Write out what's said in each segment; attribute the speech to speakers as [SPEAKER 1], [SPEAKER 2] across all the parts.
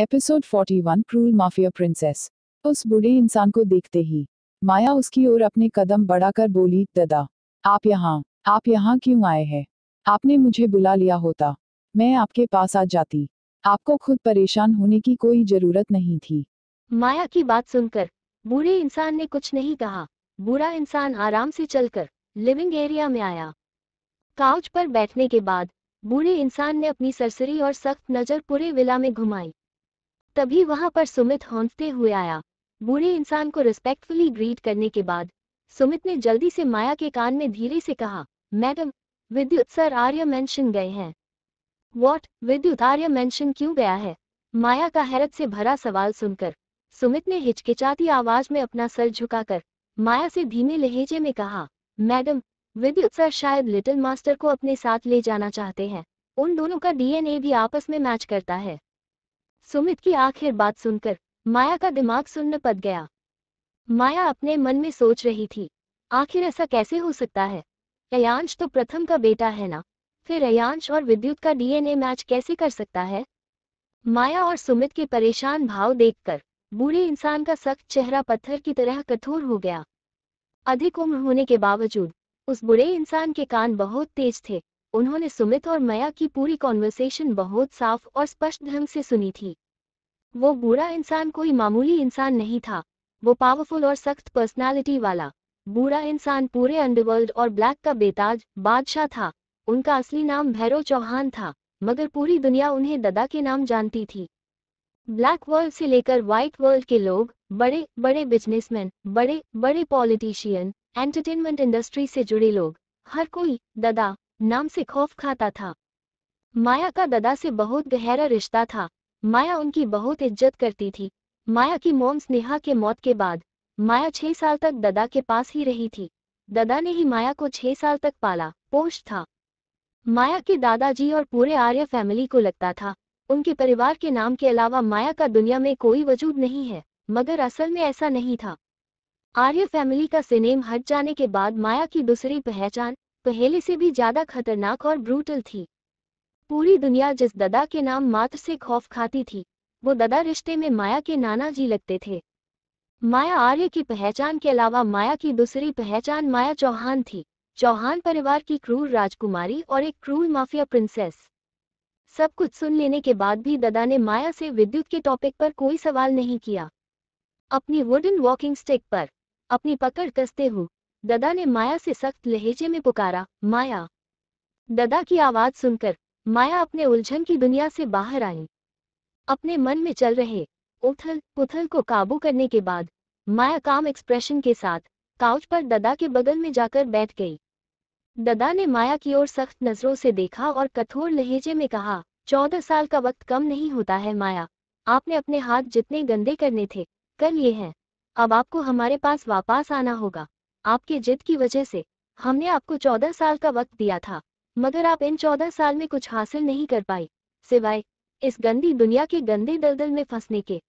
[SPEAKER 1] Episode 41 cruel mafia princess उस बूढ़े इंसान को देखते ही माया उसकी ओर अपने कदम बढ़ाकर बोली ददा आप यहाँ आप यहाँ क्यों आए हैं आपने मुझे बुला लिया होता मैं आपके पास आ जाती आपको खुद परेशान होने की कोई जरूरत नहीं थी
[SPEAKER 2] माया की बात सुनकर बूढ़े इंसान ने कुछ नहीं कहा बूढ़ा इंसान आराम से चलकर लिविंग एरिया में आया काउच पर बैठने के बाद बूढ़े इंसान ने अपनी सरसरी और सख्त नजर पूरे विला में घुमाई तभी वहां पर सुमित हौंसते हुए आया बूढ़े इंसान को रिस्पेक्टफुली ग्रीट करने के बाद सुमित ने जल्दी से माया के कान में धीरे से कहा मैडम विद्युत सर आर्य मेंशन गए हैं वॉट विद्युत आर्य मेंशन क्यों गया है माया का हैरत से भरा सवाल सुनकर सुमित ने हिचकिचाती आवाज में अपना सर झुकाकर माया से धीमे लहेजे में कहा मैडम विद्युत सर शायद लिटिल मास्टर को अपने साथ ले जाना चाहते हैं उन दोनों का डीएनए भी आपस में मैच करता है सुमित की आखिर बात सुनकर माया का दिमाग सुन्न पद गया माया अपने मन में सोच रही थी आखिर ऐसा कैसे हो सकता है अयांश तो प्रथम का बेटा है ना फिर अयांश और विद्युत का डीएनए मैच कैसे कर सकता है माया और सुमित के परेशान भाव देखकर बूढ़े इंसान का सख्त चेहरा पत्थर की तरह कठोर हो गया अधिक उम्र होने के बावजूद उस बुरे इंसान के कान बहुत तेज थे उन्होंने सुमित और मया की पूरी कॉन्वर्सेशन बहुत साफ और स्पष्ट ढंग से सुनी थी वो बुरा इंसान कोई मामूली इंसान नहीं था वो पावरफुल और सख्त पर्सनालिटी वाला बुरा इंसान पूरे अंडरवर्ल्ड और ब्लैक का बेताज बादशाह था उनका असली नाम भैरव चौहान था मगर पूरी दुनिया उन्हें ददा के नाम जानती थी ब्लैक वर्ल्ड से लेकर व्हाइट वर्ल्ड के लोग बड़े बड़े बिजनेसमैन बड़े बड़े पॉलिटिशियन एंटरटेनमेंट इंडस्ट्री से जुड़े लोग हर कोई ददा नाम से खौफ खाता था माया का दादा से बहुत गहरा रिश्ता था माया उनकी बहुत इज्जत करती थी माया की मोम स्नेहा के मौत के बाद माया छह साल तक दादा के पास ही रही थी दादा ने ही माया को छह साल तक पाला पोष था माया के दादाजी और पूरे आर्य फैमिली को लगता था उनके परिवार के नाम के अलावा माया का दुनिया में कोई वजूद नहीं है मगर असल में ऐसा नहीं था आर्य फैमिली का सिनेम हट जाने के बाद माया की दूसरी पहचान पहले से भी ज्यादा खतरनाक और ब्रूटल थी पूरी दुनिया जिस ददा के नाम मात्र से खौफ खाती थी वो ददा रिश्ते में माया के नाना जी लगते थे माया आर्य की पहचान के अलावा माया की दूसरी पहचान माया चौहान थी चौहान परिवार की क्रूर राजकुमारी और एक क्रूर माफिया प्रिंसेस सब कुछ सुन लेने के बाद भी ददा ने माया से विद्युत के टॉपिक पर कोई सवाल नहीं किया अपनी वुडन वॉकिंग स्टिक पर अपनी पकड़ कसते हुए ददा ने माया से सख्त लहजे में पुकारा माया ददा की आवाज सुनकर माया अपने उलझन की दुनिया से बाहर आई अपने मन में चल रहे उथल पुथल को काबू करने के बाद माया काम एक्सप्रेशन के साथ काउच पर ददा के बगल में जाकर बैठ गई ददा ने माया की ओर सख्त नजरों से देखा और कठोर लहजे में कहा चौदह साल का वक्त कम नहीं होता है माया आपने अपने हाथ जितने गंदे करने थे कर लिए हैं अब आपको हमारे पास वापस आना होगा आपके जिद की वजह से हमने आपको चौदह साल का वक्त दिया था मगर आप इन चौदह साल में कुछ हासिल नहीं कर पाई सिवाय इस गंदी दुनिया के गंदे दलदल में फंसने के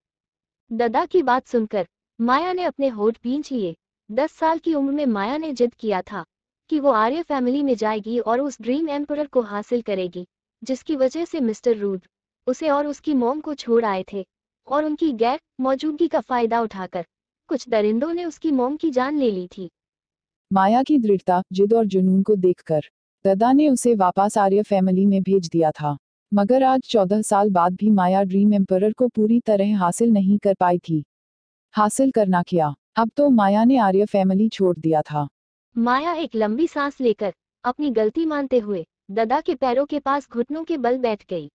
[SPEAKER 2] ददा की बात सुनकर माया ने अपने होठ पींच लिए दस साल की उम्र में माया ने जिद किया था कि वो आर्य फैमिली में जाएगी और उस ड्रीम एम्पर को हासिल करेगी जिसकी वजह से मिस्टर रूद उसे और उसकी मोम को छोड़ आए थे और उनकी गैर मौजूदगी का फायदा उठाकर कुछ दरिंदों ने उसकी मोम की जान ले ली थी
[SPEAKER 1] माया की दृढ़ता जिद और जुनून को देखकर ददा ने उसे वापस आर्य फैमिली में भेज दिया था मगर आज चौदह साल बाद भी माया ड्रीम एम्पर को पूरी तरह हासिल नहीं कर पाई थी हासिल करना क्या अब तो माया ने आर्य फैमिली छोड़ दिया था
[SPEAKER 2] माया एक लंबी सांस लेकर अपनी गलती मानते हुए ददा के पैरों के पास घुटनों के बल बैठ गई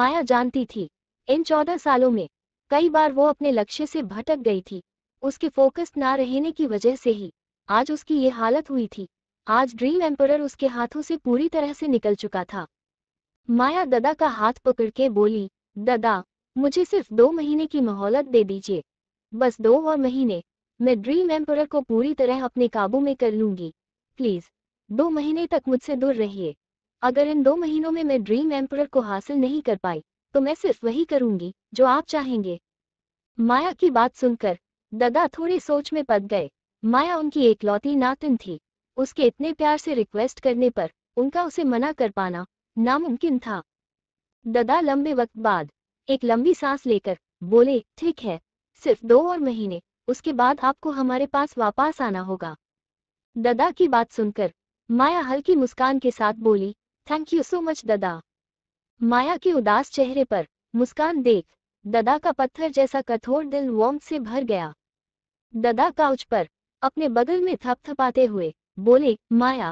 [SPEAKER 2] माया जानती थी इन चौदह सालों में कई बार वो अपने लक्ष्य से भटक गई थी उसके फोकस ना रहने की वजह से ही आज उसकी ये हालत हुई थी आज ड्रीम एम्पर उसके हाथों से पूरी तरह से निकल चुका था माया ददा का हाथ पकड़ के बोली ददा मुझे सिर्फ दो महीने की मोहलत दे दीजिए बस दो और महीने मैं ड्रीम एम्पर को पूरी तरह अपने काबू में कर लूंगी प्लीज दो महीने तक मुझसे दूर रहिए अगर इन दो महीनों में मैं ड्रीम एम्पर को हासिल नहीं कर पाई तो मैं सिर्फ वही करूंगी जो आप चाहेंगे माया की बात सुनकर ददा थोड़ी सोच में पद गए माया उनकी एकलौती नातिन थी उसके इतने प्यार से रिक्वेस्ट करने पर उनका उसे मना कर पाना नामुमकिन था ददा लंबे वक्त बाद एक लंबी सांस लेकर बोले ठीक है सिर्फ दो और महीने उसके बाद आपको हमारे पास वापस आना होगा ददा की बात सुनकर माया हल्की मुस्कान के साथ बोली थैंक यू सो मच ददा माया के उदास चेहरे पर मुस्कान देख ददा का पत्थर जैसा कठोर दिल वॉम से भर गया ददा काउच पर अपने बगल में थपथपाते हुए बोले माया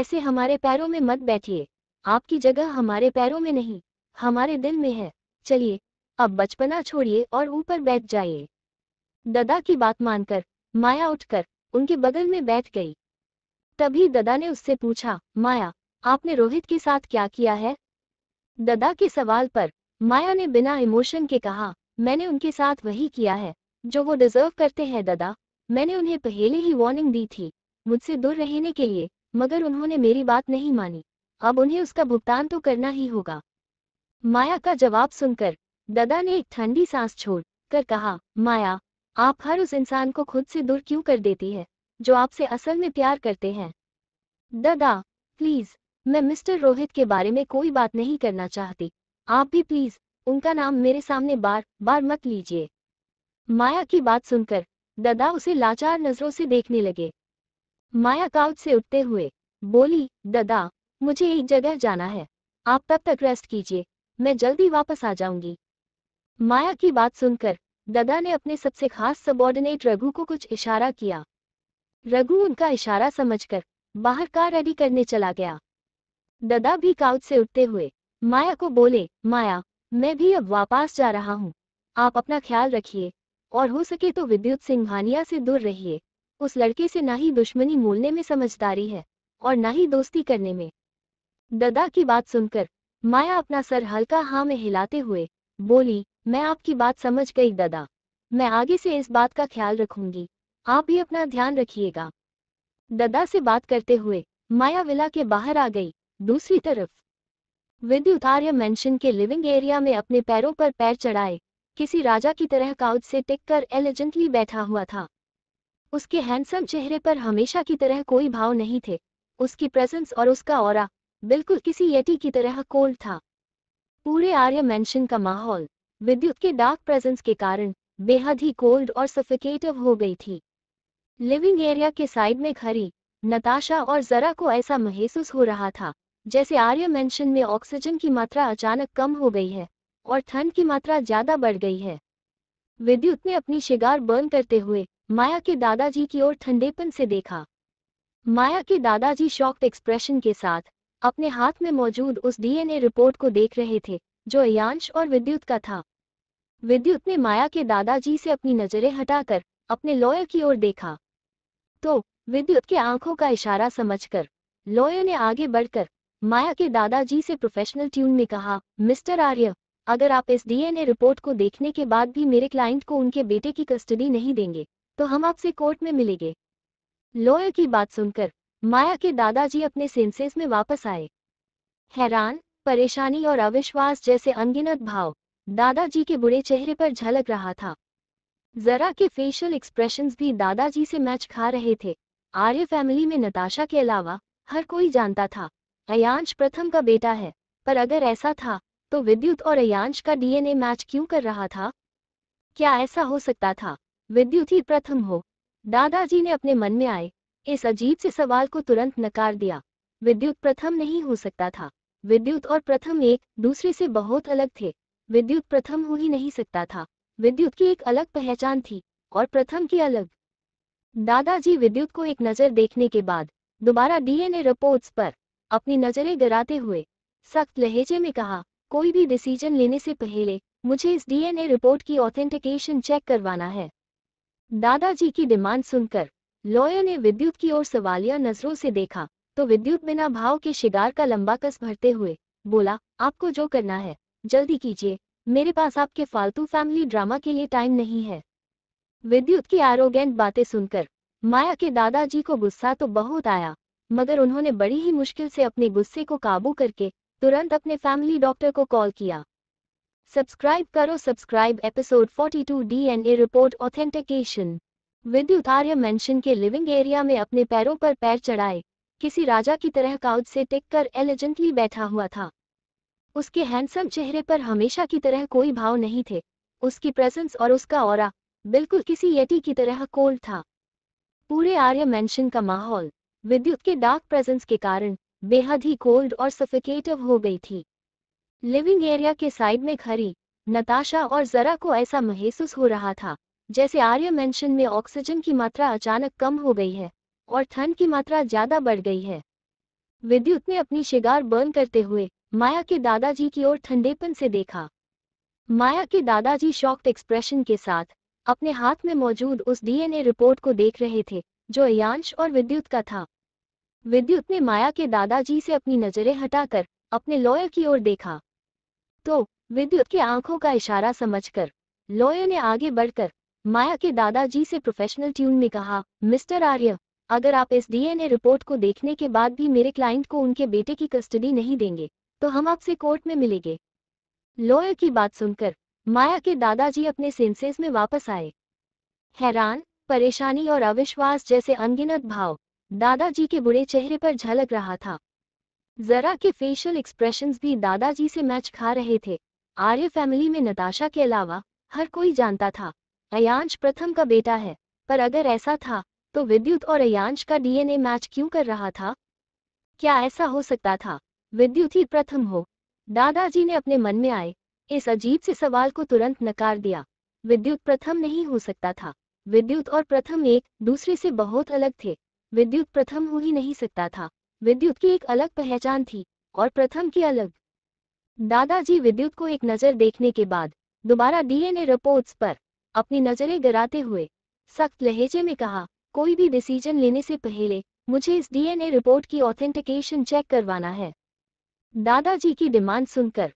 [SPEAKER 2] ऐसे हमारे पैरों में मत बैठिए आपकी जगह हमारे पैरों में नहीं हमारे दिल में है चलिए अब बचपना छोड़िए और ऊपर बैठ जाइए ददा की बात मानकर माया उठकर उनके बगल में बैठ गई तभी ददा ने उससे पूछा माया आपने रोहित के साथ क्या किया है ददा के सवाल पर माया ने बिना इमोशन के कहा मैंने उनके साथ वही किया है जो वो डिजर्व करते हैं ददा मैंने उन्हें पहले ही वार्निंग दी थी मुझसे दूर रहने के लिए मगर उन्होंने मेरी बात नहीं मानी अब उन्हें उसका भुगतान तो करना ही होगा माया का जवाब सुनकर दादा ने एक ठंडी सांस छोड़ कर कहा माया आप हर उस इंसान को खुद से दूर क्यों कर देती है जो आपसे असल में प्यार करते हैं दादा प्लीज मैं मिस्टर रोहित के बारे में कोई बात नहीं करना चाहती आप भी प्लीज उनका नाम मेरे सामने बार बार मत लीजिए माया की बात सुनकर ददा उसे लाचार नजरों से देखने लगे माया काउच से उठते हुए बोली ददा मुझे एक जगह जाना है आप तब तक रेस्ट कीजिए मैं जल्दी वापस आ जाऊंगी माया की बात सुनकर ददा ने अपने सबसे खास सबॉर्डिनेट रघु को कुछ इशारा किया रघु उनका इशारा समझकर बाहर कार रेडी करने चला गया ददा भी काउच से उठते हुए माया को बोले माया मैं भी अब वापस जा रहा हूँ आप अपना ख्याल रखिए और हो सके तो विद्युत सिंघानिया से दूर रहिए उस लड़के से ना ही दुश्मनी मोलने में समझदारी है और ना ही दोस्ती करने में ददा की बात सुनकर माया अपना सर हल्का हाँ में हिलाते हुए बोली मैं आपकी बात समझ गई ददा मैं आगे से इस बात का ख्याल रखूंगी आप भी अपना ध्यान रखिएगा ददा से बात करते हुए माया विला के बाहर आ गई दूसरी तरफ विद्युत आर्य मेंशन के लिविंग एरिया में अपने पैरों पर पैर चढ़ाए किसी राजा की तरह काउच से टिक कर एलिजेंटली बैठा हुआ था उसके हैंडसम चेहरे पर हमेशा की तरह कोई भाव नहीं थे उसकी प्रेजेंस और उसका और बिल्कुल किसी यटी की तरह कोल्ड था पूरे आर्य मेंशन का माहौल विद्युत के डार्क प्रेजेंस के कारण बेहद ही कोल्ड और सफिकेटिव हो गई थी लिविंग एरिया के साइड में खड़ी नताशा और जरा को ऐसा महसूस हो रहा था जैसे आर्य मेंशन में ऑक्सीजन की मात्रा अचानक कम हो गई है और ठंड की मात्रा ज्यादा बढ़ गई है विद्युत ने अपनी शिगार बर्न करते हुए माया के दादाजी की ओर ठंडेपन से देखा माया के दादाजी शॉक्ड एक्सप्रेशन के साथ अपने हाथ में मौजूद उस डीएनए रिपोर्ट को देख रहे थे जो अयांश और विद्युत का था विद्युत ने माया के दादाजी से अपनी नजरें हटाकर अपने लॉयर की ओर देखा तो विद्युत के आंखों का इशारा समझकर लॉयर ने आगे बढ़कर माया के दादाजी से प्रोफेशनल ट्यून में कहा मिस्टर आर्य अगर आप इस डीएनए रिपोर्ट को देखने के बाद भी मेरे क्लाइंट को उनके बेटे की कस्टडी नहीं देंगे तो हम आपसे कोर्ट में मिलेंगे लॉयर की बात सुनकर माया के दादाजी अपने सेंसेस में वापस आए हैरान परेशानी और अविश्वास जैसे अनगिनत भाव दादाजी के बुरे चेहरे पर झलक रहा था जरा के फेशियल एक्सप्रेशंस भी दादाजी से मैच खा रहे थे आर्य फैमिली में नताशा के अलावा हर कोई जानता था अयांश प्रथम का बेटा है पर अगर ऐसा था तो विद्युत और अयांश का डीएनए मैच क्यों कर रहा था क्या ऐसा हो सकता था विद्युत ही प्रथम हो दादाजी ने अपने मन में आए इस अजीब से सवाल को तुरंत नकार दिया विद्युत प्रथम नहीं हो सकता था विद्युत और प्रथम एक दूसरे से बहुत अलग थे विद्युत प्रथम हो ही नहीं सकता था विद्युत की एक अलग पहचान थी और प्रथम की अलग दादाजी विद्युत को एक नज़र देखने के बाद दोबारा डीएनए रिपोर्ट्स पर अपनी नज़रें गिराते हुए सख्त लहजे में कहा कोई भी डिसीजन लेने से पहले मुझे इस डीएनए रिपोर्ट की ऑथेंटिकेशन चेक करवाना है दादाजी की डिमांड सुनकर लॉयर ने विद्युत की ओर सवालिया नजरों से देखा तो विद्युत बिना भाव के शिगार का लंबा कस भरते हुए बोला आपको जो करना है जल्दी कीजिए मेरे पास आपके फालतू फैमिली ड्रामा के लिए टाइम नहीं है विद्युत की आरोगेंट बातें सुनकर माया के दादाजी को गुस्सा तो बहुत आया मगर उन्होंने बड़ी ही मुश्किल से अपने गुस्से को काबू करके तुरंत अपने फैमिली डॉक्टर को कॉल किया सब्सक्राइब करो subscribe episode 42 two D N A report authentication Vidyut Arya mansion के लिविंग एरिया में अपने पैरों पर पैर चढ़ाए किसी राजा की तरह काउच से टिक कर एलिजेंटली बैठा हुआ था उसके हैंडसम चेहरे पर हमेशा की तरह कोई भाव नहीं थे उसकी प्रेजेंस और उसका और बिल्कुल किसी यटी की तरह कोल्ड था पूरे आर्य मेंशन का माहौल विद्युत के डार्क प्रेजेंस के कारण बेहद ही कोल्ड और सफिकेटिव हो गई थी लिविंग एरिया के साइड में खड़ी नताशा और जरा को ऐसा महसूस हो रहा था जैसे आर्य मेंशन में ऑक्सीजन की मात्रा अचानक कम हो गई है और ठंड की मात्रा ज्यादा बढ़ गई है विद्युत ने अपनी शिगार बर्न करते हुए माया के दादाजी की ओर ठंडेपन से देखा माया के दादाजी शॉक्ड एक्सप्रेशन के साथ अपने हाथ में मौजूद उस डीएनए रिपोर्ट को देख रहे थे जो अयांश और विद्युत का था विद्युत ने माया के दादाजी से अपनी नजरें हटाकर अपने लॉयर की ओर देखा तो विद्युत के आंखों का इशारा समझकर लॉयर ने आगे बढ़कर माया के दादाजी से प्रोफेशनल ट्यून में कहा मिस्टर आर्य अगर आप इस डीएनए रिपोर्ट को देखने के बाद भी मेरे क्लाइंट को उनके बेटे की कस्टडी नहीं देंगे तो हम आपसे कोर्ट में मिलेंगे लॉयर की बात सुनकर माया के दादाजी अपने सेंसेस में वापस आए हैरान परेशानी और अविश्वास जैसे अनगिनत भाव दादाजी के बुरे चेहरे पर झलक रहा था जरा के फेशियल एक्सप्रेशंस भी दादाजी से मैच खा रहे थे आर्य फैमिली में नताशा के अलावा हर कोई जानता था अयांश प्रथम का बेटा है पर अगर ऐसा था तो विद्युत और अयांश का डीएनए मैच क्यों कर रहा था क्या ऐसा हो सकता था विद्युत ही प्रथम हो दादाजी ने अपने मन में आए इस अजीब से सवाल को तुरंत नकार दिया विद्युत प्रथम नहीं हो सकता था विद्युत और प्रथम एक दूसरे से बहुत अलग थे विद्युत प्रथम हो ही नहीं सकता था विद्युत की एक अलग पहचान थी और प्रथम की अलग दादाजी विद्युत को एक नज़र देखने के बाद दोबारा डीएनए रिपोर्ट्स पर अपनी नज़रें गिराते हुए सख्त लहजे में कहा कोई भी डिसीजन लेने से पहले मुझे इस डीएनए रिपोर्ट की ऑथेंटिकेशन चेक करवाना है दादाजी की डिमांड सुनकर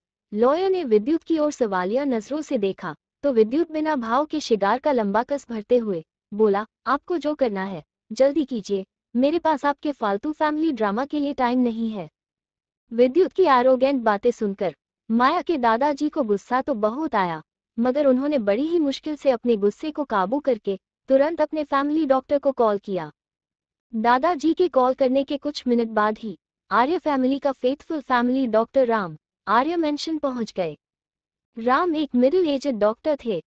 [SPEAKER 2] लॉयर ने विद्युत की ओर सवालिया नजरों से देखा तो विद्युत बिना भाव के शिगार का लंबा कस भरते हुए बोला आपको जो करना है जल्दी कीजिए मेरे पास आपके फालतू फैमिली ड्रामा के लिए टाइम नहीं है विद्युत की आरोगेंट बातें सुनकर माया के दादाजी को गुस्सा तो बहुत आया मगर उन्होंने बड़ी ही मुश्किल से अपने गुस्से को काबू करके तुरंत अपने फैमिली डॉक्टर को कॉल किया दादाजी के कॉल करने के कुछ मिनट बाद ही आर्य फैमिली का faithful family doctor Ram Arya mansion पहुंच गए राम एक मिडिल एजेड डॉक्टर थे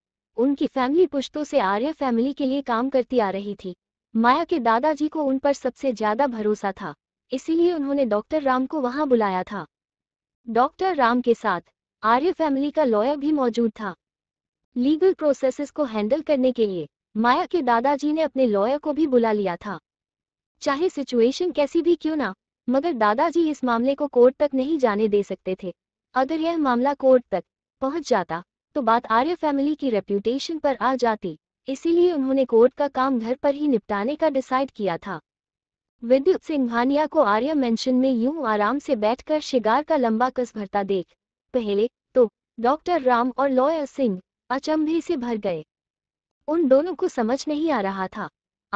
[SPEAKER 2] उनकी फैमिली पुश्तों से आर्य फैमिली के लिए काम करती आ रही थी माया के दादाजी को उन पर सबसे ज्यादा भरोसा था इसीलिए उन्होंने डॉक्टर राम को वहां बुलाया था डॉक्टर राम के साथ आर्य फैमिली का लॉयर भी मौजूद था लीगल प्रोसेसेस को हैंडल करने के लिए माया के दादाजी ने अपने लॉयर को भी बुला लिया था चाहे सिचुएशन कैसी भी क्यों ना मगर दादाजी इस मामले को कोर्ट तक नहीं जाने दे सकते थे अगर यह मामला कोर्ट तक पहुंच जाता तो बात आर्य फैमिली की रेप्यूटेशन पर आ जाती इसीलिए उन्होंने कोर्ट का काम घर पर ही निपटाने का डिसाइड किया था विद्युत सिंघानिया को आर्य मेंशन में यूं आराम से बैठकर शिगार का लंबा कस भरता देख पहले तो डॉक्टर राम और लॉयर सिंह अचंभे से भर गए उन दोनों को समझ नहीं आ रहा था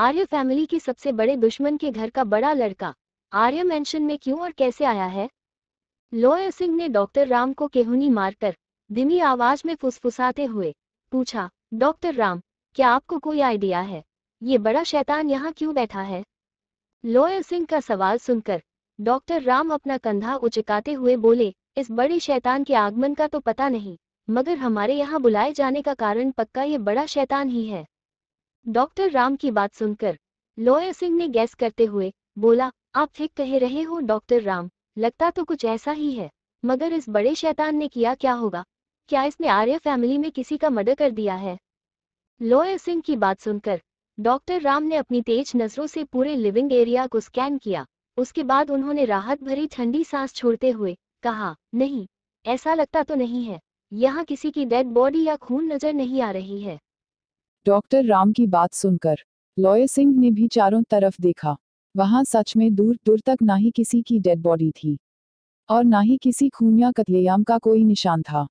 [SPEAKER 2] आर्य फैमिली के सबसे बड़े दुश्मन के घर का बड़ा लड़का आर्य मेंशन में क्यों और कैसे आया है लॉयर सिंह ने डॉक्टर राम को केहुनी मारकर धीमी आवाज में फुसफुसाते हुए पूछा डॉक्टर राम क्या आपको कोई आइडिया है ये बड़ा शैतान यहाँ क्यों बैठा है लॉयर सिंह का सवाल सुनकर डॉक्टर राम अपना कंधा उचकाते हुए बोले इस बड़े शैतान के आगमन का तो पता नहीं मगर हमारे यहाँ बुलाए जाने का कारण पक्का ये बड़ा शैतान ही है डॉक्टर राम की बात सुनकर लॉयर सिंह ने गैस करते हुए बोला आप ठीक कह रहे हो डॉक्टर राम लगता तो कुछ ऐसा ही है मगर इस बड़े शैतान ने किया क्या होगा क्या इसने आर्य फैमिली में किसी का मर्डर कर दिया है लोयर सिंह की बात सुनकर डॉक्टर राम ने अपनी तेज नजरों से पूरे लिविंग एरिया को स्कैन किया उसके बाद उन्होंने राहत भरी ठंडी सांस छोड़ते हुए कहा नहीं ऐसा लगता तो नहीं है यहाँ किसी की डेड बॉडी या खून नजर नहीं आ रही है
[SPEAKER 1] डॉक्टर राम की बात सुनकर लॉयर सिंह ने भी चारों तरफ देखा वहाँ सच में दूर दूर तक ना ही किसी की डेड बॉडी थी और ना ही किसी खून या कतलेआम का कोई निशान था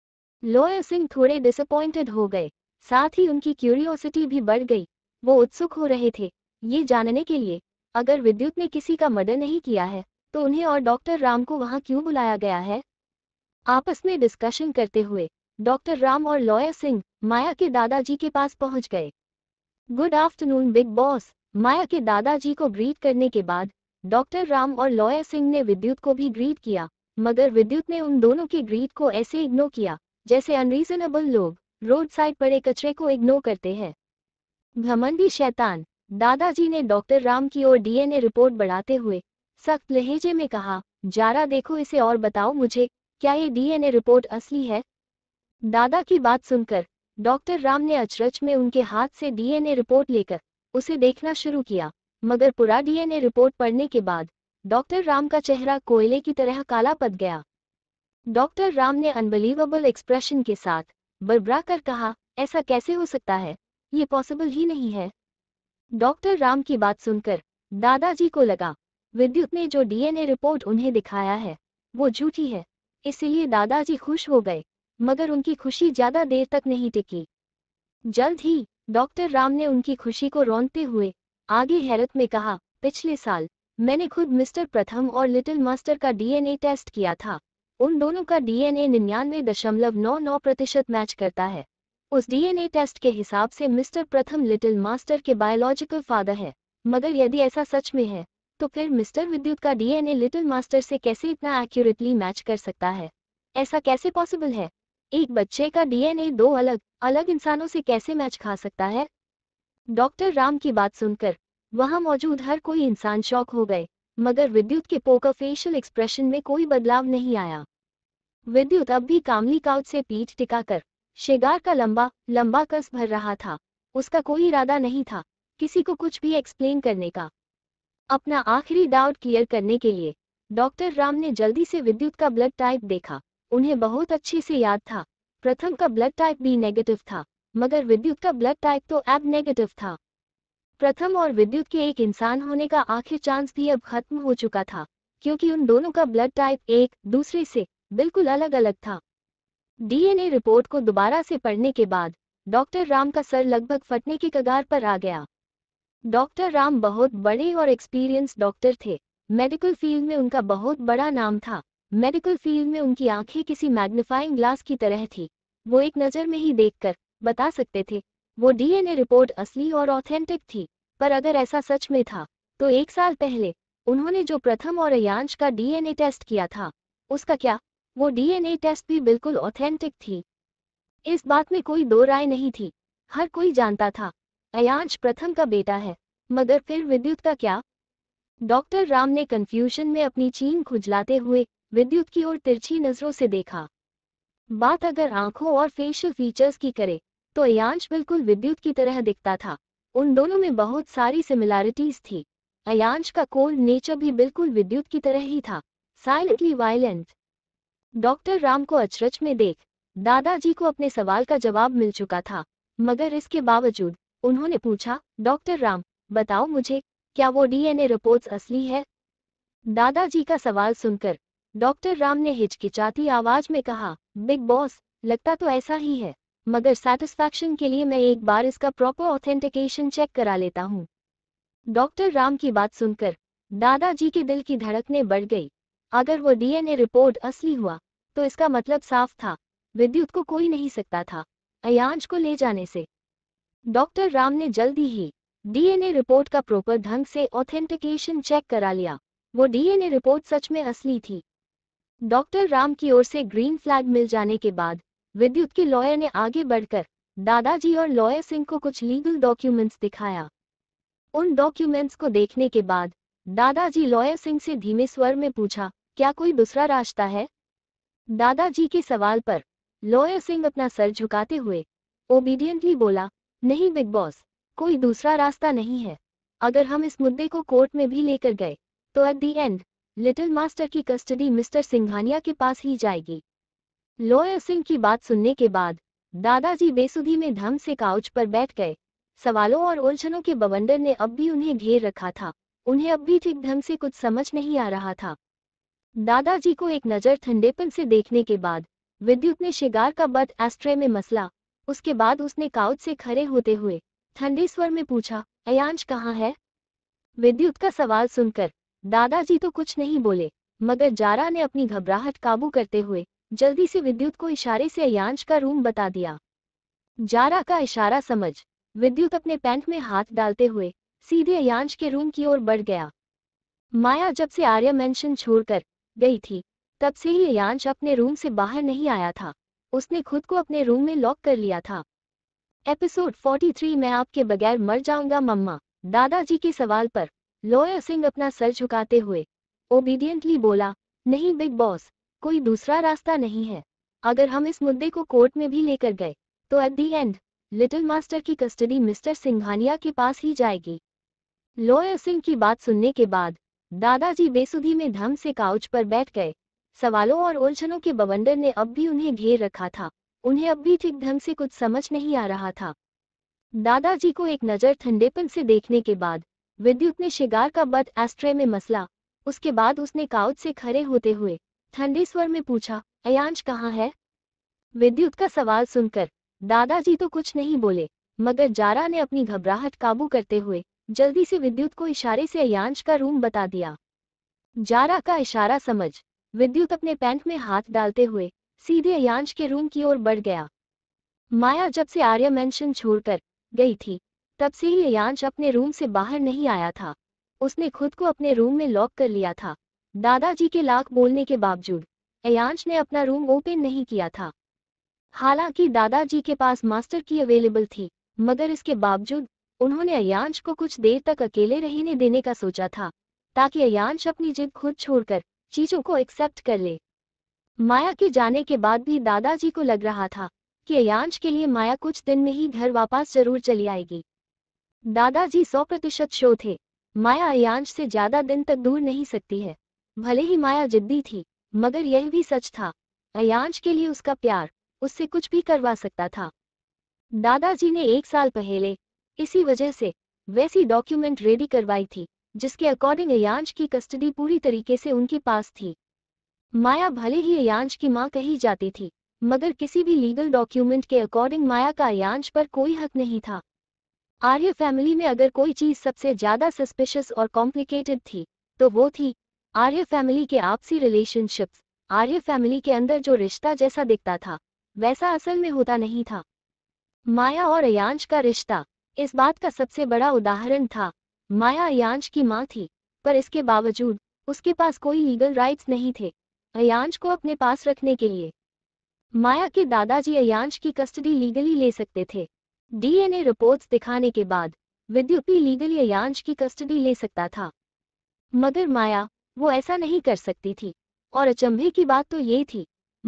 [SPEAKER 2] लॉयर सिंह थोड़े डिसअपॉइंटेड हो गए साथ ही उनकी क्यूरियोसिटी भी बढ़ गई वो उत्सुक हो रहे थे ये जानने के लिए अगर विद्युत ने किसी का मर्डर नहीं किया है तो उन्हें और डॉक्टर राम को वहाँ क्यों बुलाया गया है आपस में डिस्कशन करते हुए डॉक्टर राम और लॉयर सिंह माया के दादाजी के पास पहुंच गए good afternoon big boss Maya के दादाजी को ग्रीट करने के बाद डॉक्टर राम और लॉयर सिंह ने विद्युत को भी ग्रीट किया मगर विद्युत ने उन दोनों के ग्रीट को ऐसे इग्नोर किया जैसे अनरीजनेबल लोग रोड साइड पड़े कचरे को इग्नोर करते हैं घमंडी शैतान दादाजी ने डॉक्टर राम की ओर डीएनए रिपोर्ट बढ़ाते हुए सख्त लहजे में कहा जारा देखो इसे और बताओ मुझे क्या ये डीएनए रिपोर्ट असली है दादा की बात सुनकर डॉक्टर राम ने अचरज में उनके हाथ से डीएनए रिपोर्ट लेकर उसे देखना शुरू किया मगर पूरा डीएनए रिपोर्ट पढ़ने के बाद डॉक्टर राम का चेहरा कोयले की तरह काला पद गया डॉक्टर राम ने अनबिलीवेबल एक्सप्रेशन के साथ बड़बड़ा कर कहा ऐसा कैसे हो सकता है ये पॉसिबल ही नहीं है डॉक्टर राम की बात सुनकर दादाजी को लगा विद्युत ने जो डीएनए रिपोर्ट उन्हें दिखाया है वो झूठी है इसलिए दादाजी खुश हो गए मगर उनकी खुशी ज्यादा देर तक नहीं टिकी जल्द ही डॉक्टर राम ने उनकी खुशी को रौनते हुए आगे हैरत में कहा पिछले साल मैंने खुद मिस्टर प्रथम और लिटिल मास्टर का डीएनए टेस्ट किया था उन दोनों का डीएनए निन्यानवे दशमलव नौ नौ प्रतिशत मैच करता है उस डीएनए टेस्ट के हिसाब से मिस्टर प्रथम लिटिल मास्टर के बायोलॉजिकल फादर है मगर यदि ऐसा सच में है तो फिर मिस्टर विद्युत का डीएनए लिटिल मास्टर से कैसे इतना एक्यूरेटली मैच कर सकता है ऐसा कैसे पॉसिबल है एक बच्चे का डीएनए दो अलग अलग इंसानों से कैसे मैच खा सकता है डॉक्टर राम की बात सुनकर वहां मौजूद हर कोई इंसान शौक हो गए मगर विद्युत के पोकर फेशियल एक्सप्रेशन में कोई बदलाव नहीं आया विद्युत अब भी कामली काउच से पीठ टिकाकर शेगार का लंबा लंबा कस भर रहा था उसका कोई इरादा नहीं था किसी को कुछ भी एक्सप्लेन करने का अपना आखिरी डाउट क्लियर करने के लिए डॉक्टर राम ने जल्दी से विद्युत का ब्लड टाइप देखा उन्हें बहुत अच्छे से याद था प्रथम का ब्लड टाइप भी नेगेटिव था मगर विद्युत का ब्लड टाइप तो एब नेगेटिव था प्रथम और विद्युत के एक इंसान होने का आखिर चांस भी अब खत्म हो चुका था क्योंकि उन दोनों का ब्लड टाइप एक दूसरे से बिल्कुल अलग अलग था डीएनए रिपोर्ट को दोबारा से पढ़ने के बाद डॉक्टर राम का सर लगभग फटने की कगार पर आ गया डॉक्टर राम बहुत बड़े और एक्सपीरियंस डॉक्टर थे मेडिकल फील्ड में उनका बहुत बड़ा नाम था मेडिकल फील्ड में उनकी आंखें किसी मैग्निफाइंग ग्लास की तरह थी वो एक नज़र में ही देखकर बता सकते थे वो डीएनए रिपोर्ट असली और ऑथेंटिक थी पर अगर ऐसा सच में था तो एक साल पहले उन्होंने जो प्रथम और अयांश का डीएनए टेस्ट किया था उसका क्या वो डीएनए टेस्ट भी बिल्कुल ऑथेंटिक थी इस बात में कोई दो राय नहीं थी हर कोई जानता था अयांश प्रथम का बेटा है मगर फिर विद्युत का क्या डॉक्टर राम ने कंफ्यूजन में अपनी चीन खुजलाते हुए विद्युत की ओर तिरछी नजरों से देखा बात अगर आंखों और फेशियल फीचर्स की करे तो अयांश बिल्कुल विद्युत की तरह दिखता था उन दोनों में बहुत सारी सिमिलैरिटीज थी अयांश का कोल्ड नेचर भी बिल्कुल विद्युत की तरह ही था साइलेंटली वायलेंट डॉक्टर राम को अचरज में देख दादाजी को अपने सवाल का जवाब मिल चुका था मगर इसके बावजूद उन्होंने पूछा डॉक्टर राम बताओ मुझे क्या वो डीएनए रिपोर्ट्स असली है दादाजी का सवाल सुनकर डॉक्टर राम ने हिचकिचाती आवाज में कहा बिग बॉस लगता तो ऐसा ही है मगर सेटिस्फैक्शन के लिए मैं एक बार इसका प्रॉपर ऑथेंटिकेशन चेक करा लेता हूँ डॉक्टर राम की बात सुनकर दादाजी के दिल की धड़कने बढ़ गई अगर वो डीएनए रिपोर्ट असली हुआ तो इसका मतलब साफ था विद्युत को कोई नहीं सकता था अयांश को ले जाने से डॉक्टर राम ने जल्दी ही डीएनए रिपोर्ट का प्रॉपर ढंग से ऑथेंटिकेशन चेक करा लिया वो डीएनए रिपोर्ट सच में असली थी डॉक्टर राम की ओर से ग्रीन फ्लैग मिल जाने के बाद विद्युत के लॉयर ने आगे बढ़कर दादाजी और लॉयर सिंह को कुछ लीगल डॉक्यूमेंट्स दिखाया उन डॉक्यूमेंट्स को देखने के बाद दादाजी लॉयर सिंह से धीमे स्वर में पूछा क्या कोई दूसरा रास्ता है दादाजी के सवाल पर लॉयर सिंह अपना सर झुकाते हुए ओबीडियंटली बोला नहीं बिग बॉस कोई दूसरा रास्ता नहीं है अगर हम इस मुद्दे को कोर्ट में भी लेकर गए तो at the end little master की कस्टडी मिस्टर सिंघानिया के पास ही जाएगी लॉयर सिंह की बात सुनने के बाद दादाजी बेसुधी में धम से काउच पर बैठ गए सवालों और उलझनों के बवंडर ने अब भी उन्हें घेर रखा था उन्हें अब भी ठीक ढंग से कुछ समझ नहीं आ रहा था दादाजी को एक नज़र ठंडेपन से देखने के बाद विद्युत ने शिगार का बद एस्ट्रे में मसला उसके बाद उसने काउच से खड़े होते हुए ठंडे स्वर में पूछा अयांश कहाँ है विद्युत का सवाल सुनकर दादाजी तो कुछ नहीं बोले मगर जारा ने अपनी घबराहट काबू करते हुए जल्दी से विद्युत को इशारे से अयांश का रूम बता दिया जारा का इशारा समझ विद्युत अपने पैंट में हाथ डालते हुए सीधे अयांश के रूम की ओर बढ़ गया माया जब से आर्या मेंशन छोड़कर गई थी तब से ही यांश अपने रूम से बाहर नहीं आया था उसने खुद को अपने रूम में लॉक कर लिया था एपिसोड 43 मैं आपके बगैर मर जाऊंगा मम्मा दादाजी के सवाल पर लॉयर सिंह अपना सर झुकाते हुए ओबीडियंटली बोला नहीं बिग बॉस कोई दूसरा रास्ता नहीं है अगर हम इस मुद्दे को कोर्ट में भी लेकर गए तो at the end little master की कस्टडी मिस्टर सिंघानिया के पास ही जाएगी लॉयर सिंह की बात सुनने के बाद दादाजी बेसुधी में धम से काउच पर बैठ गए सवालों और उलझनों के बवंडर ने अब भी उन्हें घेर रखा था उन्हें अब भी ठीक ढंग से कुछ समझ नहीं आ रहा था दादाजी को एक नज़र ठंडेपन से देखने के बाद विद्युत ने शिगार का बट एस्ट्रे में मसला उसके बाद उसने काउच से खड़े होते हुए ठंडे स्वर में पूछा अयांश कहाँ है विद्युत का सवाल सुनकर दादाजी तो कुछ नहीं बोले मगर जारा ने अपनी घबराहट काबू करते हुए जल्दी से विद्युत को इशारे से अयांश का रूम बता दिया जारा का इशारा समझ विद्युत अपने पैंट में हाथ डालते हुए सीधे अयांश के रूम की ओर बढ़ गया माया जब से आर्य मेंशन छोड़कर गई थी तब से ही अयांश अपने रूम से बाहर नहीं आया था उसने खुद को अपने रूम में लॉक कर लिया था दादाजी के लाख बोलने के बावजूद अयांश ने अपना रूम ओपन नहीं किया था हालांकि दादाजी के पास मास्टर की अवेलेबल थी मगर इसके बावजूद उन्होंने अयांश को कुछ देर तक अकेले रहने देने का सोचा था ताकि अयांश अपनी जिद खुद छोड़कर चीजों को एक्सेप्ट कर ले माया के जाने के बाद भी दादाजी को लग रहा था कि अयांश के लिए माया कुछ दिन में ही घर वापस जरूर चली आएगी दादाजी सौ प्रतिशत शो थे माया अयांश से ज्यादा दिन तक दूर नहीं सकती है भले ही माया जिद्दी थी मगर यह भी सच था अयांश के लिए उसका प्यार उससे कुछ भी करवा सकता था दादाजी ने एक साल पहले इसी वजह से वैसी डॉक्यूमेंट रेडी करवाई थी जिसके अकॉर्डिंग अयांश की कस्टडी पूरी तरीके से उनके पास थी माया भले ही अयांश की मां कही जाती थी मगर किसी भी लीगल डॉक्यूमेंट के अकॉर्डिंग माया का अयांश पर कोई हक नहीं था आर्य फैमिली में अगर कोई चीज सबसे ज्यादा सस्पिशियस और कॉम्प्लिकेटेड थी तो वो थी आर्य फैमिली के आपसी रिलेशनशिप्स आर्य फैमिली के अंदर जो रिश्ता जैसा दिखता था वैसा असल में होता नहीं था माया और अयांश का रिश्ता इस बात का सबसे बड़ा उदाहरण था माया अयांश की मां थी पर इसके बावजूद उसके पास कोई लीगल राइट्स नहीं थे अयांश को अपने पास रखने के लिए माया के दादाजी अयांश की कस्टडी लीगली ले सकते थे डीएनए रिपोर्ट्स दिखाने के बाद विद्युपी लीगली अयांश की कस्टडी ले सकता था मगर माया वो ऐसा नहीं कर सकती थी और अचंभे की बात तो ये थी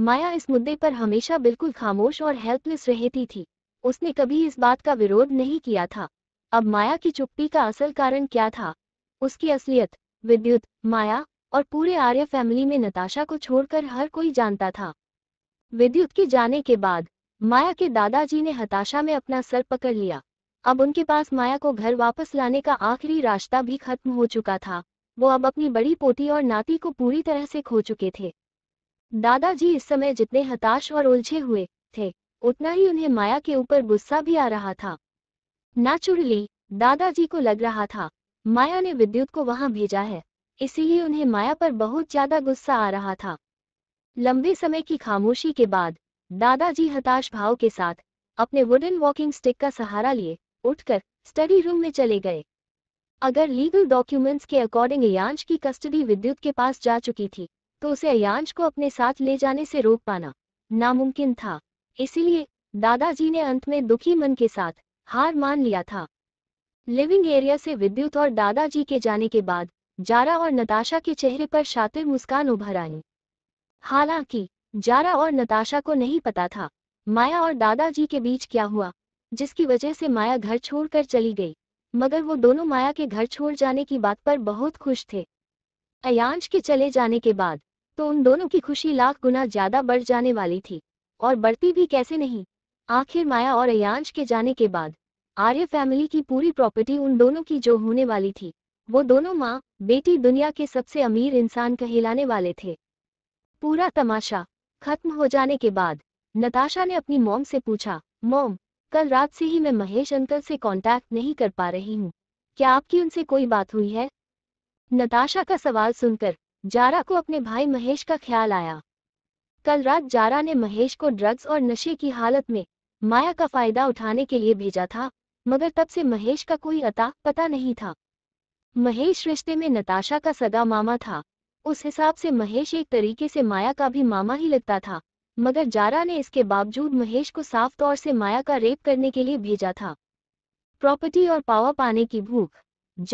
[SPEAKER 2] माया इस मुद्दे पर हमेशा बिल्कुल खामोश और हेल्पलेस रहती थी उसने कभी इस बात का विरोध नहीं किया था अब माया की चुप्पी का असल कारण क्या था उसकी असलियत विद्युत माया और पूरे आर्य फैमिली में नताशा को छोड़कर हर कोई जानता था विद्युत के जाने के बाद माया के दादाजी ने हताशा में अपना सर पकड़ लिया अब उनके पास माया को घर वापस लाने का आखिरी रास्ता भी खत्म हो चुका था वो अब अपनी बड़ी पोती और नाती को पूरी तरह से खो चुके थे दादाजी इस समय जितने हताश और उलझे हुए थे उतना ही उन्हें माया के ऊपर गुस्सा भी आ रहा था नाचुरली दादाजी को लग रहा था माया ने विद्युत को वहां भेजा है इसीलिए उन्हें माया पर बहुत ज्यादा गुस्सा आ रहा था लंबे समय की खामोशी के बाद दादाजी हताश भाव के साथ अपने वुडन वॉकिंग स्टिक का सहारा लिए उठकर स्टडी रूम में चले गए अगर लीगल डॉक्यूमेंट्स के अकॉर्डिंग अयांश की कस्टडी विद्युत के पास जा चुकी थी तो उसे अयांश को अपने साथ ले जाने से रोक पाना नामुमकिन था इसीलिए दादाजी ने अंत में दुखी मन के साथ हार मान लिया था लिविंग एरिया से विद्युत और दादाजी के जाने के बाद जारा और नताशा के चेहरे पर शातिर मुस्कान उभर आई हालांकि जारा और नताशा को नहीं पता था माया और दादाजी के बीच क्या हुआ जिसकी वजह से माया घर छोड़कर चली गई मगर वो दोनों माया के घर छोड़ जाने की बात पर बहुत खुश थे अयांश के चले जाने के बाद तो उन दोनों की खुशी लाख गुना ज्यादा बढ़ जाने वाली थी और बढ़ती भी कैसे नहीं आखिर माया और अयांश के जाने के बाद आर्य फैमिली की पूरी प्रॉपर्टी उन दोनों की जो होने वाली थी वो दोनों माँ बेटी दुनिया के सबसे अमीर इंसान कहलाने वाले थे पूरा तमाशा खत्म हो जाने के बाद नताशा ने अपनी मोम से पूछा मोम कल रात से ही मैं महेश अंकल से कांटेक्ट नहीं कर पा रही हूँ क्या आपकी उनसे कोई बात हुई है नताशा का सवाल सुनकर जारा को अपने भाई महेश का ख्याल आया कल रात जारा ने महेश को ड्रग्स और नशे की हालत में माया का फायदा उठाने के लिए भेजा था मगर तब से महेश का कोई अता पता नहीं था महेश रिश्ते में नताशा का सगा मामा था उस हिसाब से महेश एक तरीके से माया का भी मामा ही लगता था मगर जारा ने इसके बावजूद महेश को साफ तौर से माया का रेप करने के लिए भेजा था प्रॉपर्टी और पावर पाने की भूख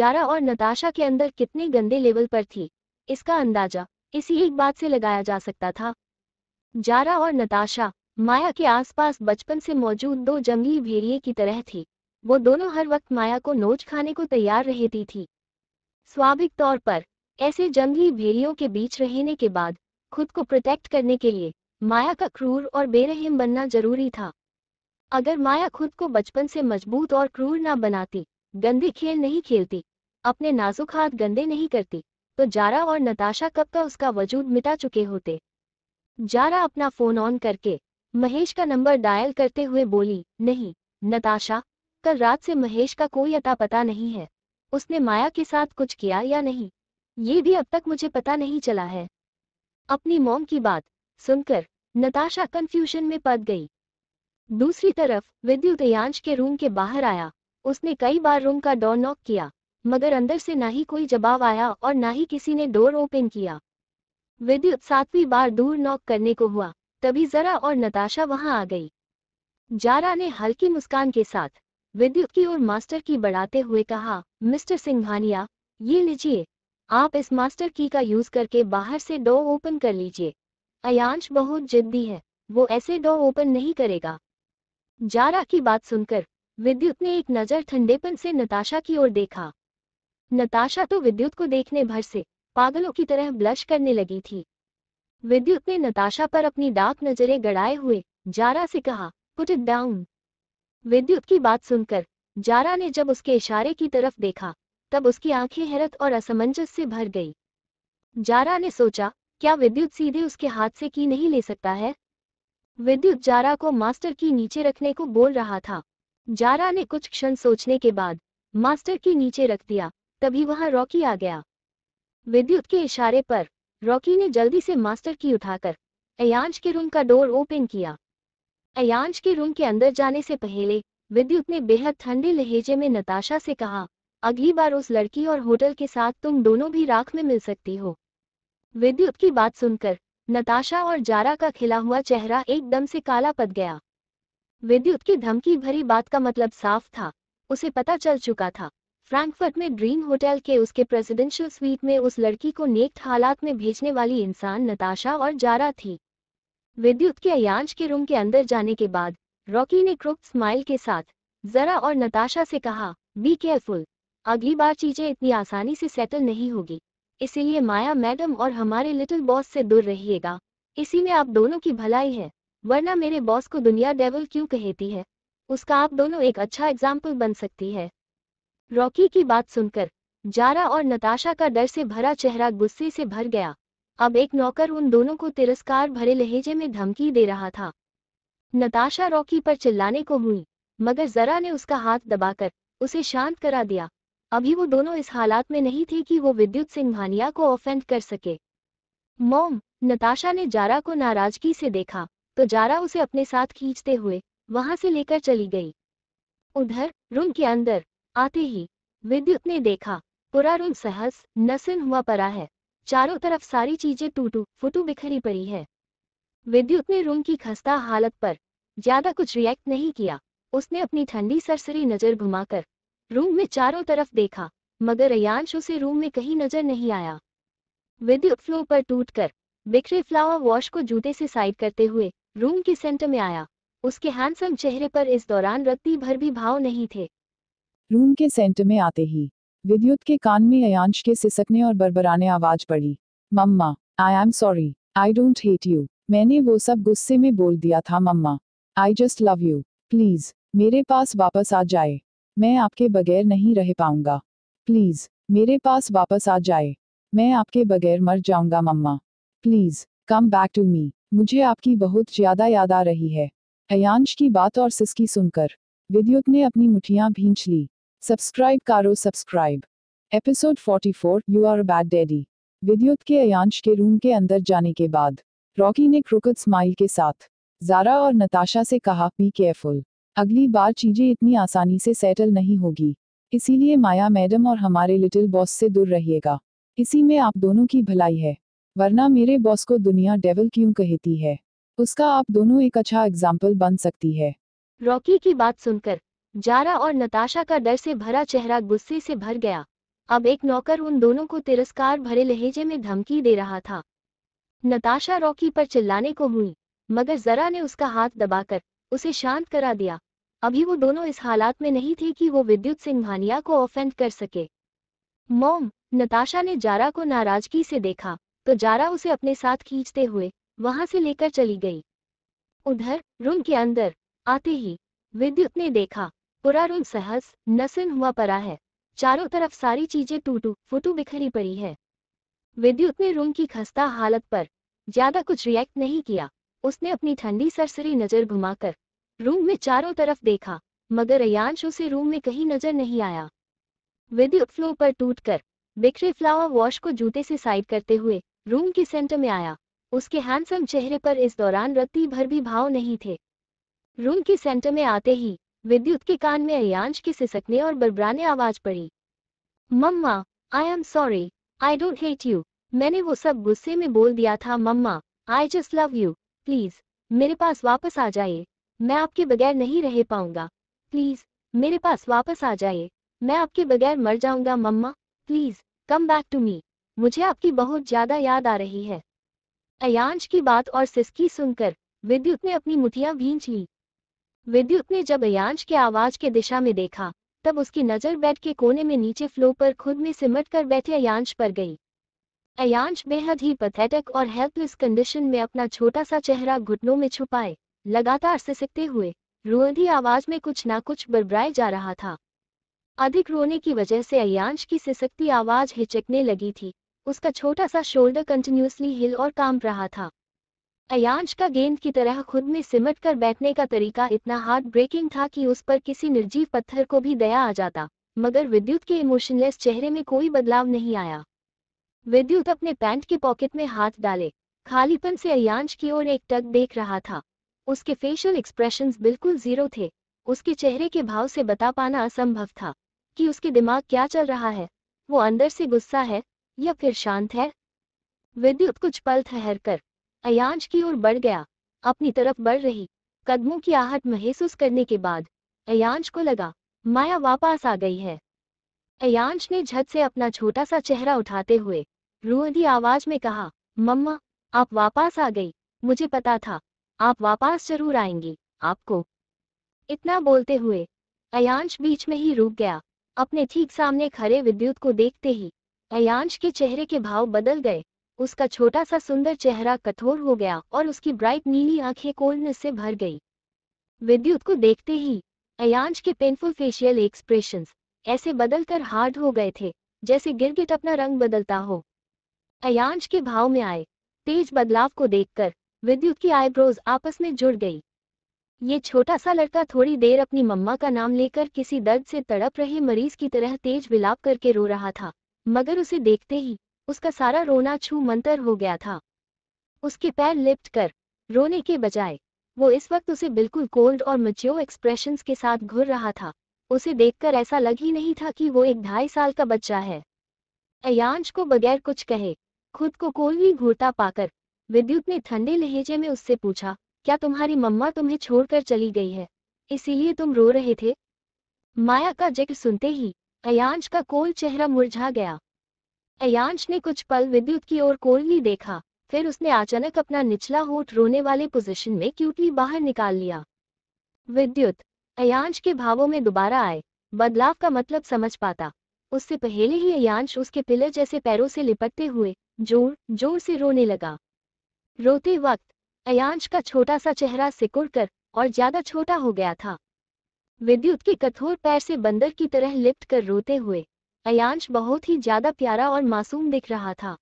[SPEAKER 2] जारा और नताशा के अंदर कितने गंदे लेवल पर थी इसका अंदाजा इसी एक बात से लगाया जा सकता था जारा और नताशा माया के आसपास बचपन से मौजूद दो जंगली भेड़िए की तरह थी वो दोनों हर वक्त माया को नोच खाने को तैयार रहती थी स्वाभाविक तौर पर ऐसे जंगली भेड़ियों के बीच रहने के बाद खुद को प्रोटेक्ट करने के लिए माया का क्रूर और बेरहम बनना जरूरी था अगर माया खुद को बचपन से मजबूत और क्रूर ना बनाती गंदे खेल नहीं खेलती अपने नाजुक हाथ गंदे नहीं करती तो जारा और नताशा कब का उसका वजूद मिटा चुके होते जारा अपना फोन ऑन करके महेश का नंबर डायल करते हुए बोली नहीं नताशा कल रात से महेश का कोई अता पता नहीं है उसने माया के साथ कुछ किया या नहीं ये भी अब तक मुझे पता नहीं चला है अपनी मोम की बात सुनकर नताशा कंफ्यूजन में पड़ गई दूसरी तरफ विद्युत यांश के रूम के बाहर आया उसने कई बार रूम का डोर नॉक किया मगर अंदर से ना ही कोई जवाब आया और ना ही किसी ने डोर ओपन किया विद्युत सातवीं बार दूर नॉक करने को हुआ तभी जरा और नताशा वहां आ गई जारा ने हल्की मुस्कान के साथ विद्युत की ओर मास्टर की बढ़ाते हुए कहा मिस्टर सिंघानिया ये लीजिए आप इस मास्टर की का यूज करके बाहर से डो ओपन कर लीजिए अयांश बहुत जिद्दी है वो ऐसे डो ओपन नहीं करेगा जारा की बात सुनकर विद्युत ने एक नज़र ठंडेपन से नताशा की ओर देखा नताशा तो विद्युत को देखने भर से पागलों की तरह ब्लश करने लगी थी विद्युत ने नताशा पर अपनी डाक नजरें गड़ाए हुए जारा से कहा पुट इट डाउन विद्युत की बात सुनकर जारा ने जब उसके इशारे की तरफ देखा तब उसकी आंखें हैरत और असमंजस से भर गई जारा ने सोचा क्या विद्युत सीधे उसके हाथ से की नहीं ले सकता है विद्युत जारा को मास्टर की नीचे रखने को बोल रहा था जारा ने कुछ क्षण सोचने के बाद मास्टर की नीचे रख दिया तभी वहां रॉकी आ गया विद्युत के इशारे पर रॉकी ने जल्दी से मास्टर की उठाकर अयांश के रूम का डोर ओपन किया अयांश के रूम के अंदर जाने से पहले विद्युत ने बेहद ठंडे लहजे में नताशा से कहा अगली बार उस लड़की और होटल के साथ तुम दोनों भी राख में मिल सकती हो विद्युत की बात सुनकर नताशा और जारा का खिला हुआ चेहरा एकदम से काला पद गया विद्युत की धमकी भरी बात का मतलब साफ था उसे पता चल चुका था फ्रैंकफर्ट में ड्रीम होटल के उसके प्रेसिडेंशियल स्वीट में उस लड़की को नेक हालात में भेजने वाली इंसान नताशा और जारा थी विद्युत के अयांश के रूम के अंदर जाने के बाद रॉकी ने क्रुप स्माइल के साथ जरा और नताशा से कहा बी केयरफुल अगली बार चीजें इतनी आसानी से सेटल नहीं होगी इसीलिए माया मैडम और हमारे लिटिल बॉस से दूर रहिएगा इसी में आप दोनों की भलाई है वरना मेरे बॉस को दुनिया डेवल क्यों कहती है उसका आप दोनों एक अच्छा एग्जाम्पल बन सकती है रॉकी की बात सुनकर जारा और नताशा का डर से भरा चेहरा गुस्से से भर गया अब एक नौकर उन दोनों को तिरस्कार भरे लहजे में धमकी दे रहा था नताशा रॉकी पर चिल्लाने को हुई मगर जरा ने उसका हाथ दबाकर उसे शांत करा दिया अभी वो दोनों इस हालात में नहीं थे कि वो विद्युत सिंघानिया को ऑफेंड कर सके मोम नताशा ने जारा को नाराजगी से देखा तो जारा उसे अपने साथ खींचते हुए वहां से लेकर चली गई उधर रूम के अंदर आते ही विद्युत ने देखा पूरा रूम सहस नसिन हुआ पड़ा है चारों तरफ सारी चीजें टूटू फुटू बिखरी पड़ी है विद्युत ने रूम की खस्ता हालत पर ज्यादा कुछ रिएक्ट नहीं किया उसने अपनी ठंडी सरसरी नजर घुमाकर रूम में चारों तरफ देखा मगर अयांश उसे रूम में कहीं नजर नहीं आया विद्युत फ्लो पर टूटकर बिखरे फ्लावर वॉश को जूते से साइड करते हुए रूम के सेंटर में आया उसके हैंडसम चेहरे पर इस दौरान रत्ती भर
[SPEAKER 1] भी भाव नहीं थे रूम के सेंटर में आते ही विद्युत के कान में अयांश के सिसकने और बरबराने आवाज पड़ी mamma I am sorry I don't hate you मैंने वो सब गुस्से में बोल दिया था mamma I just love you please मेरे पास वापस आ जाए मैं आपके बगैर नहीं रह पाऊंगा प्लीज मेरे पास वापस आ जाए मैं आपके बगैर मर जाऊंगा mamma please come back to me मुझे आपकी बहुत ज्यादा याद आ रही है अयांश की बात और सिसकी सुनकर विद्युत ने अपनी मुठियां भींच ली सब्सक्राइब कारो subscribe episode 44 you are bad daddy Vidyut के अयांश के रूम के अंदर जाने के बाद रॉकी ने क्रुकट स्माइल के साथ जारा और नताशा से कहा बी केयरफुल अगली बार चीजें इतनी आसानी से सेटल नहीं होगी इसीलिए माया मैडम और हमारे लिटिल बॉस से दूर रहिएगा इसी में आप दोनों की भलाई है वरना मेरे बॉस को दुनिया डेवल क्यों कहती है उसका आप दोनों एक अच्छा एग्जाम्पल बन सकती है
[SPEAKER 2] रॉकी की बात सुनकर जारा और नताशा का डर से भरा चेहरा गुस्से से भर गया अब एक नौकर उन दोनों को तिरस्कार भरे लहजे में धमकी दे रहा था नताशा रॉकी पर चिल्लाने को हुई मगर जरा ने उसका हाथ दबाकर उसे शांत करा दिया अभी वो दोनों इस हालात में नहीं थे कि वो विद्युत सिंघानिया को ऑफेंड कर सके मोम नताशा ने जारा को नाराजगी से देखा तो जारा उसे अपने साथ खींचते हुए वहां से लेकर चली गई उधर रूम के अंदर आते ही विद्युत ने देखा पुरारुल सहस नसिन हुआ पड़ा है चारों तरफ सारी चीजें टूटू फुटू बिखरी पड़ी है विद्युत ने रूम की खस्ता हालत पर ज्यादा कुछ रिएक्ट नहीं किया उसने अपनी ठंडी सरसरी नजर घुमाकर रूम में चारों तरफ देखा मगर अयांश उसे रूम में कहीं नजर नहीं आया विद्युत फ्लो पर टूटकर बिखरे फ्लावर वॉश को जूते से साइड करते हुए रूम के सेंटर में आया उसके हैंडसम चेहरे पर इस दौरान रत्ती भर भी भाव नहीं थे रूम के सेंटर में आते ही विद्युत के कान में अयांश की सिसकने और बरबराने आवाज पड़ी mamma I am sorry I don't hate you मैंने वो सब गुस्से में बोल दिया था mamma I just love you please मेरे पास वापस आ जाइए मैं आपके बगैर नहीं रह पाऊंगा प्लीज मेरे पास वापस आ जाइए मैं आपके बगैर मर जाऊंगा mamma please come back to me मुझे आपकी बहुत ज्यादा याद आ रही है अयांश की बात और सिसकी सुनकर विद्युत ने अपनी मुठिया भींच ली विद्युत ने जब अयांश के आवाज के दिशा में देखा तब उसकी नजर बेड के कोने में नीचे फ्लो पर खुद में सिमट कर बैठे अयांश पर गई अयांश बेहद ही पथेटिक और हेल्पलेस कंडीशन में अपना छोटा सा चेहरा घुटनों में छुपाए लगातार सिसकते हुए रोधी आवाज में कुछ ना कुछ बरबराए जा रहा था अधिक रोने की वजह से अयांश की सिसकती आवाज हिचकने लगी थी उसका छोटा सा शोल्डर कंटिन्यूसली हिल और कांप रहा था अयांश का गेंद की तरह खुद में सिमट कर बैठने का तरीका इतना हार्ट ब्रेकिंग था कि उस पर किसी निर्जीव पत्थर को भी दया आ जाता मगर विद्युत के इमोशनलेस चेहरे में कोई बदलाव नहीं आया विद्युत अपने पैंट के पॉकेट में हाथ डाले खालीपन से अयांश की ओर एक टक देख रहा था उसके फेशियल एक्सप्रेशंस बिल्कुल जीरो थे उसके चेहरे के भाव से बता पाना असंभव था कि उसके दिमाग क्या चल रहा है वो अंदर से गुस्सा है या फिर शांत है विद्युत कुछ पल ठहर कर अयांश की ओर बढ़ गया अपनी तरफ बढ़ रही कदमों की आहट महसूस करने के बाद अयांश को लगा माया वापस आ गई है अयांश ने झट से अपना छोटा सा चेहरा उठाते हुए रूहदी आवाज में कहा मम्मा आप वापस आ गई मुझे पता था आप वापस जरूर आएंगी आपको इतना बोलते हुए अयांश बीच में ही रुक गया अपने ठीक सामने खड़े विद्युत को देखते ही अयांश के चेहरे के भाव बदल गए उसका छोटा सा सुंदर चेहरा कठोर हो गया और उसकी ब्राइट नीली आंखें कोल्डनेस से भर गई विद्युत को देखते ही अयांश के पेनफुल फेशियल एक्सप्रेशन ऐसे बदलकर हार्ड हो गए थे जैसे गिरगिट अपना रंग बदलता हो अयांश के भाव में आए तेज बदलाव को देखकर विद्युत की आईब्रोज आपस में जुड़ गई ये छोटा सा लड़का थोड़ी देर अपनी मम्मा का नाम लेकर किसी दर्द से तड़प रहे मरीज की तरह तेज विलाप करके रो रहा था मगर उसे देखते ही उसका सारा रोना छू मंतर हो गया था उसके पैर लिपट कर रोने के बजाय वो इस वक्त उसे बिल्कुल कोल्ड और मच्योर एक्सप्रेशन के साथ घुर रहा था उसे देखकर ऐसा लग ही नहीं था कि वो एक ढाई साल का बच्चा है अयांश को बगैर कुछ कहे खुद को कोल्वी घूरता पाकर विद्युत ने ठंडे लहजे में उससे पूछा क्या तुम्हारी मम्मा तुम्हें छोड़कर चली गई है इसीलिए तुम रो रहे थे माया का जिक्र सुनते ही अयांश का कोल चेहरा मुरझा गया अयांश ने कुछ पल विद्युत की ओर कोरली देखा फिर उसने अचानक अपना निचला होठ रोने वाले पोजीशन में क्यूटली बाहर निकाल लिया विद्युत अयांश के भावों में दोबारा आए बदलाव का मतलब समझ पाता उससे पहले ही अयांश उसके पिलर जैसे पैरों से लिपटते हुए जोर जोर से रोने लगा रोते वक्त अयांश का छोटा सा चेहरा सिकुड़ कर और ज्यादा छोटा हो गया था विद्युत के कठोर पैर से बंदर की तरह लिपट कर रोते हुए अयांश बहुत ही ज्यादा प्यारा और मासूम दिख रहा था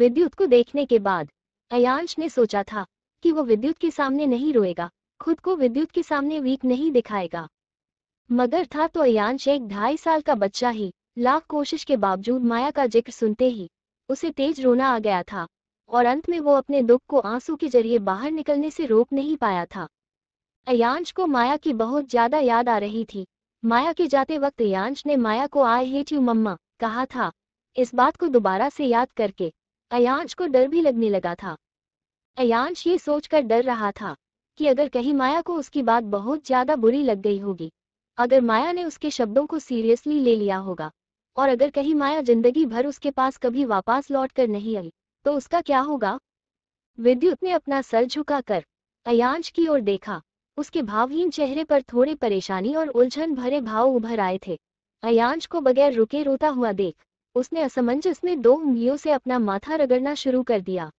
[SPEAKER 2] विद्युत को देखने के बाद अयांश ने सोचा था कि वो विद्युत के सामने नहीं रोएगा खुद को विद्युत के सामने वीक नहीं दिखाएगा मगर था तो अयांश एक ढाई साल का बच्चा ही लाख कोशिश के बावजूद माया का जिक्र सुनते ही उसे तेज रोना आ गया था और अंत में वो अपने दुख को आंसू के जरिए बाहर निकलने से रोक नहीं पाया था अयांश को माया की बहुत ज्यादा याद आ रही थी माया के जाते वक्त यांश ने माया को आई हेट यू मम्मा कहा था इस बात को दोबारा से याद करके अयांश को डर भी लगने लगा था अयांश ये सोचकर डर रहा था कि अगर कहीं माया को उसकी बात बहुत ज्यादा बुरी लग गई होगी अगर माया ने उसके शब्दों को सीरियसली ले लिया होगा और अगर कहीं माया जिंदगी भर उसके पास कभी वापस लौट कर नहीं आई तो उसका क्या होगा विद्युत ने अपना सर झुकाकर अयांश की ओर देखा उसके भावहीन चेहरे पर थोड़े परेशानी और उलझन भरे भाव उभर आए थे अयांश को बगैर रुके रोता हुआ देख उसने असमंजस
[SPEAKER 1] में दो उंगलियों से अपना
[SPEAKER 2] माथा रगड़ना शुरू कर दिया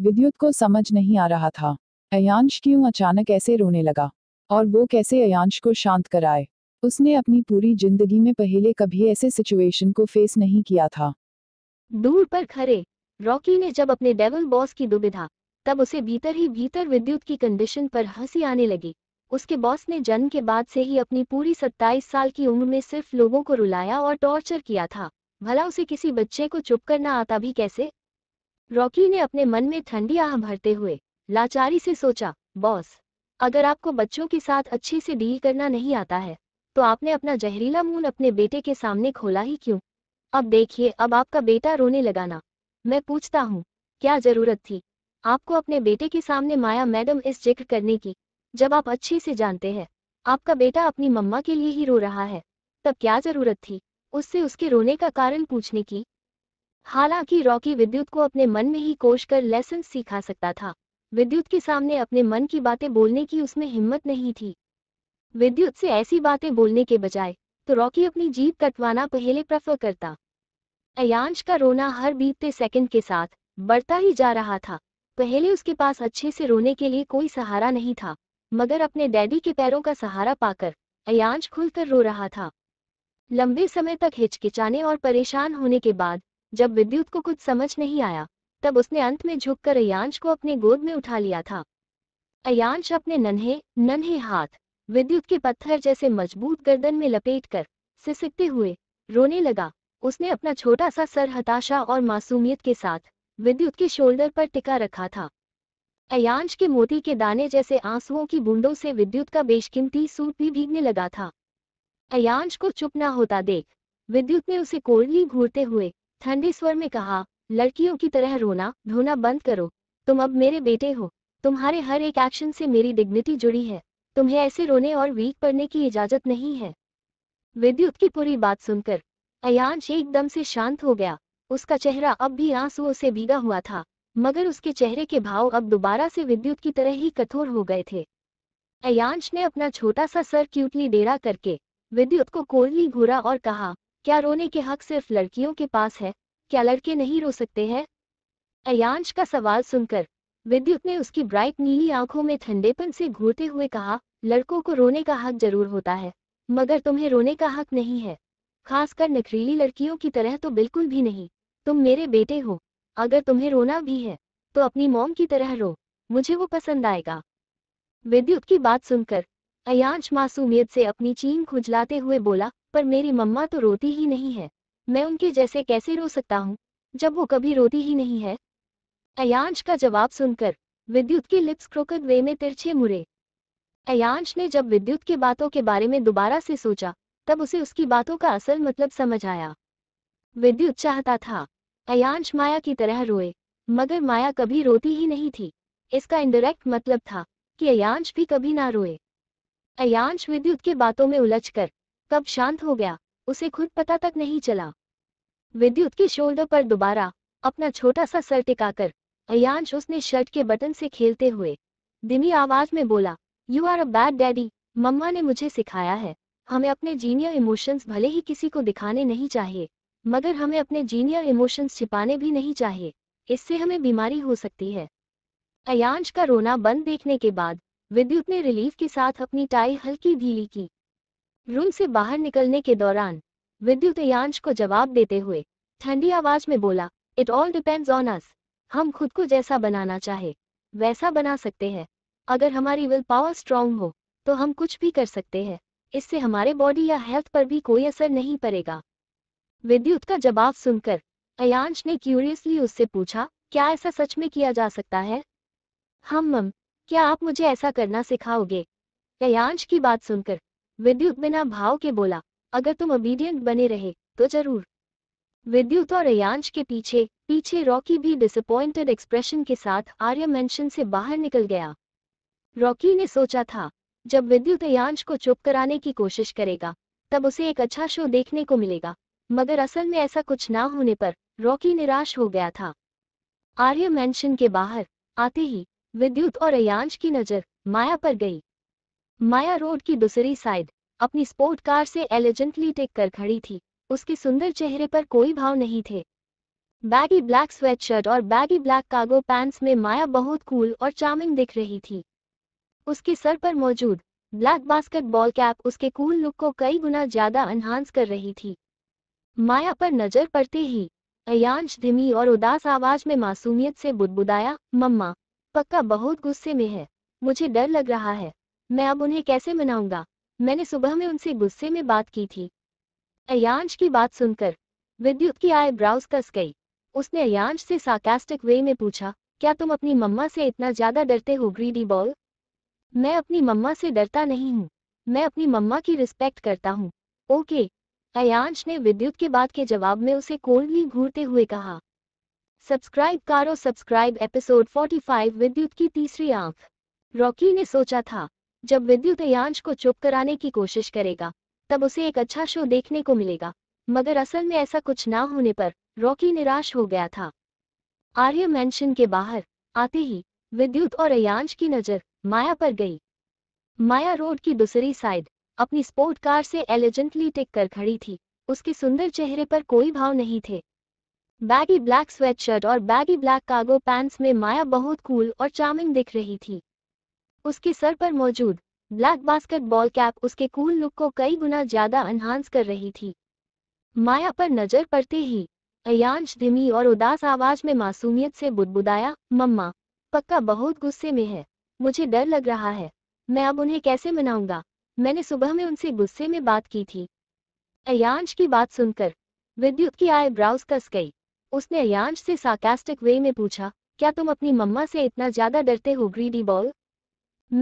[SPEAKER 1] विद्युत को समझ नहीं आ रहा था अयांश क्यों अचानक ऐसे रोने लगा और वो कैसे अयांश को शांत कराए उसने अपनी पूरी जिंदगी में पहले कभी ऐसे सिचुएशन को फेस नहीं किया था
[SPEAKER 2] दूर पर खड़े रॉकी ने जब अपने डेवल बॉस की दुविधा तब उसे भीतर ही भीतर विद्युत की कंडीशन पर हंसी आने लगी उसके बॉस ने जन्म के बाद से ही अपनी पूरी 27 साल की उम्र में सिर्फ लोगों को रुलाया और टॉर्चर किया था भला उसे किसी बच्चे को चुप करना आता भी कैसे रॉकी ने अपने मन में ठंडी आह भरते हुए लाचारी से सोचा बॉस अगर आपको बच्चों के साथ अच्छे से डील करना नहीं आता है तो आपने अपना जहरीला मुंह अपने बेटे के सामने खोला ही क्यों अब देखिए अब आपका बेटा रोने लगाना मैं पूछता हूँ क्या जरूरत थी आपको अपने बेटे के सामने माया मैडम इस जिक्र करने की जब आप अच्छे से जानते हैं आपका बेटा अपनी मम्मा के लिए ही रो रहा है तब क्या जरूरत थी उससे उसके रोने का कारण पूछने की हालांकि रॉकी विद्युत को अपने मन में ही कोश कर लेसन सिखा सकता था विद्युत के सामने अपने मन की बातें बोलने की उसमें हिम्मत नहीं थी विद्युत से ऐसी बातें बोलने के बजाय तो रॉकी अपनी जीप कटवाना पहले प्रेफर करता अयांश का रोना हर बीतते सेकंड के साथ बढ़ता ही जा रहा था पहले उसके पास अच्छे से रोने के लिए कोई सहारा नहीं था मगर अपने डैडी के पैरों का सहारा पाकर अयांश खुलकर रो रहा था लंबे समय तक हिचकिचाने और परेशान होने के बाद जब विद्युत को कुछ समझ नहीं आया तब उसने अंत में झुककर अयांश को अपने गोद में उठा लिया था अयांश अपने नन्हे नन्हे हाथ विद्युत के पत्थर जैसे मजबूत गर्दन में लपेट कर सिसकते हुए रोने लगा उसने अपना छोटा सा सर हताशा और मासूमियत के साथ विद्युत के शोल्डर पर टिका रखा था अयांश के मोती के दाने जैसे आंसुओं की बूंदों से विद्युत का बेशकीमती सूट भी भीगने लगा था अयांश को चुप ना होता देख विद्युत ने उसे कोल्डली घूरते हुए ठंडे स्वर में कहा लड़कियों की तरह रोना धोना बंद करो तुम अब मेरे बेटे हो तुम्हारे हर एक एक्शन से मेरी डिग्निटी जुड़ी है तुम्हें ऐसे रोने और वीक पड़ने की इजाजत नहीं है विद्युत की पूरी बात सुनकर अयांश एकदम से शांत हो गया उसका चेहरा अब भी आंसुओं से भीगा हुआ था मगर उसके चेहरे के भाव अब दोबारा से विद्युत की तरह ही कठोर हो गए थे अयांश ने अपना छोटा सा सर क्यूटली डेरा करके विद्युत को कोरली घूरा और कहा क्या रोने के हक सिर्फ लड़कियों के पास है क्या लड़के नहीं रो सकते हैं अयांश का सवाल सुनकर विद्युत ने उसकी ब्राइट नीली आंखों में ठंडेपन से घूरते हुए कहा लड़कों को रोने का हक जरूर होता है मगर तुम्हें रोने का हक नहीं है खासकर नखरीली लड़कियों की तरह तो बिल्कुल भी नहीं तुम मेरे बेटे हो अगर तुम्हें रोना भी है तो अपनी मोम की तरह रो मुझे वो पसंद आएगा विद्युत की बात सुनकर अयांश मासूमियत से अपनी चीन खुजलाते हुए बोला पर मेरी मम्मा तो रोती ही नहीं है मैं उनके जैसे कैसे रो सकता हूँ जब वो कभी रोती ही नहीं है अयांश का जवाब सुनकर विद्युत के लिप्स क्रोकद वे में तिरछे मुरे अयांश ने जब विद्युत के बातों के बारे में दोबारा से सोचा तब उसे उसकी बातों का असल मतलब समझ आया विद्युत चाहता था अयांश माया की तरह रोए मगर माया कभी रोती ही नहीं थी इसका इंडायरेक्ट मतलब था कि अयांश भी कभी ना रोए अयांश विद्युत के बातों में उलझकर कब शांत हो गया उसे खुद पता तक नहीं चला विद्युत के शोल्डर पर दोबारा अपना छोटा सा सर टिकाकर अयांश उसने शर्ट के बटन से खेलते हुए धीमी आवाज में बोला you are a bad daddy mamma ने मुझे सिखाया है हमें अपने जीनियर इमोशंस भले ही किसी को दिखाने नहीं चाहिए मगर हमें अपने जीनियर इमोशंस छिपाने भी नहीं चाहिए इससे हमें बीमारी हो सकती है अयांश का रोना बंद देखने के बाद विद्युत ने रिलीफ के साथ अपनी टाई हल्की ढीली की रूम से बाहर निकलने के दौरान विद्युत अयांश को जवाब देते हुए ठंडी आवाज में बोला it all depends on us हम खुद को जैसा बनाना चाहे वैसा बना सकते हैं अगर हमारी विल पावर स्ट्रांग हो तो हम कुछ भी कर सकते हैं इससे हमारे बॉडी या हेल्थ पर भी कोई असर नहीं पड़ेगा विद्युत का जवाब सुनकर अयांश ने क्यूरियसली उससे पूछा क्या ऐसा सच में किया जा सकता है हम मम क्या आप मुझे ऐसा करना सिखाओगे अयांश की बात सुनकर विद्युत बिना भाव के बोला अगर तुम ओबीडियंट बने रहे तो जरूर विद्युत और अयांश के पीछे पीछे रॉकी भी डिसअपॉइंटेड एक्सप्रेशन के साथ आर्य मेंशन से बाहर निकल गया रॉकी ने सोचा था जब विद्युत अयांश को चुप कराने की कोशिश करेगा तब उसे एक अच्छा शो देखने को मिलेगा मगर असल में ऐसा कुछ ना होने पर रॉकी निराश हो गया था आर्य मेंशन के बाहर आते ही विद्युत और अयांश की नजर माया पर गई माया रोड की दूसरी साइड अपनी स्पोर्ट कार से एलिजेंटली टेक कर खड़ी थी उसके सुंदर चेहरे पर कोई भाव नहीं थे बैगी ब्लैक स्वेटशर्ट और बैगी ब्लैक कागो पैंट्स में माया बहुत कूल और चार्मिंग दिख रही थी उसके सर पर मौजूद ब्लैक बास्केटबॉल कैप उसके कूल लुक को कई गुना ज्यादा एनहांस कर रही थी माया पर नजर पड़ते ही अयांश धीमी और उदास आवाज में मासूमियत से बुदबुदाया मम्मा पक्का बहुत गुस्से में है मुझे डर लग रहा है मैं अब उन्हें कैसे मनाऊंगा मैंने सुबह में उनसे गुस्से में बात की थी अयांश की बात सुनकर विद्युत की आय ब्राउज कस गई उसने अयांश से साकेस्टिक वे में पूछा क्या तुम अपनी मम्मा से इतना ज्यादा डरते हो ग्रीडी बॉल मैं अपनी मम्मा से डरता नहीं हूँ मैं अपनी मम्मा की रिस्पेक्ट करता हूँ ओके अयांश ने विद्युत के बाद के जवाब में उसे कोल्डली घूरते हुए कहा सब्सक्राइब करो सब्सक्राइब एपिसोड 45 विद्युत की तीसरी आंख रॉकी ने सोचा था जब विद्युत अयांश को चुप कराने की कोशिश करेगा तब उसे एक अच्छा शो देखने को मिलेगा मगर असल में ऐसा कुछ ना होने पर रॉकी निराश हो गया था आर्य मैंशन के बाहर आते ही विद्युत और अयांश की नजर माया पर गई माया रोड की दूसरी साइड अपनी स्पोर्ट कार से एलिजेंटली टिक कर खड़ी थी उसके सुंदर चेहरे पर कोई भाव नहीं थे बैगी ब्लैक स्वेटशर्ट और बैगी ब्लैक कागो पैंट्स में माया बहुत कूल और चार्मिंग दिख रही थी उसके सर पर मौजूद ब्लैक बास्केटबॉल कैप उसके कूल लुक को कई गुना ज्यादा एनहांस कर रही थी माया पर नजर पड़ते ही अयांश धीमी और उदास आवाज में मासूमियत से बुदबुदाया मम्मा पक्का बहुत गुस्से में है मुझे डर लग रहा है मैं अब उन्हें कैसे मनाऊंगा मैंने सुबह में उनसे गुस्से में बात की थी अयांश की बात सुनकर विद्युत की आय ब्राउज कस गई उसने अयांश से साकेस्टिक वे में पूछा क्या तुम अपनी मम्मा से इतना ज्यादा डरते हो ग्रीडी बॉल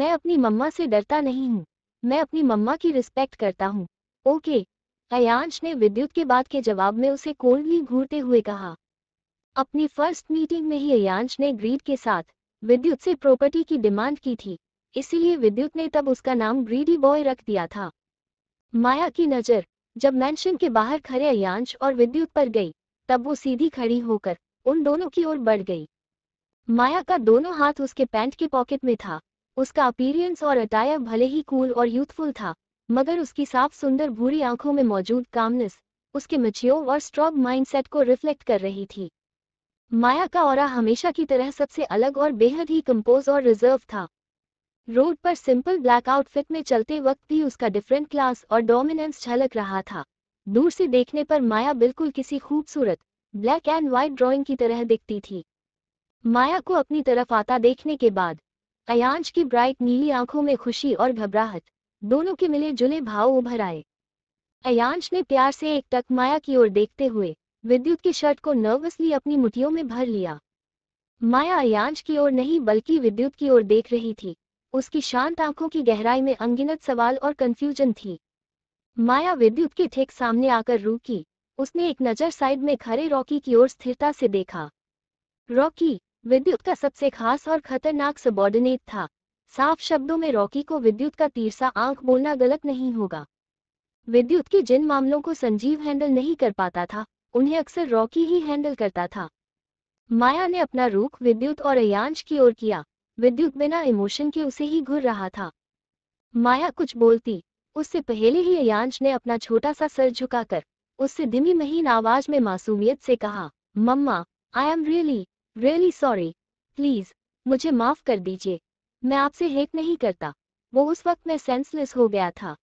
[SPEAKER 2] मैं अपनी मम्मा से डरता नहीं हूँ मैं अपनी मम्मा की रिस्पेक्ट करता हूँ ओके अयांश ने विद्युत के बाद के जवाब में उसे कोल्डली घूरते हुए कहा अपनी फर्स्ट मीटिंग में ही अयांश ने ग्रीड के साथ विद्युत से प्रॉपर्टी की डिमांड की थी इसीलिए विद्युत ने तब उसका नाम ग्रीडी बॉय रख दिया था माया की नज़र जब मैंशन के बाहर खड़े अयांश और विद्युत पर गई तब वो सीधी खड़ी होकर उन दोनों की ओर बढ़ गई माया का दोनों हाथ उसके पैंट के पॉकेट में था उसका अपीरियंस और अटायर भले ही कूल और यूथफुल था मगर उसकी साफ सुंदर भूरी आंखों में मौजूद कामनेस उसके मचियों और स्ट्रॉग माइंडसेट को रिफ्लेक्ट कर रही थी माया का और हमेशा की तरह सबसे अलग और बेहद ही कंपोज और रिजर्व था रोड पर सिंपल ब्लैक आउटफिट में चलते वक्त भी उसका डिफरेंट क्लास और डोमिनेंस झलक रहा था दूर से देखने पर माया बिल्कुल किसी खूबसूरत ब्लैक एंड व्हाइट ड्राइंग की तरह दिखती थी माया को अपनी तरफ आता देखने के बाद अयांश की ब्राइट नीली आंखों में खुशी और घबराहट दोनों के मिले जुले भाव उभर आए अयांश ने प्यार से एक टक माया की ओर देखते हुए विद्युत की शर्ट को नर्वसली अपनी मुठियों में भर लिया माया अयांश की ओर नहीं बल्कि विद्युत की ओर देख रही थी उसकी शांत आंखों की गहराई में अनगिनत सवाल और कंफ्यूजन थी माया विद्युत के ठेक सामने आकर रुकी उसने एक नज़र साइड में खड़े रॉकी की ओर स्थिरता से देखा रॉकी विद्युत का सबसे खास और खतरनाक सबॉर्डिनेट था साफ शब्दों में रॉकी को विद्युत का तीरसा आंख बोलना गलत नहीं होगा विद्युत के जिन मामलों को संजीव हैंडल नहीं कर पाता था उन्हें अक्सर रॉकी ही हैंडल करता था माया ने अपना रुख विद्युत और अयांश की ओर किया विद्युत बिना इमोशन के उसे ही घूर रहा था माया कुछ बोलती उससे पहले ही अयांश ने अपना छोटा सा सर झुकाकर उससे धीमी महीन आवाज में मासूमियत से कहा mamma I am really really sorry please मुझे माफ कर दीजिए मैं आपसे हेट नहीं करता वो उस वक्त मैं सेंसलेस हो गया था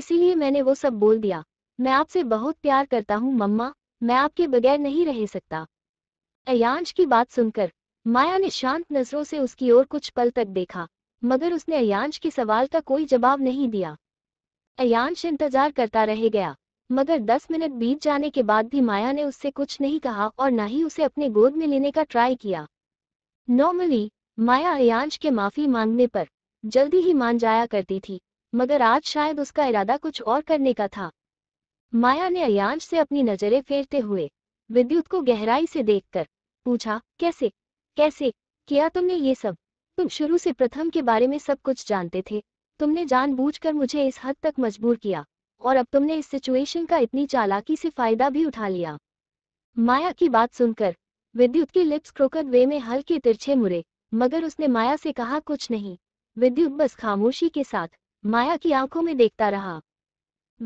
[SPEAKER 2] इसीलिए मैंने वो सब बोल दिया मैं आपसे बहुत प्यार करता हूँ मम्मा मैं आपके बगैर नहीं रह सकता अयांश की बात सुनकर माया ने शांत नजरों से उसकी ओर कुछ पल तक देखा मगर उसने अयांश के सवाल का कोई जवाब नहीं दिया अयांश इंतजार करता रह गया मगर दस मिनट बीत जाने के बाद भी माया ने उससे कुछ नहीं कहा और न ही उसे अपने गोद में लेने का ट्राई किया नॉर्मली माया अयांश के माफी मांगने पर जल्दी ही मान जाया करती थी मगर आज शायद उसका इरादा कुछ और करने का था माया ने अयांश से अपनी नजरें फेरते हुए विद्युत को गहराई से देखकर पूछा कैसे कैसे किया तुमने ये सब तुम शुरू से प्रथम के बारे में सब कुछ जानते थे तुमने जानबूझकर मुझे इस हद तक मजबूर किया और अब तुमने इस सिचुएशन का इतनी चालाकी से फायदा भी उठा लिया माया की बात सुनकर विद्युत की लिप्स क्रोकर वे में हल्के तिरछे मुरे मगर उसने माया से कहा कुछ नहीं विद्युत बस खामोशी के साथ माया की आंखों में देखता रहा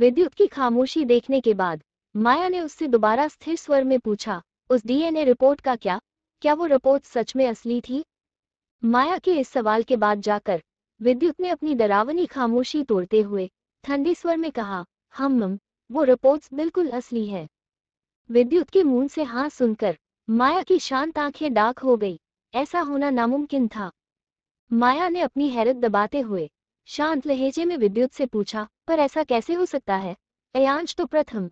[SPEAKER 2] विद्युत की खामोशी देखने के बाद माया ने उससे दोबारा स्थिर स्वर में पूछा उस डीएनए रिपोर्ट का क्या क्या वो रिपोर्ट सच में असली थी माया के इस सवाल के बाद जाकर विद्युत ने अपनी डरावनी खामोशी तोड़ते हुए ठंडी स्वर में कहा हम हाँ, मम वो रिपोर्ट्स बिल्कुल असली है विद्युत के मुंह से हाँ सुनकर माया की शांत आंखें डाक हो गई ऐसा होना नामुमकिन था माया ने अपनी हैरत दबाते हुए शांत लहेजे में विद्युत से पूछा पर ऐसा कैसे हो सकता है अयांश तो प्रथम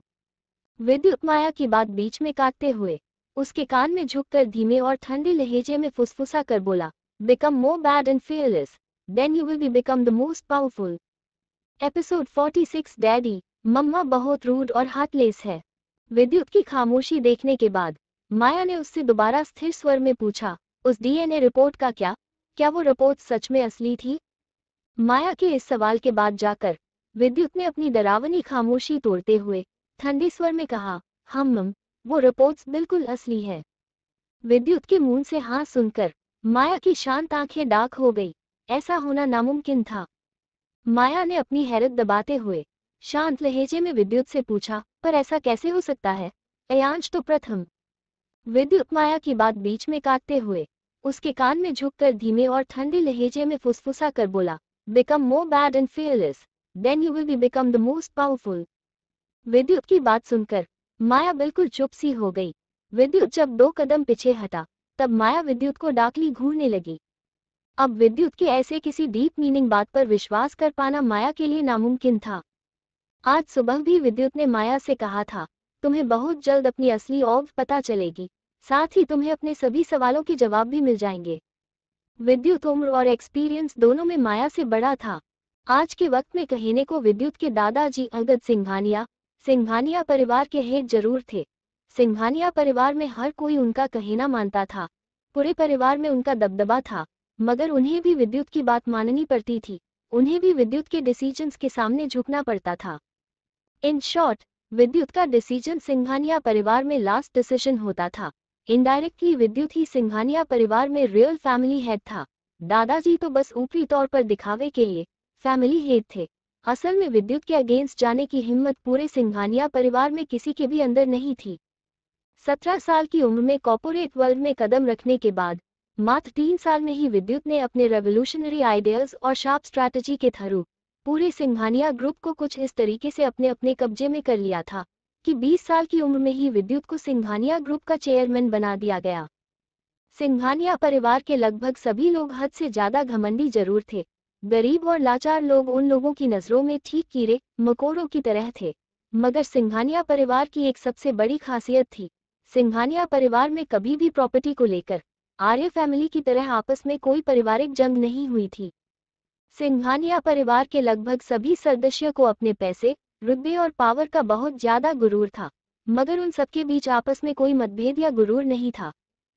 [SPEAKER 2] विद्युत माया की बात बीच में काटते हुए उसके कान में झुककर धीमे और ठंडे लहेजे में फुसफुसा कर बोला become more bad and fearless then you will be become the most powerful episode 46 daddy mamma बहुत रूड और हार्टलेस है विद्युत की खामोशी देखने के बाद माया ने उससे दोबारा स्थिर स्वर में पूछा उस डीएनए रिपोर्ट का क्या क्या वो रिपोर्ट सच में असली थी माया के इस सवाल के बाद जाकर विद्युत ने अपनी डरावनी खामोशी तोड़ते हुए ठंडी स्वर में कहा हम हाँ, मम वो रिपोर्ट्स बिल्कुल असली है विद्युत के मुंह से हाँ सुनकर माया की शांत आंखें डाक हो गई ऐसा होना नामुमकिन था माया ने अपनी हैरत दबाते हुए शांत लहेजे में विद्युत से पूछा पर ऐसा कैसे हो सकता है अयांश तो प्रथम विद्युत माया की बात बीच में काटते हुए उसके कान में झुककर धीमे और ठंडे लहेजे में फुसफुसा कर बोला become more bad and fearless then you will be become the most powerful Vidyut की बात सुनकर माया बिल्कुल चुप सी हो गई विद्युत जब दो कदम पीछे हटा तब माया विद्युत को डाकली घूरने लगी अब विद्युत के ऐसे किसी डीप मीनिंग बात पर विश्वास कर पाना माया के लिए नामुमकिन था आज सुबह भी विद्युत ने माया से कहा था तुम्हें बहुत जल्द अपनी असली औव पता चलेगी साथ ही तुम्हें अपने सभी सवालों के जवाब भी मिल जाएंगे विद्युत उम्र और एक्सपीरियंस दोनों में माया से बड़ा था आज के वक्त में कहने को विद्युत के दादाजी अगत सिंघानिया सिंघानिया परिवार के हेड जरूर थे सिंघानिया परिवार में हर कोई उनका कहना मानता था पूरे परिवार में उनका दबदबा था मगर उन्हें भी विद्युत की बात माननी पड़ती थी उन्हें भी विद्युत के डिसीजन के सामने झुकना पड़ता था इन शॉर्ट विद्युत का डिसीजन सिंघानिया परिवार में लास्ट डिसीजन होता था इनडायरेक्टली विद्युत ही सिंघानिया परिवार में रियल फैमिली हेड था दादाजी तो बस ऊपरी तौर पर दिखावे के लिए फैमिली हेड थे असल में विद्युत के अगेंस्ट जाने की हिम्मत पूरे सिंघानिया परिवार में किसी के भी अंदर नहीं थी सत्रह साल की उम्र में कॉपोरेट वर्ल्ड में कदम रखने के बाद मात्र तीन साल में ही विद्युत ने अपने रेवोल्यूशनरी आइडियाज और शार्प स्ट्रैटेजी के थ्रू पूरे सिंघानिया ग्रुप को कुछ इस तरीके से अपने अपने कब्जे में कर लिया था कि 20 साल की उम्र में ही विद्युत को सिंघानिया ग्रुप का चेयरमैन बना दिया गया सिंघानिया परिवार के लगभग सभी लोग हद से ज्यादा घमंडी जरूर थे गरीब और लाचार लोग उन लोगों की नज़रों में ठीक कीड़े मकोड़ों की तरह थे मगर सिंघानिया परिवार की एक सबसे बड़ी खासियत थी सिंघानिया परिवार में कभी भी प्रॉपर्टी को लेकर आर्य फैमिली की तरह आपस में कोई पारिवारिक जंग नहीं हुई थी सिंघानिया परिवार के लगभग सभी सदस्य को अपने पैसे रुतबे और पावर का बहुत ज्यादा गुरूर था मगर उन सबके बीच आपस में कोई मतभेद या गुरूर नहीं था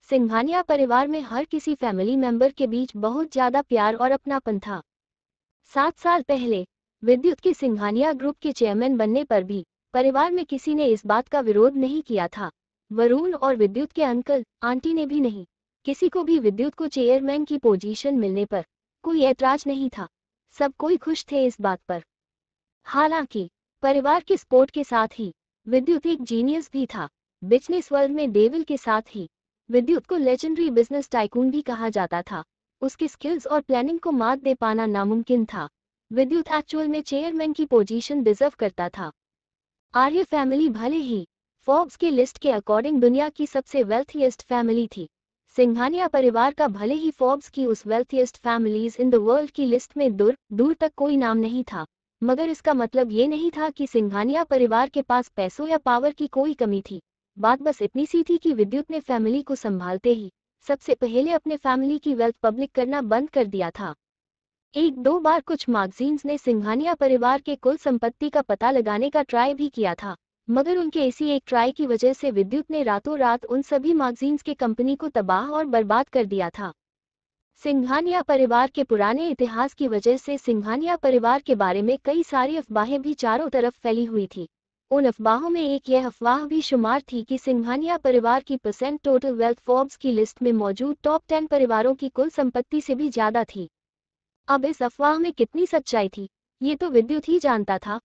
[SPEAKER 2] सिंघानिया परिवार में हर किसी फैमिली मेंबर के बीच बहुत ज्यादा प्यार और अपनापन था सात साल पहले विद्युत के सिंघानिया ग्रुप के चेयरमैन बनने पर भी परिवार में किसी ने इस बात का विरोध नहीं किया था वरुण और विद्युत के अंकल आंटी ने भी नहीं किसी को भी विद्युत को चेयरमैन की पोजीशन मिलने पर कोई ऐतराज नहीं था सब कोई खुश थे इस बात पर हालांकि परिवार के सपोर्ट के साथ ही विद्युत एक जीनियस भी था बिजनेस वर्ल्ड में डेविल के साथ ही विद्युत को लेजेंडरी बिजनेस टाइकून भी कहा जाता था उसकी स्किल्स और प्लानिंग को मात दे पाना नामुमकिन था विद्युत एक्चुअल में चेयरमैन की पोजीशन डिजर्व करता था आर्य फैमिली भले ही फोर्ब्स की लिस्ट के अकॉर्डिंग दुनिया की सबसे वेल्थियस्ट फैमिली थी सिंघानिया परिवार का भले ही फोर्ब्स की उस wealthiest families in the world की लिस्ट में दूर दूर तक कोई नाम नहीं था मगर इसका मतलब ये नहीं था कि सिंघानिया परिवार के पास पैसों या पावर की कोई कमी थी बात बस इतनी सी थी कि विद्युत ने फैमिली को संभालते ही सबसे पहले अपने फैमिली की वेल्थ पब्लिक करना बंद कर दिया था एक दो बार कुछ मैगजीन्स ने सिंघानिया परिवार के कुल संपत्ति का पता लगाने का ट्राई भी किया था मगर उनके इसी एक ट्राई की वजह से विद्युत ने रातों रात उन सभी मैगजीन्स के कंपनी को तबाह और बर्बाद कर दिया था सिंघानिया परिवार के पुराने इतिहास की वजह से सिंघानिया परिवार के बारे में कई सारी अफवाहें भी चारों तरफ फैली हुई थी उन अफवाहों में एक यह अफवाह भी शुमार थी कि सिंघानिया परिवार की परसेंट टोटल वेल्थ फोर्ब्स की लिस्ट में मौजूद टॉप टेन परिवारों की कुल संपत्ति से भी ज्यादा थी अब इस अफवाह में कितनी सच्चाई थी ये तो विद्युत ही जानता था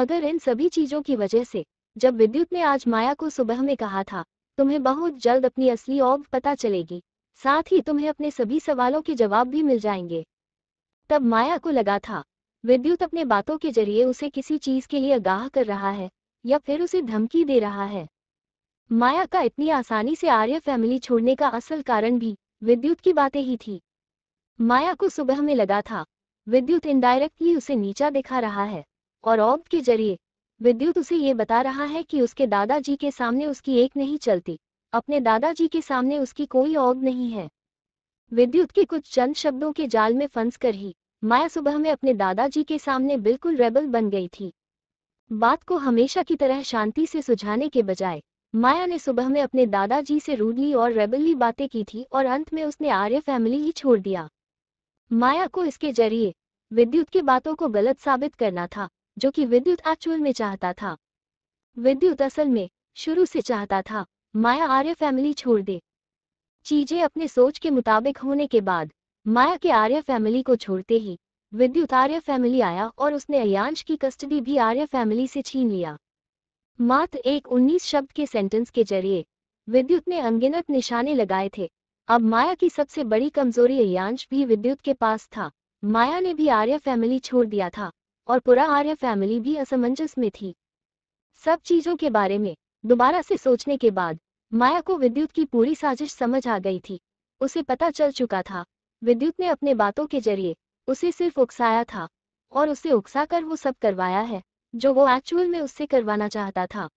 [SPEAKER 2] मगर इन सभी चीजों की वजह से जब विद्युत ने आज माया को सुबह में कहा था तुम्हें बहुत जल्द अपनी असली औब पता चलेगी साथ ही तुम्हें अपने सभी सवालों के जवाब भी मिल जाएंगे तब माया को लगा था विद्युत अपने बातों के जरिए उसे किसी चीज के लिए आगाह कर रहा है या फिर उसे धमकी दे रहा है माया का इतनी आसानी से आर्य फैमिली छोड़ने का असल कारण भी विद्युत की बातें ही थी माया को सुबह में लगा था विद्युत इनडायरेक्टली उसे नीचा दिखा रहा है और औब के जरिए विद्युत उसे ये बता रहा है कि उसके दादाजी के सामने उसकी एक नहीं चलती अपने दादाजी के सामने उसकी कोई औग नहीं है विद्युत के कुछ चंद शब्दों के जाल में फंस कर ही माया सुबह में अपने दादाजी के सामने बिल्कुल रेबल बन गई थी बात को हमेशा की तरह शांति से सुझाने के बजाय माया ने सुबह में अपने दादाजी से रूडली और रेबली बातें की थी और अंत में उसने आर्य फैमिली ही छोड़ दिया माया को इसके जरिए विद्युत की बातों को गलत साबित करना था जो कि विद्युत एक्चुअल में चाहता था विद्युत असल में शुरू से चाहता था माया आर्य फैमिली छोड़ दे चीजें अपने सोच के मुताबिक होने के बाद माया के आर्य फैमिली को छोड़ते ही विद्युत आर्य फैमिली आया और उसने अयांश की कस्टडी भी आर्य फैमिली से छीन लिया मात्र एक उन्नीस शब्द के सेंटेंस के जरिए विद्युत ने अनगिनत निशाने लगाए थे अब माया की सबसे बड़ी कमजोरी अयांश भी विद्युत के पास था माया ने भी आर्य फैमिली छोड़ दिया था और पूरा आर्य फैमिली भी असमंजस में थी सब चीजों के बारे में दोबारा से सोचने के बाद माया को विद्युत की पूरी साजिश समझ आ गई थी उसे पता चल चुका था विद्युत ने अपने बातों के जरिए उसे सिर्फ उकसाया था और उसे उकसाकर वो सब करवाया है जो वो एक्चुअल में उससे करवाना चाहता था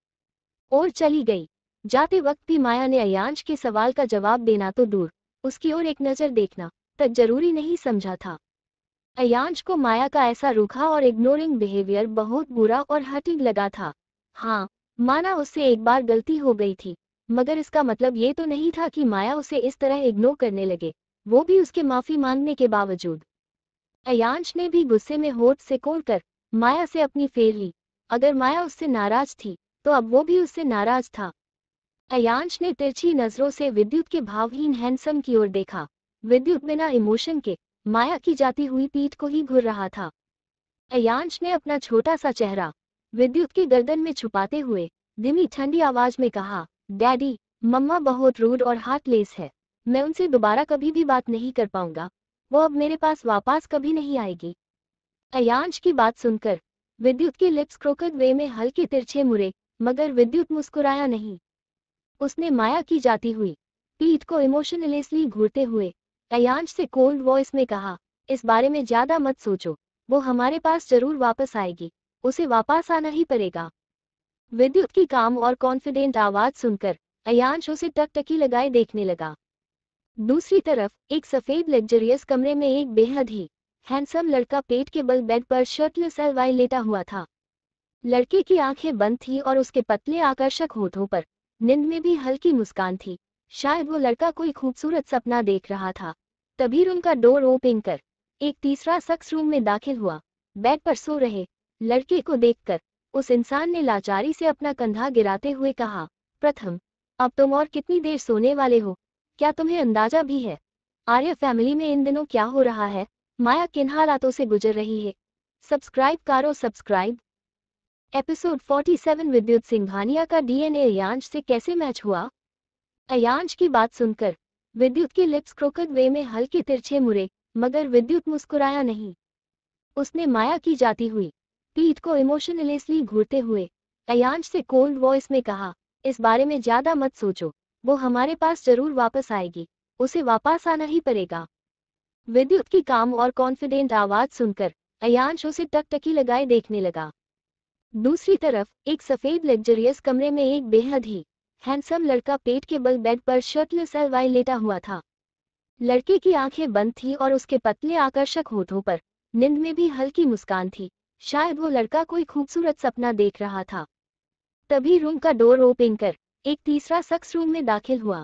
[SPEAKER 2] और चली गई जाते वक्त भी माया ने अयांश के सवाल का जवाब देना तो दूर उसकी ओर एक नज़र देखना तक जरूरी नहीं समझा था अयांश को माया का ऐसा रूखा और इग्नोरिंग बिहेवियर बहुत बुरा और हटिंग लगा था हाँ माना उससे एक बार गलती हो गई थी मगर इसका मतलब ये तो नहीं था कि माया उसे इस तरह इग्नोर करने लगे वो भी उसके माफी मांगने के बावजूद अयांश ने भी गुस्से में होठ से कोड़कर माया से अपनी फेर ली अगर माया उससे नाराज थी तो अब वो भी उससे नाराज था अयांश ने तिरछी नजरों से विद्युत के भावहीन हैंडसम की ओर देखा विद्युत बिना इमोशन के माया की जाती हुई पीठ को ही घुर रहा था अयांश ने अपना छोटा सा चेहरा विद्युत की गर्दन में छुपाते हुए धीमी ठंडी आवाज में कहा डैडी मम्मा बहुत रूड और हार्टलेस है मैं उनसे दोबारा कभी भी बात नहीं कर पाऊंगा वो अब मेरे पास वापस कभी नहीं आएगी अयांश की बात सुनकर विद्युत के लिप्स क्रोकद वे में हल्के तिरछे मुरे मगर विद्युत मुस्कुराया नहीं उसने माया की जाती हुई पीठ को इमोशनलेसली घूरते हुए अयांश से कोल्ड वॉइस में कहा इस बारे में ज्यादा मत सोचो वो हमारे पास जरूर वापस आएगी उसे वापस आना ही पड़ेगा विद्युत की काम और कॉन्फिडेंट आवाज सुनकर अयांश उसे टकटकी लगाए देखने लगा दूसरी तरफ एक सफेद लग्जरियस कमरे में एक बेहद ही हैंडसम लड़का पेट के बल बेड पर शर्टलेस अलवाई लेटा हुआ था लड़के की आंखें बंद थी और उसके पतले आकर्षक होठों पर नींद में भी हल्की मुस्कान थी शायद वो लड़का कोई खूबसूरत सपना देख रहा था तभी उनका डोर ओपन कर एक तीसरा शख्स रूम में दाखिल हुआ बेड पर सो रहे लड़के को देखकर उस इंसान ने लाचारी से अपना कंधा गिराते हुए कहा प्रथम अब तुम और कितनी देर सोने वाले हो क्या तुम्हें अंदाजा भी है आर्य फैमिली में इन दिनों क्या हो रहा है माया किन हालातों से गुजर रही है सब्सक्राइब करो सब्सक्राइब एपिसोड 47 विद्युत सिंघानिया का डीएनए अयांश से कैसे मैच हुआ अयांश की बात सुनकर विद्युत की लिप्स क्रोकड वे में हल्के तिरछे मुरे मगर विद्युत मुस्कुराया नहीं उसने माया की जाती हुई पीठ को इमोशनलेसली घूरते हुए अयांश से कोल्ड वॉइस में कहा इस बारे में ज्यादा मत सोचो वो हमारे पास जरूर वापस आएगी उसे वापस आना ही पड़ेगा विद्युत की काम और कॉन्फिडेंट आवाज सुनकर अयांश उसे टकटकी लगाए देखने लगा दूसरी तरफ एक सफेद लग्जरियस कमरे में एक बेहद ही हैंडसम लड़का पेट के बल बेड पर शर्टलेस एलवाई लेटा हुआ था लड़के की आंखें बंद थी और उसके पतले आकर्षक होठों पर नींद में भी हल्की मुस्कान थी शायद वो लड़का कोई खूबसूरत सपना देख रहा था तभी रूम का डोर ओपन कर एक तीसरा शख्स रूम में दाखिल हुआ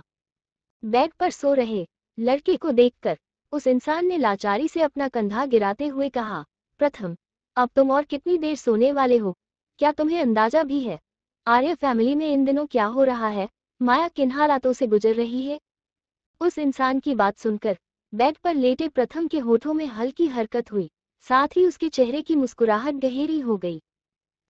[SPEAKER 2] बेड पर सो रहे लड़के को देखकर उस इंसान ने लाचारी से अपना कंधा गिराते हुए कहा प्रथम अब तुम और कितनी देर सोने वाले हो क्या तुम्हें अंदाजा भी है आर्य फैमिली में इन दिनों क्या हो रहा है माया किन हालातों से गुजर रही है उस इंसान की बात सुनकर बेड पर लेटे प्रथम के होठों में हल्की हरकत हुई साथ ही उसके चेहरे की मुस्कुराहट गहरी हो गई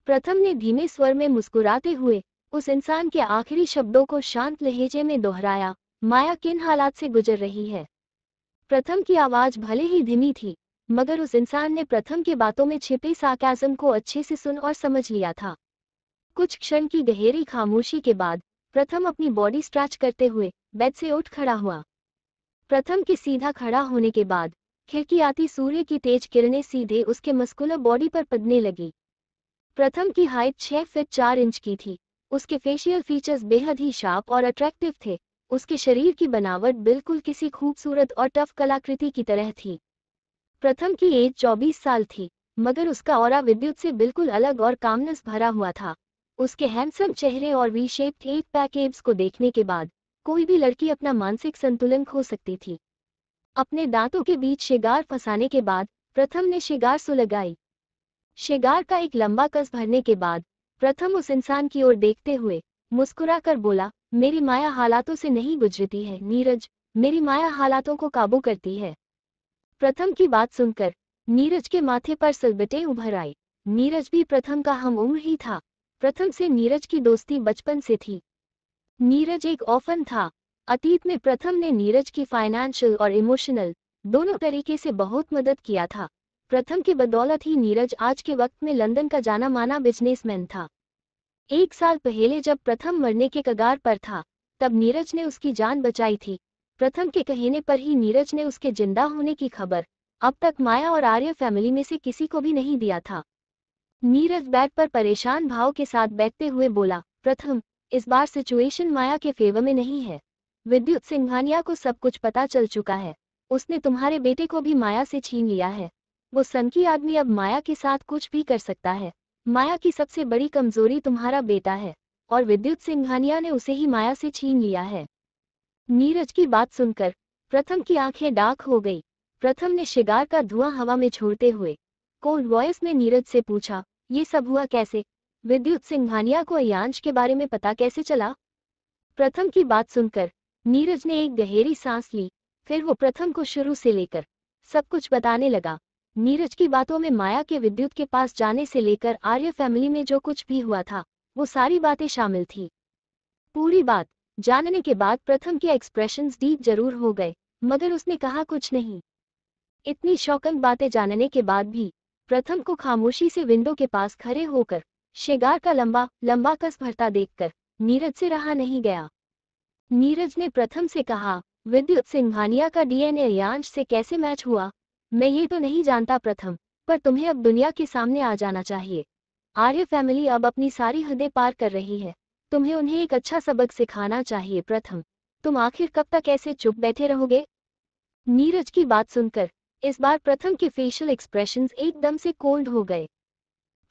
[SPEAKER 2] प्रथम ने धीमे स्वर में मुस्कुराते हुए उस इंसान के आखिरी शब्दों को शांत लहजे में दोहराया माया किन हालात से गुजर रही है प्रथम की आवाज भले ही धीमी थी मगर उस इंसान ने प्रथम की बातों में छिपे साकाजम को अच्छे से सुन और समझ लिया था कुछ क्षण की गहरी खामोशी के बाद प्रथम अपनी बॉडी स्ट्रेच करते हुए बेड से उठ खड़ा हुआ प्रथम के सीधा खड़ा होने के बाद खिड़की आती सूर्य की तेज किरणें सीधे उसके मस्कुलर बॉडी पर पदने लगी प्रथम की हाइट छह फीट चार इंच की थी उसके फेशियल फीचर्स बेहद ही शार्प और अट्रैक्टिव थे उसके शरीर की बनावट बिल्कुल किसी खूबसूरत और टफ कलाकृति की तरह थी प्रथम की एज चौबीस साल थी मगर उसका और विद्युत से बिल्कुल अलग और कामनेस भरा हुआ था उसके हैंडसम चेहरे और वी शेप्ड एट पैकेब्स को देखने के बाद कोई भी लड़की अपना मानसिक संतुलन खो सकती थी अपने दांतों के बीच शिगार फंसाने के बाद प्रथम ने शिगार सुलगाई शिगार का एक लंबा कस भरने के बाद प्रथम उस इंसान की ओर देखते हुए मुस्कुरा कर बोला मेरी माया हालातों से नहीं गुजरती है नीरज मेरी माया हालातों को काबू करती है प्रथम की बात सुनकर नीरज के माथे पर सलबटे उभर आई नीरज भी प्रथम का हम उम्र ही था प्रथम से नीरज की दोस्ती बचपन से थी नीरज एक ऑफन था अतीत में प्रथम ने नीरज की फाइनेंशियल और इमोशनल दोनों तरीके से बहुत मदद किया था प्रथम की बदौलत ही नीरज आज के वक्त में लंदन का जाना माना बिजनेसमैन था एक साल पहले जब प्रथम मरने के कगार पर था तब नीरज ने उसकी जान बचाई थी प्रथम के कहने पर ही नीरज ने उसके जिंदा होने की खबर अब तक माया और आर्य फैमिली में से किसी को भी नहीं दिया था नीरज बैट पर परेशान भाव के साथ बैठते हुए बोला प्रथम इस बार सिचुएशन माया के फेवर में नहीं है विद्युत सिंघानिया को सब कुछ पता चल चुका है उसने तुम्हारे बेटे को भी माया से छीन लिया है वो सनकी आदमी अब माया के साथ कुछ भी कर सकता है माया की सबसे बड़ी कमजोरी तुम्हारा बेटा है और विद्युत सिंघानिया ने उसे ही माया से छीन लिया है नीरज की बात सुनकर प्रथम की आंखें डाक हो गई प्रथम ने शिगार का धुआं हवा में छोड़ते हुए कोल्ड वॉयस में नीरज से पूछा ये सब हुआ कैसे विद्युत सिंघानिया को अयांश के बारे में पता कैसे चला प्रथम की बात सुनकर नीरज ने एक गहरी सांस ली फिर वो प्रथम को शुरू से लेकर सब कुछ बताने लगा नीरज की बातों में माया के विद्युत के पास जाने से लेकर आर्य फैमिली में जो कुछ भी हुआ था वो सारी बातें शामिल थी पूरी बात जानने के बाद प्रथम के एक्सप्रेशंस डीप जरूर हो गए मगर उसने कहा कुछ नहीं इतनी शौकन बातें जानने के बाद भी प्रथम को खामोशी से विंडो के पास खड़े होकर शिगार का लंबा लंबा कस भरता देखकर नीरज से रहा नहीं गया नीरज ने प्रथम से कहा विद्युत सिंघानिया का डीएनए यांश से कैसे मैच हुआ मैं ये तो नहीं जानता प्रथम पर तुम्हें अब दुनिया के सामने आ जाना चाहिए आर्य फैमिली अब अपनी सारी हृदय पार कर रही है तुम्हें उन्हें एक अच्छा सबक सिखाना चाहिए प्रथम तुम आखिर कब तक ऐसे चुप बैठे रहोगे नीरज की बात सुनकर इस बार प्रथम के फेशियल एक्सप्रेशन एकदम से कोल्ड हो गए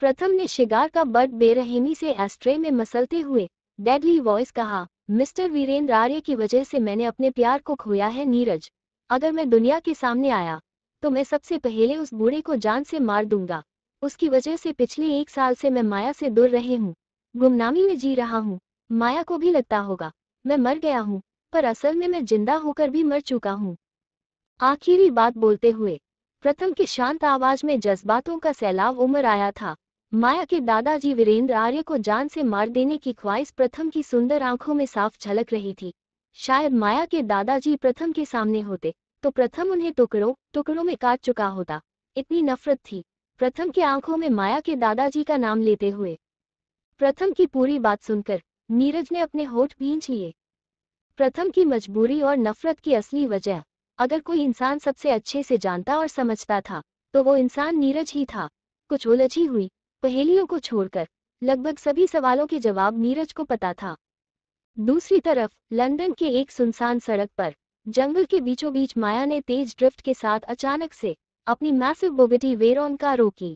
[SPEAKER 2] प्रथम ने शिगार का बर्ड बेरहमी से एस्ट्रे में मसलते हुए डेडली वॉइस कहा मिस्टर वीरेंद्र आर्य की वजह से मैंने अपने प्यार को खोया है नीरज अगर मैं दुनिया के सामने आया तो मैं सबसे पहले उस बूढ़े को जान से मार दूंगा उसकी वजह से पिछले एक साल से मैं माया से दूर रहे हूँ गुमनामी में जी रहा हूँ माया को भी लगता होगा मैं मर गया हूँ पर असल में मैं जिंदा होकर भी मर चुका हूँ आखिरी बात बोलते हुए प्रथम की शांत आवाज में जज्बातों का सैलाब उमर आया था माया के दादाजी वीरेंद्र आर्य को जान से मार देने की ख्वाहिश प्रथम की सुंदर आंखों में साफ झलक रही थी शायद माया के दादाजी प्रथम के सामने होते तो प्रथम उन्हें टुकड़ों टुकड़ों में काट चुका होता इतनी नफरत थी प्रथम की आंखों में माया के दादाजी का नाम लेते हुए प्रथम की पूरी बात सुनकर नीरज ने अपने होठ भींच लिए प्रथम की मजबूरी और नफरत की असली वजह अगर कोई इंसान सबसे अच्छे से जानता और समझता था तो वो इंसान नीरज ही था कुछ उलझी हुई पहेलियों को छोड़कर लगभग सभी सवालों के जवाब नीरज को पता था दूसरी तरफ लंदन के एक सुनसान सड़क पर जंगल के बीचों बीच माया ने तेज ड्रिफ्ट के साथ अचानक से अपनी मैसिव बोगटी वेरोन का रोकी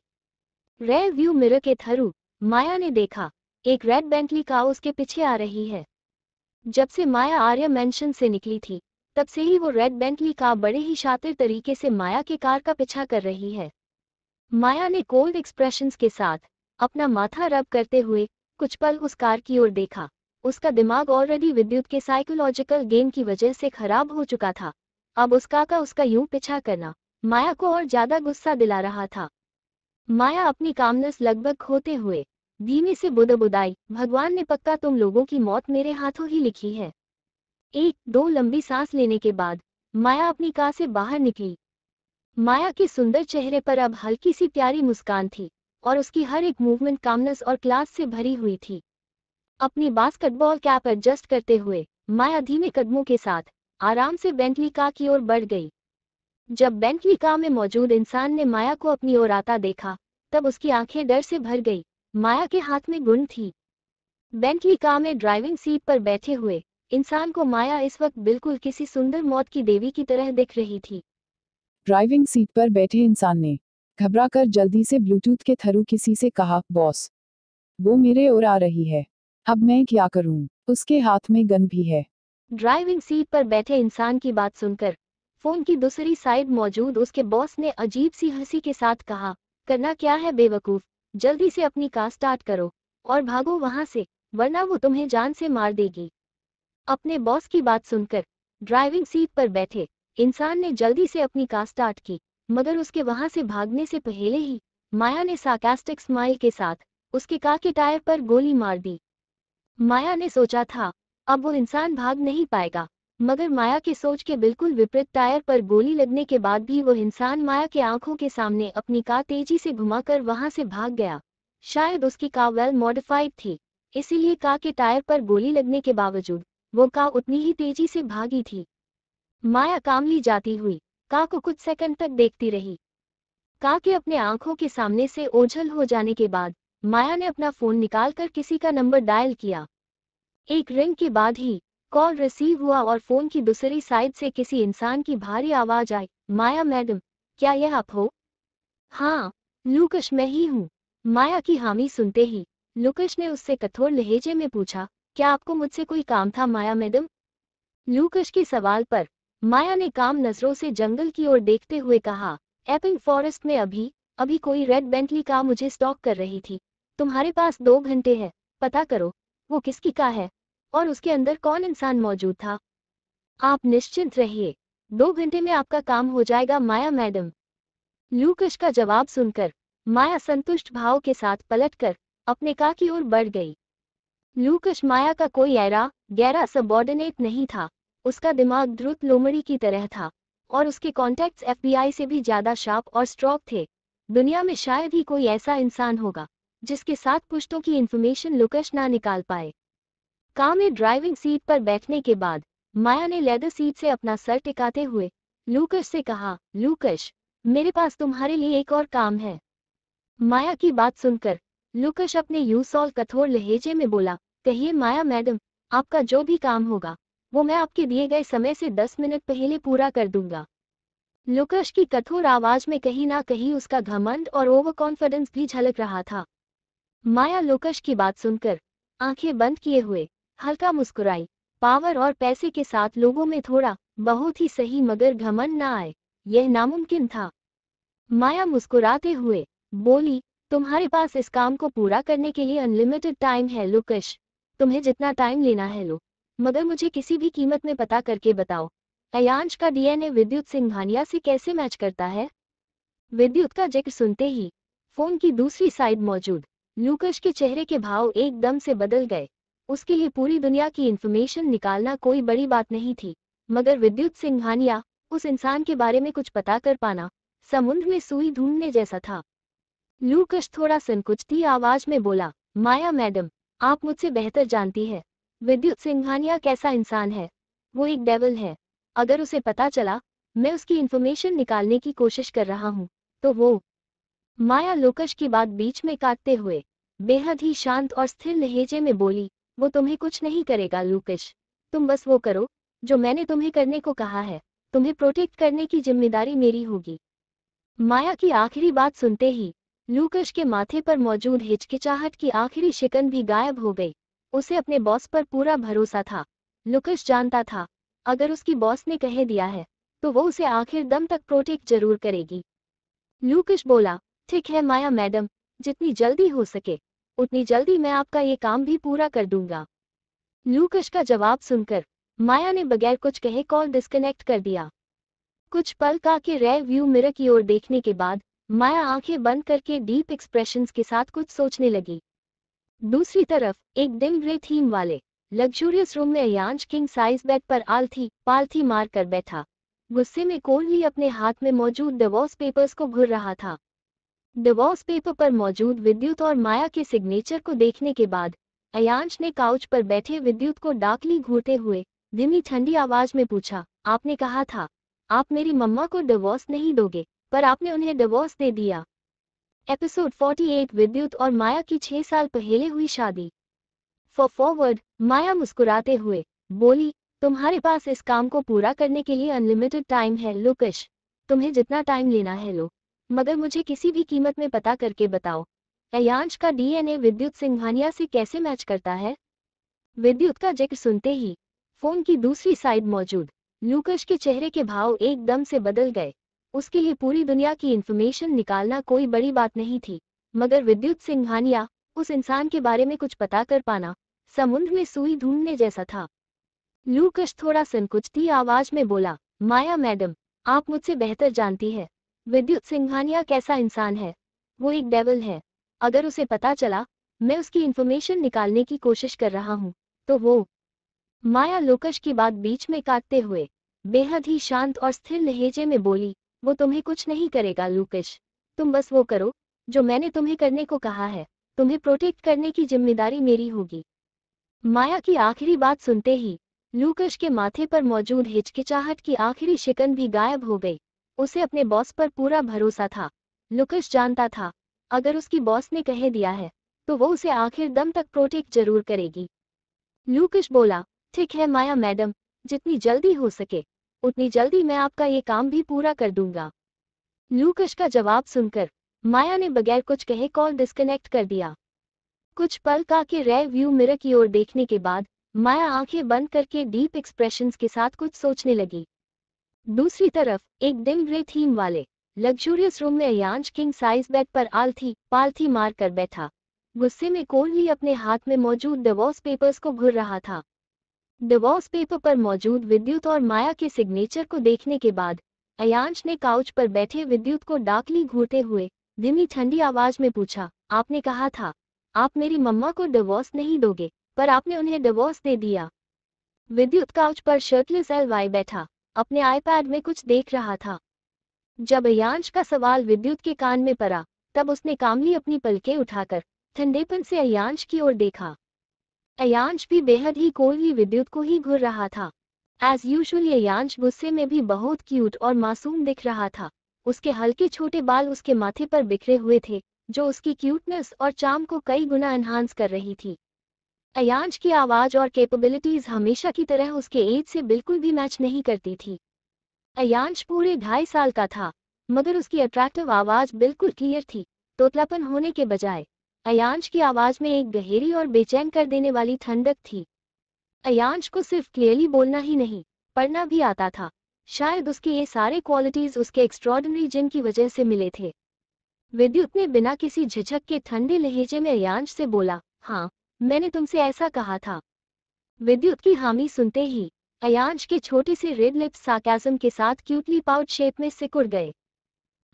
[SPEAKER 2] रे व्यू मिरर के थ्रू माया ने देखा एक रेड बेंटली का उसके पीछे आ रही है जब से माया आर्य मेंशन से निकली थी तब से ही वो रेड बेंटली का बड़े ही शातिर तरीके से माया के कार का पीछा कर रही है माया ने कोल्ड एक्सप्रेशंस के साथ अपना माथा रब करते हुए कुछ पल उस कार की ओर देखा उसका दिमाग ऑलरेडी विद्युत के साइकोलॉजिकल गेम की वजह से खराब हो चुका था अब उसका का उसका यूं पीछा करना माया को और ज्यादा गुस्सा दिला रहा था माया अपनी कामनेस लगभग खोते हुए धीमे से बुदाई भगवान ने पक्का तुम लोगों की मौत मेरे हाथों ही लिखी है एक दो लंबी सांस लेने के बाद माया अपनी कार से बाहर निकली माया के सुंदर चेहरे पर अब हल्की सी प्यारी मुस्कान थी और उसकी हर एक मूवमेंट कामनेस और क्लास से भरी हुई थी अपनी बास्केटबॉल कैप एडजस्ट करते हुए माया धीमे कदमों के साथ आराम से बेंटली का की ओर बढ़ गई जब बेंटली का में मौजूद इंसान ने माया को अपनी ओर आता देखा तब उसकी आंखें डर से भर गई माया के हाथ में गुण थी बेंटली का में ड्राइविंग सीट पर बैठे हुए इंसान को माया इस वक्त बिल्कुल किसी सुंदर मौत की देवी की तरह दिख रही थी
[SPEAKER 1] ड्राइविंग सीट पर बैठे इंसान ने घबरा जल्दी से ब्लूटूथ के थ्रू किसी से कहा बॉस वो मेरे ओर आ रही है अब मैं क्या करूं? उसके हाथ में गन भी है
[SPEAKER 2] ड्राइविंग सीट पर बैठे इंसान की बात सुनकर फोन की दूसरी साइड मौजूद उसके बॉस ने अजीब सी हंसी के साथ कहा करना क्या है बेवकूफ जल्दी से अपनी कार स्टार्ट करो और भागो वहाँ से वरना वो तुम्हें जान से मार देगी अपने बॉस की बात सुनकर ड्राइविंग सीट पर बैठे इंसान ने जल्दी से अपनी कार स्टार्ट की मगर उसके वहां से भागने से पहले ही माया ने साकास्टिक स्माइल के साथ उसके कार के टायर पर गोली मार दी माया ने सोचा था अब वो इंसान भाग नहीं पाएगा मगर माया के सोच के बिल्कुल विपरीत टायर पर गोली लगने के बाद भी वो इंसान माया के आंखों के सामने अपनी कार तेजी से घुमाकर वहां से भाग गया शायद उसकी कार वेल मॉडिफाइड थी इसीलिए कार के टायर पर गोली लगने के बावजूद वो कार उतनी ही तेजी से भागी थी माया कामली जाती हुई कार को कुछ सेकंड तक देखती रही कार के अपने आंखों के सामने से ओझल हो जाने के बाद माया ने अपना फोन निकालकर किसी का नंबर डायल किया एक रिंग के बाद ही कॉल रिसीव हुआ और फोन की दूसरी साइड से किसी इंसान की भारी आवाज आई माया मैडम क्या यह आप हो हाँ लुकश मैं ही हूँ माया की हामी सुनते ही लुकश ने उससे कठोर लहजे में पूछा क्या आपको मुझसे कोई काम था माया मैडम लुकश के सवाल पर माया ने काम नजरों से जंगल की ओर देखते हुए कहा एपिंग फॉरेस्ट में अभी अभी कोई रेड बेंटली का मुझे स्टॉक कर रही थी तुम्हारे पास दो घंटे हैं पता करो वो किसकी का है और उसके अंदर कौन इंसान मौजूद था आप निश्चिंत रहिए दो घंटे में आपका काम हो जाएगा माया मैडम लूकश का जवाब सुनकर माया संतुष्ट भाव के साथ पलटकर अपने का की ओर बढ़ गई लूकश माया का कोई ऐरा गहरा सबॉर्डिनेट नहीं था उसका दिमाग द्रुत लोमड़ी की तरह था और उसके कॉन्टेक्ट्स एफबीआई से भी ज्यादा शार्प और स्ट्रॉक थे दुनिया में शायद ही कोई ऐसा इंसान होगा जिसके साथ पुश्तों की इन्फॉर्मेशन लुकश ना निकाल पाए कार में ड्राइविंग सीट पर बैठने के बाद माया ने लेदर सीट से अपना सर टिकाते हुए लूकश से कहा लूकश मेरे पास तुम्हारे लिए एक और काम है माया की बात सुनकर लूकश अपने यूसॉल कठोर लहेजे में बोला कहिए माया मैडम आपका जो भी काम होगा वो मैं आपके दिए गए समय से दस मिनट पहले पूरा कर दूंगा लुकश की कठोर आवाज में कहीं ना कहीं उसका घमंड और ओवर कॉन्फिडेंस भी झलक रहा था माया लोकश की बात सुनकर आंखें बंद किए हुए हल्का मुस्कुराई पावर और पैसे के साथ लोगों में थोड़ा बहुत ही सही मगर घमन ना आए यह नामुमकिन था माया मुस्कुराते हुए बोली तुम्हारे पास इस काम को पूरा करने के लिए अनलिमिटेड टाइम है लोकश तुम्हें जितना टाइम लेना है लो मगर मुझे किसी भी कीमत में पता करके बताओ अयांश का डीएनए विद्युत सिंघानिया से कैसे मैच करता है विद्युत का जिक्र सुनते ही फोन की दूसरी साइड मौजूद लूकश के चेहरे के भाव एकदम से बदल गए उसके लिए पूरी दुनिया की इन्फॉर्मेशन निकालना कोई बड़ी बात नहीं थी मगर विद्युत सिंघानिया उस इंसान के बारे में कुछ पता कर पाना समुद्र में सुई ढूंढने जैसा था लूकश थोड़ा संकुचती आवाज में बोला माया मैडम आप मुझसे बेहतर जानती है विद्युत सिंघानिया कैसा इंसान है वो एक डेवल है अगर उसे पता चला मैं उसकी इन्फॉर्मेशन निकालने की कोशिश कर रहा हूँ तो वो माया लोकश की बात बीच में काटते हुए बेहद ही शांत और स्थिर लहजे में बोली वो तुम्हें कुछ नहीं करेगा लूकिश तुम बस वो करो जो मैंने तुम्हें करने को कहा है तुम्हें प्रोटेक्ट करने की जिम्मेदारी मेरी होगी माया की आखिरी बात सुनते ही लूकश के माथे पर मौजूद हिचकिचाहट की आखिरी शिकन भी गायब हो गई उसे अपने बॉस पर पूरा भरोसा था लुकश जानता था अगर उसकी बॉस ने कह दिया है तो वो उसे आखिर दम तक प्रोटेक्ट जरूर करेगी लूकश बोला ठीक है माया मैडम जितनी जल्दी हो सके उतनी जल्दी मैं आपका ये काम भी पूरा कर दूंगा लूकश का जवाब सुनकर माया ने बगैर कुछ कहे कॉल डिस्कनेक्ट कर दिया कुछ पल का के रे व्यू मिरर की ओर देखने के बाद माया आंखें बंद करके डीप एक्सप्रेशन के साथ कुछ सोचने लगी दूसरी तरफ एक डिम ग्रे थीम वाले लग्जूरियस रूम में अयांश किंग साइज बेड पर आलथी पालथी मार कर बैठा गुस्से में कोल्डली अपने हाथ में मौजूद डिवोर्स पेपर्स को घुर रहा था डिवोर्स पेपर पर मौजूद विद्युत और माया के सिग्नेचर को देखने के बाद अयांश ने काउच पर बैठे विद्युत को डाकली घूरते हुए धीमी ठंडी आवाज में पूछा आपने कहा था आप मेरी मम्मा को डिवोर्स नहीं दोगे पर आपने उन्हें डिवोर्स दे दिया एपिसोड 48 विद्युत और माया की छह साल पहले हुई शादी फॉर फॉरवर्ड माया मुस्कुराते हुए बोली तुम्हारे पास इस काम को पूरा करने के लिए अनलिमिटेड टाइम है लोकेश तुम्हें जितना टाइम लेना है लो मगर मुझे किसी भी कीमत में पता करके बताओ अयांश का डीएनए विद्युत सिंघानिया से कैसे मैच करता है विद्युत का जिक्र सुनते ही फोन की दूसरी साइड मौजूद लूकश के चेहरे के भाव एकदम से बदल गए उसके लिए पूरी दुनिया की इन्फॉर्मेशन निकालना कोई बड़ी बात नहीं थी मगर विद्युत सिंघानिया उस इंसान के बारे में कुछ पता कर पाना समुद्र में सुई ढूंढने जैसा था लूकश थोड़ा संकुचती आवाज में बोला माया मैडम आप मुझसे बेहतर जानती है विद्युत सिंघानिया कैसा इंसान है वो एक डेवल है अगर उसे पता चला मैं उसकी इंफॉर्मेशन निकालने की कोशिश कर रहा हूँ तो वो माया लोकश की बात बीच में काटते हुए बेहद ही शांत और स्थिर लहेजे में बोली वो तुम्हें कुछ नहीं करेगा लूकश तुम बस वो करो जो मैंने तुम्हें करने को कहा है तुम्हें प्रोटेक्ट करने की जिम्मेदारी मेरी होगी माया की आखिरी बात सुनते ही लूकश के माथे पर मौजूद हिचकिचाहट की आखिरी शिकन भी गायब हो गई उसे अपने बॉस पर पूरा भरोसा था लुकस जानता था अगर उसकी बॉस ने कह दिया है तो वो उसे आखिर दम तक प्रोटेक्ट जरूर करेगी लूकश बोला ठीक है माया मैडम जितनी जल्दी हो सके उतनी जल्दी मैं आपका ये काम भी पूरा कर दूंगा लूकश का जवाब सुनकर माया ने बगैर कुछ कहे कॉल डिस्कनेक्ट कर दिया कुछ पल का के रे व्यू मिरर की ओर देखने के बाद माया आंखें बंद करके डीप एक्सप्रेशंस के साथ कुछ सोचने लगी दूसरी तरफ एक दिन ग्रे थीम वाले लग्जूरियस रूम में अयांश किंग साइज बेड पर आलथी पालथी मार कर बैठा गुस्से में कोल्डली अपने हाथ में मौजूद डिवोर्स पेपर्स को घुर रहा था डिवोर्स पेपर पर मौजूद विद्युत और माया के सिग्नेचर को देखने के बाद अयांश ने काउच पर बैठे विद्युत को डाकली घूरते हुए धीमी ठंडी आवाज में पूछा आपने कहा था आप मेरी मम्मा को डिवोर्स नहीं दोगे पर आपने उन्हें डिवोर्स दे दिया विद्युत काउच पर शर्टलेस एल वाई बैठा अपने आईपैड में कुछ देख रहा था जब अयांश का सवाल विद्युत के कान में पड़ा तब उसने कामली अपनी पलकें उठाकर ठंडेपन से अयांश की ओर देखा अयांश भी बेहद ही कोई विद्युत को ही घुर रहा था एज यूजल अयांश गुस्से में भी बहुत क्यूट और मासूम दिख रहा था उसके हल्के छोटे बाल उसके माथे पर बिखरे हुए थे जो उसकी क्यूटनेस और चाम को कई गुना एनहांस कर रही थी अयांश की आवाज और कैपेबिलिटीज हमेशा की तरह उसके एज से बिल्कुल भी मैच नहीं करती थी अयांश पूरे ढाई साल का था मगर उसकी अट्रैक्टिव आवाज बिल्कुल क्लियर थी तोतलापन होने के बजाय अयांश की आवाज में एक गहरी और बेचैन कर देने वाली ठंडक थी अयांश को सिर्फ क्लियरली बोलना ही नहीं पढ़ना भी आता था शायद उसके ये सारे क्वालिटीज उसके एक्स्ट्रॉडनरी जिन की वजह से मिले थे विद्युत ने बिना किसी झिझक के ठंडे लहजे में अयांश से बोला हाँ मैंने तुमसे ऐसा कहा था विद्युत की हामी सुनते ही अयांश के छोटे से रेड लिप्स साकेजम के साथ क्यूटली पाउट शेप में सिकुड़ गए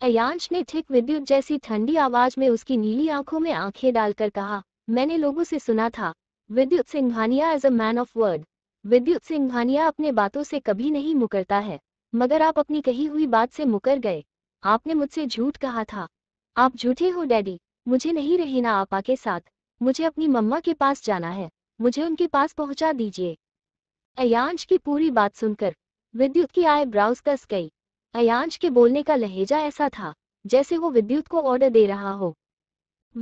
[SPEAKER 2] अयांश ने ठीक विद्युत जैसी ठंडी आवाज में उसकी नीली आंखों में आंखें डालकर कहा मैंने लोगों से सुना था Vidyut Singhania as a man of word Vidyut Singhania अपने बातों से कभी नहीं मुकरता है मगर आप अपनी कही हुई बात से मुकर गए आपने मुझसे झूठ कहा था आप झूठे हो डैडी मुझे नहीं रहना आपा के साथ मुझे अपनी मम्मा के पास जाना है मुझे उनके पास पहुंचा दीजिए अयांश की पूरी बात सुनकर विद्युत की आय ब्राउज कस गई अयांश के बोलने का लहेजा ऐसा था जैसे वो विद्युत को ऑर्डर दे रहा हो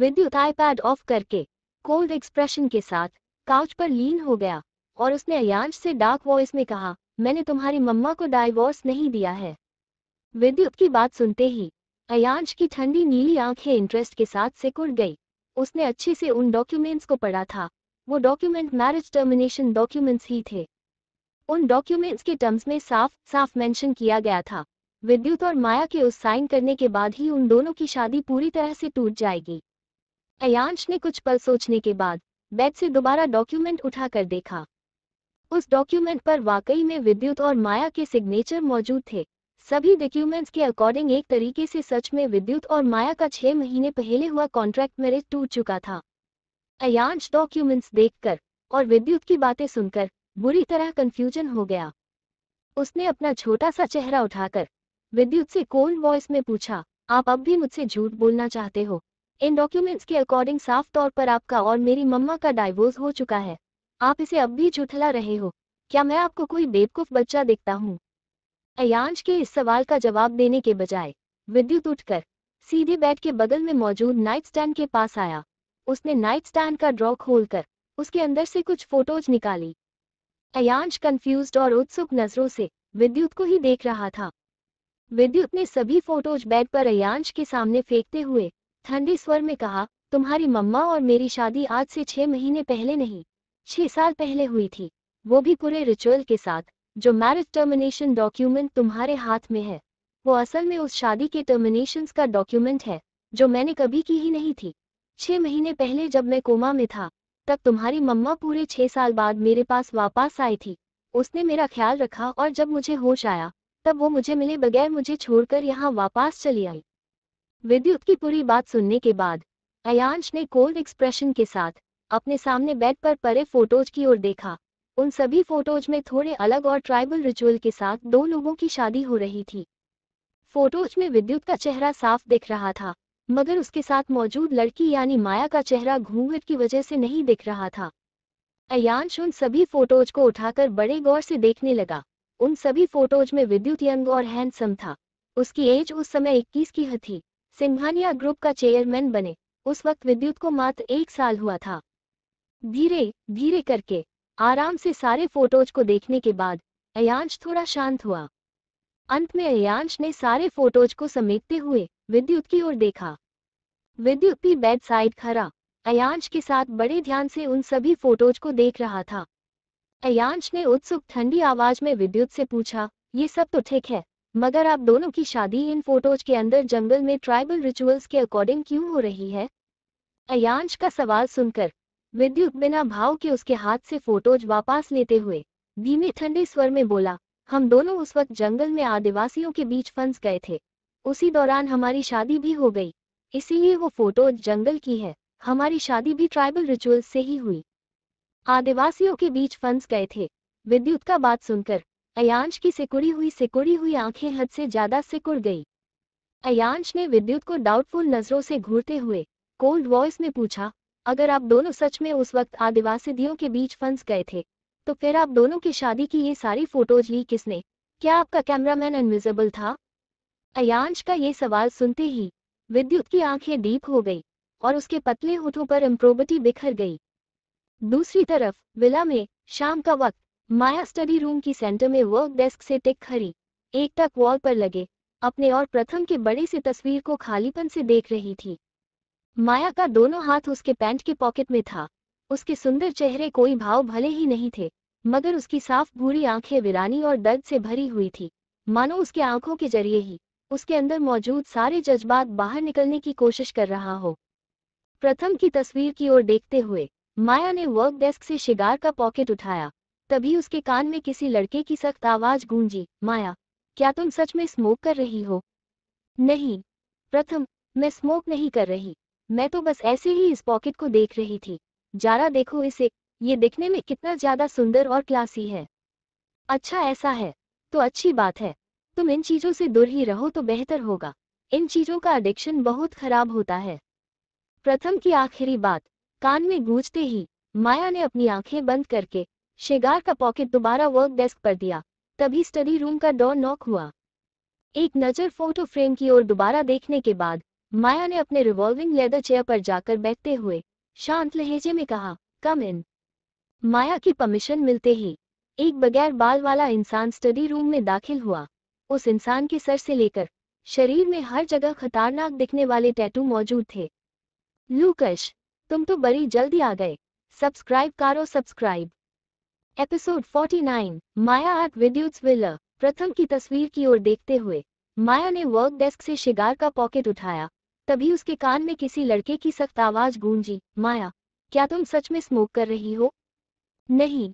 [SPEAKER 2] विद्युत आईपैड ऑफ करके कोल्ड एक्सप्रेशन के साथ काउच पर लीन हो गया और उसने अयांश से डार्क वॉइस में कहा मैंने तुम्हारी मम्मा को डाइवोर्स नहीं दिया है विद्युत की बात सुनते ही अयांश की ठंडी नीली आंखें इंटरेस्ट के साथ सिकुड़ गई उसने अच्छे से उन डॉक्यूमेंट्स को पढ़ा था वो डॉक्यूमेंट मैरिज टर्मिनेशन डॉक्यूमेंट्स ही थे उन डॉक्यूमेंट्स के टर्म्स में साफ साफ मेंशन किया गया था विद्युत और माया के उस साइन करने के बाद ही उन दोनों की शादी पूरी तरह से टूट जाएगी अयांश ने कुछ पल सोचने के बाद बेड से दोबारा डॉक्यूमेंट उठा कर देखा उस डॉक्यूमेंट पर वाकई में विद्युत और माया के सिग्नेचर मौजूद थे सभी डॉक्यूमेंट्स के अकॉर्डिंग एक तरीके से सच में विद्युत और माया का छह महीने पहले हुआ कॉन्ट्रैक्ट मैरिज टूट चुका था अयांश डॉक्यूमेंट्स देखकर और विद्युत की बातें सुनकर बुरी तरह कंफ्यूजन हो गया उसने अपना छोटा सा चेहरा उठाकर विद्युत से कोल्ड वॉइस में पूछा आप अब भी मुझसे झूठ बोलना चाहते हो इन डॉक्यूमेंट्स के अकॉर्डिंग साफ तौर पर आपका और मेरी मम्मा का डाइवोर्स हो चुका है आप इसे अब भी झूठला रहे हो क्या मैं आपको कोई बेवकूफ बच्चा देखता हूँ अयांश के इस सवाल का जवाब देने के बजाय विद्युत उठकर सीधे बेड के बगल में मौजूद नाइट स्टैंड के पास आया उसने नाइट स्टैंड का ड्रॉ खोलकर उसके अंदर से कुछ फोटोज निकाली अयांश कंफ्यूज और उत्सुक नजरों से विद्युत को ही देख रहा था विद्युत ने सभी फोटोज बेड पर अयांश के सामने फेंकते हुए ठंडे स्वर में कहा तुम्हारी मम्मा और मेरी शादी आज से छह महीने पहले नहीं छह साल पहले हुई थी वो भी पूरे रिचुअल के साथ जो मैरिज टर्मिनेशन डॉक्यूमेंट तुम्हारे हाथ में है वो असल में उस शादी के टर्मिनेशंस का डॉक्यूमेंट है जो मैंने कभी की ही नहीं थी छह महीने पहले जब मैं कोमा में था तब तुम्हारी मम्मा पूरे छह साल बाद मेरे पास वापस आई थी उसने मेरा ख्याल रखा और जब मुझे होश आया तब वो मुझे मिले बगैर मुझे छोड़कर यहाँ वापस चली आई विद्युत की पूरी बात सुनने के बाद अयांश ने कोल्ड एक्सप्रेशन के साथ अपने सामने बेड पर परे फोटोज की ओर देखा उन सभी फोटोज में थोड़े अलग और ट्राइबल रिचुअल के साथ दो लोगों की शादी हो रही थी फोटोज में विद्युत का चेहरा साफ दिख रहा था मगर उसके साथ मौजूद लड़की यानी माया का चेहरा घूंघट की वजह से नहीं दिख रहा था अयांश उन सभी फोटोज को उठाकर बड़े गौर से देखने लगा उन सभी फोटोज में विद्युत यंग और हैंडसम था उसकी एज उस समय 21 की थी सिंघानिया ग्रुप का चेयरमैन बने उस वक्त विद्युत को मात्र एक साल हुआ था धीरे धीरे करके आराम से सारे फोटोज को देखने के बाद अयांश थोड़ा शांत हुआ अंत में अयांश ने सारे फोटोज को समेटते हुए विद्युत की ओर देखा विद्युत भी बेड साइड खड़ा अयांश के साथ बड़े ध्यान से उन सभी फोटोज को देख रहा था अयांश ने उत्सुक ठंडी आवाज में विद्युत से पूछा ये सब तो ठीक है मगर आप दोनों की शादी इन फोटोज के अंदर जंगल में ट्राइबल रिचुअल्स के अकॉर्डिंग क्यों हो रही है अयांश का सवाल सुनकर विद्युत बिना भाव के उसके हाथ से फोटोज वापस लेते हुए धीमे ठंडे स्वर में बोला हम दोनों उस वक्त जंगल में आदिवासियों के बीच फंस गए थे उसी दौरान हमारी शादी भी हो गई इसीलिए वो फोटोज जंगल की है हमारी शादी भी ट्राइबल रिचुअल से ही हुई आदिवासियों के बीच फंस गए थे विद्युत का बात सुनकर अयांश की सिकुड़ी हुई सिकुड़ी हुई आंखें हद से ज्यादा सिकुड़ गई अयांश ने विद्युत को डाउटफुल नजरों से घूरते हुए कोल्ड वॉइस में पूछा अगर आप दोनों सच में उस वक्त आदिवासियों के बीच फंस गए थे तो फिर आप दोनों की शादी की ये सारी फोटोज ली किसने क्या आपका कैमरामैन अनविजिबल था अयांश का ये सवाल सुनते ही विद्युत की आंखें डीप हो गई और उसके पतले होठों पर एम्प्रोबी बिखर गई दूसरी तरफ विला में शाम का वक्त माया स्टडी रूम की सेंटर में वर्क डेस्क से टिक खरी एक टक वॉल पर लगे अपने और प्रथम के बड़े से तस्वीर को खालीपन से देख रही थी माया का दोनों हाथ उसके पैंट के पॉकेट में था उसके सुंदर चेहरे कोई भाव भले ही नहीं थे मगर उसकी साफ भूरी आंखें विरानी और दर्द से भरी हुई थी मानो उसके आंखों के जरिए ही उसके अंदर मौजूद सारे जज्बात बाहर निकलने की कोशिश कर रहा हो प्रथम की तस्वीर की ओर देखते हुए माया ने वर्क डेस्क से शिगार का पॉकेट उठाया तभी उसके कान में किसी लड़के की सख्त आवाज गूंजी माया क्या तुम सच में स्मोक कर रही हो नहीं प्रथम मैं स्मोक नहीं कर रही मैं तो बस ऐसे ही इस पॉकेट को देख रही थी जारा देखो इसे ये दिखने में कितना ज्यादा सुंदर और क्लासी है अच्छा ऐसा है तो अच्छी बात है तुम इन चीजों से दूर ही रहो तो बेहतर होगा इन चीजों का एडिक्शन बहुत खराब होता है प्रथम की आखिरी बात कान में गूंजते ही माया ने अपनी आंखें बंद करके शिगार का पॉकेट दोबारा वर्क डेस्क पर दिया तभी स्टडी रूम का डोर नॉक हुआ एक नज़र फोटो फ्रेम की ओर दोबारा देखने के बाद माया ने अपने रिवॉल्विंग लेदर चेयर पर जाकर बैठते हुए शांत लहजे में कहा कम इन माया की परमिशन मिलते ही एक बगैर बाल वाला इंसान स्टडी रूम में दाखिल हुआ उस इंसान के सर से लेकर शरीर में हर जगह खतरनाक दिखने वाले टैटू मौजूद थे लूकश तुम तो बड़ी जल्दी आ गए सब्सक्राइब करो subscribe episode 49 Maya at Vidyut villa प्रथम की तस्वीर की ओर देखते हुए माया ने वर्क डेस्क से शिगार का पॉकेट उठाया तभी उसके कान में किसी लड़के की सख्त आवाज गूंजी माया क्या तुम सच में स्मोक कर रही हो नहीं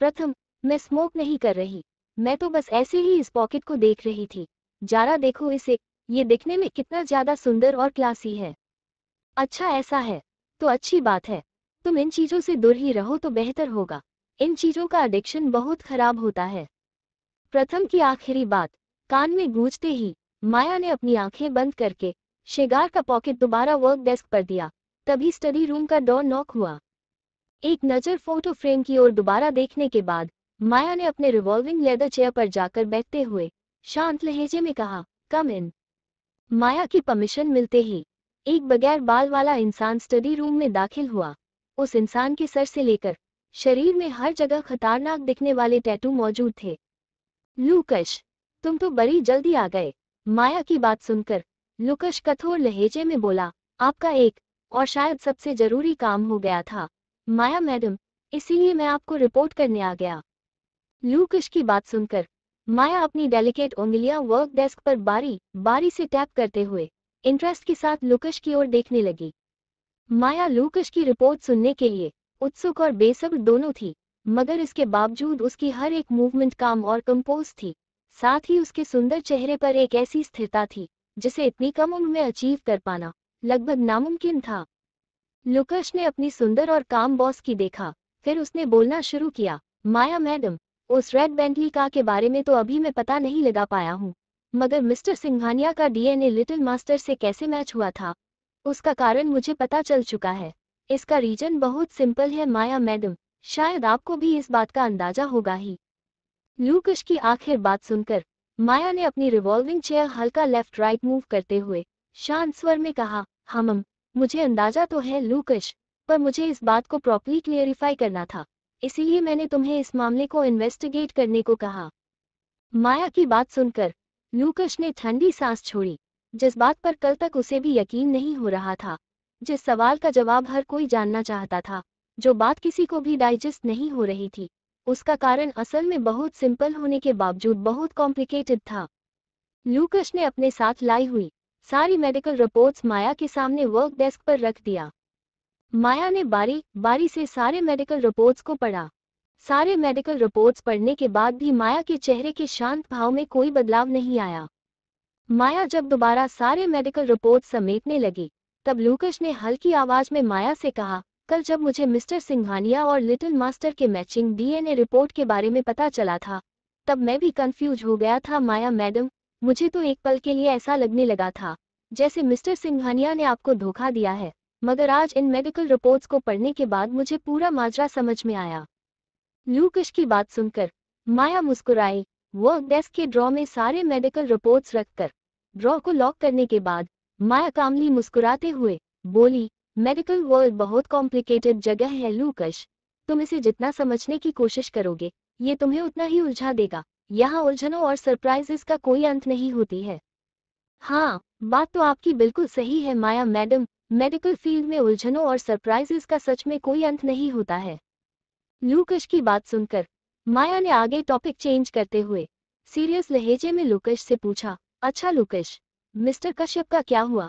[SPEAKER 2] प्रथम मैं स्मोक नहीं कर रही मैं तो बस ऐसे ही इस पॉकेट को देख रही थी जारा देखो इसे ये दिखने में कितना ज्यादा सुंदर और क्लासी है अच्छा ऐसा है तो अच्छी बात है तुम इन चीजों से दूर ही रहो तो बेहतर होगा इन चीजों का एडिक्शन बहुत खराब होता है प्रथम की आखिरी बात कान में गूंजते ही माया ने अपनी आंखें बंद करके शेगार का पॉकेट दोबारा वर्क डेस्क पर दिया तभी स्टडी रूम का डोर नॉक हुआ एक नज़र फोटो फ्रेम की ओर दोबारा देखने के बाद माया ने अपने रिवॉल्विंग लेदर चेयर पर जाकर बैठते हुए शांत लहजे में कहा कम इन माया की परमिशन मिलते ही एक बगैर बाल वाला इंसान स्टडी रूम में दाखिल हुआ उस इंसान के सर से लेकर शरीर में हर जगह खतरनाक दिखने वाले टैटू मौजूद थे लूकश तुम तो बड़ी जल्दी आ गए माया की बात सुनकर लुकश कठोर लहजे में बोला आपका एक और शायद सबसे जरूरी काम हो गया था माया मैडम इसीलिए मैं आपको रिपोर्ट करने आ गया लुकश की बात सुनकर माया अपनी डेलिकेट उंगलियां वर्क डेस्क पर बारी बारी से टैप करते हुए इंटरेस्ट के साथ लुकश की ओर देखने लगी माया लूकश की रिपोर्ट सुनने के लिए उत्सुक और बेसब्र दोनों थी मगर इसके बावजूद उसकी हर एक मूवमेंट काम और कंपोज थी साथ ही उसके सुंदर चेहरे पर एक ऐसी स्थिरता थी जिसे इतनी कम उम्र में अचीव कर पाना लगभग नामुमकिन था लुकश ने अपनी सुंदर और काम बॉस की देखा फिर उसने बोलना शुरू किया माया मैडम उस रेड बेंटली का के बारे में तो अभी मैं पता नहीं लगा पाया हूँ मगर मिस्टर सिंघानिया का डीएनए लिटिल मास्टर से कैसे मैच हुआ था उसका कारण मुझे पता चल चुका है इसका रीजन बहुत सिंपल है माया मैडम शायद आपको भी इस बात का अंदाजा होगा ही लूकश की आखिर बात सुनकर माया ने अपनी रिवॉल्विंग चेयर हल्का लेफ्ट राइट मूव करते हुए शांत स्वर में कहा हम हाँ, मुझे अंदाजा तो है लूकश पर मुझे इस बात को प्रॉपरली क्लियरिफाई करना था इसीलिए मैंने तुम्हें इस मामले को इन्वेस्टिगेट करने को कहा माया की बात सुनकर लूकश ने ठंडी सांस छोड़ी जिस बात पर कल तक उसे भी यकीन नहीं हो रहा था जिस सवाल का जवाब हर कोई जानना चाहता था जो बात किसी को भी डाइजेस्ट नहीं हो रही थी उसका कारण असल में बहुत सिंपल होने के बावजूद बहुत कॉम्प्लिकेटेड था लूकस ने अपने साथ लाई हुई सारी मेडिकल रिपोर्ट्स माया के सामने वर्क डेस्क पर रख दिया माया ने बारी बारी से सारे मेडिकल रिपोर्ट्स को पढ़ा सारे मेडिकल रिपोर्ट्स पढ़ने के बाद भी माया के चेहरे के शांत भाव में कोई बदलाव नहीं आया माया जब दोबारा सारे मेडिकल रिपोर्ट समेटने लगी तब लूकश ने हल्की आवाज में माया से कहा कल जब मुझे मिस्टर सिंघानिया और लिटिल मास्टर के मैचिंग डीएनए रिपोर्ट के बारे में पता चला था तब मैं भी कंफ्यूज हो गया था माया मैडम मुझे तो एक पल के लिए ऐसा लगने लगा था जैसे मिस्टर सिंघानिया ने आपको धोखा दिया है मगर आज इन मेडिकल रिपोर्ट्स को पढ़ने के बाद मुझे पूरा माजरा समझ में आया लूकश की बात सुनकर माया मुस्कुराए वो डेस्क के ड्रॉ में सारे मेडिकल रिपोर्ट्स रखकर ड्रॉ को लॉक करने के बाद माया कामली मुस्कुराते हुए बोली मेडिकल वर्ल्ड बहुत कॉम्प्लिकेटेड जगह है लूकश तुम इसे जितना समझने की कोशिश करोगे ये तुम्हें उतना ही उलझा देगा यहाँ उलझनों और सरप्राइजेस का कोई अंत नहीं होती है हाँ बात तो आपकी बिल्कुल सही है माया मैडम मेडिकल फील्ड में उलझनों और सरप्राइजेस का सच में कोई अंत नहीं होता है लूकश की बात सुनकर माया ने आगे टॉपिक चेंज करते हुए सीरियस लहेजे में लूकश से पूछा अच्छा लूकश मिस्टर कश्यप का क्या हुआ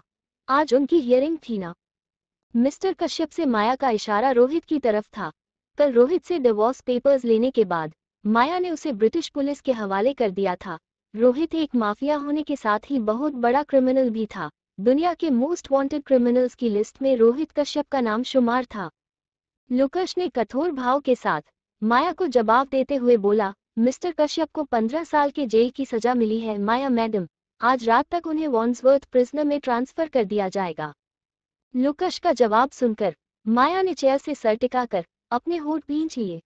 [SPEAKER 2] आज उनकी हियरिंग थी ना मिस्टर कश्यप से माया का इशारा रोहित की तरफ था पर रोहित से डिवोर्स पेपर्स लेने के बाद माया ने उसे ब्रिटिश पुलिस के हवाले कर दिया था रोहित एक माफिया होने के साथ ही बहुत बड़ा क्रिमिनल भी था दुनिया के मोस्ट वांटेड क्रिमिनल्स की लिस्ट में रोहित कश्यप का नाम शुमार था लुकश ने कठोर भाव के साथ माया को जवाब देते हुए बोला मिस्टर कश्यप को पंद्रह साल के जेल की सजा मिली है माया मैडम आज रात तक उन्हें वॉन्सवर्थ प्रिजनर में ट्रांसफर कर दिया जाएगा लुकश का जवाब सुनकर माया ने चेयर से सर टिकाकर अपने होठ पींच लिए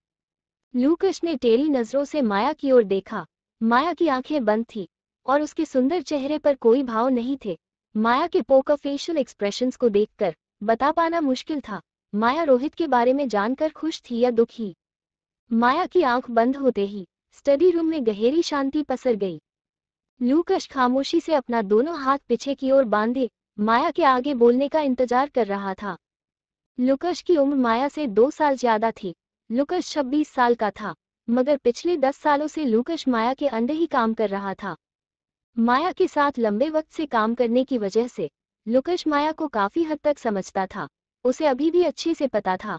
[SPEAKER 2] लुकश ने टेरी नजरों से माया की ओर देखा माया की आंखें बंद थी और उसके सुंदर चेहरे पर कोई भाव नहीं थे माया के पोका फेशियल एक्सप्रेशंस को देखकर बता पाना मुश्किल था माया रोहित के बारे में जानकर खुश थी या दुखी माया की आंख बंद होते ही स्टडी रूम में गहरी शांति पसर गई लूकश खामोशी से अपना दोनों हाथ पीछे की ओर बांधे माया के आगे बोलने का इंतजार कर रहा था लुकश की उम्र माया से दो साल ज्यादा थी लुकश छब्बीस साल का था मगर पिछले दस सालों से लुकश माया के अंडे ही काम कर रहा था माया के साथ लंबे वक्त से काम करने की वजह से लुकश माया को काफी हद तक समझता था उसे अभी भी अच्छे से पता था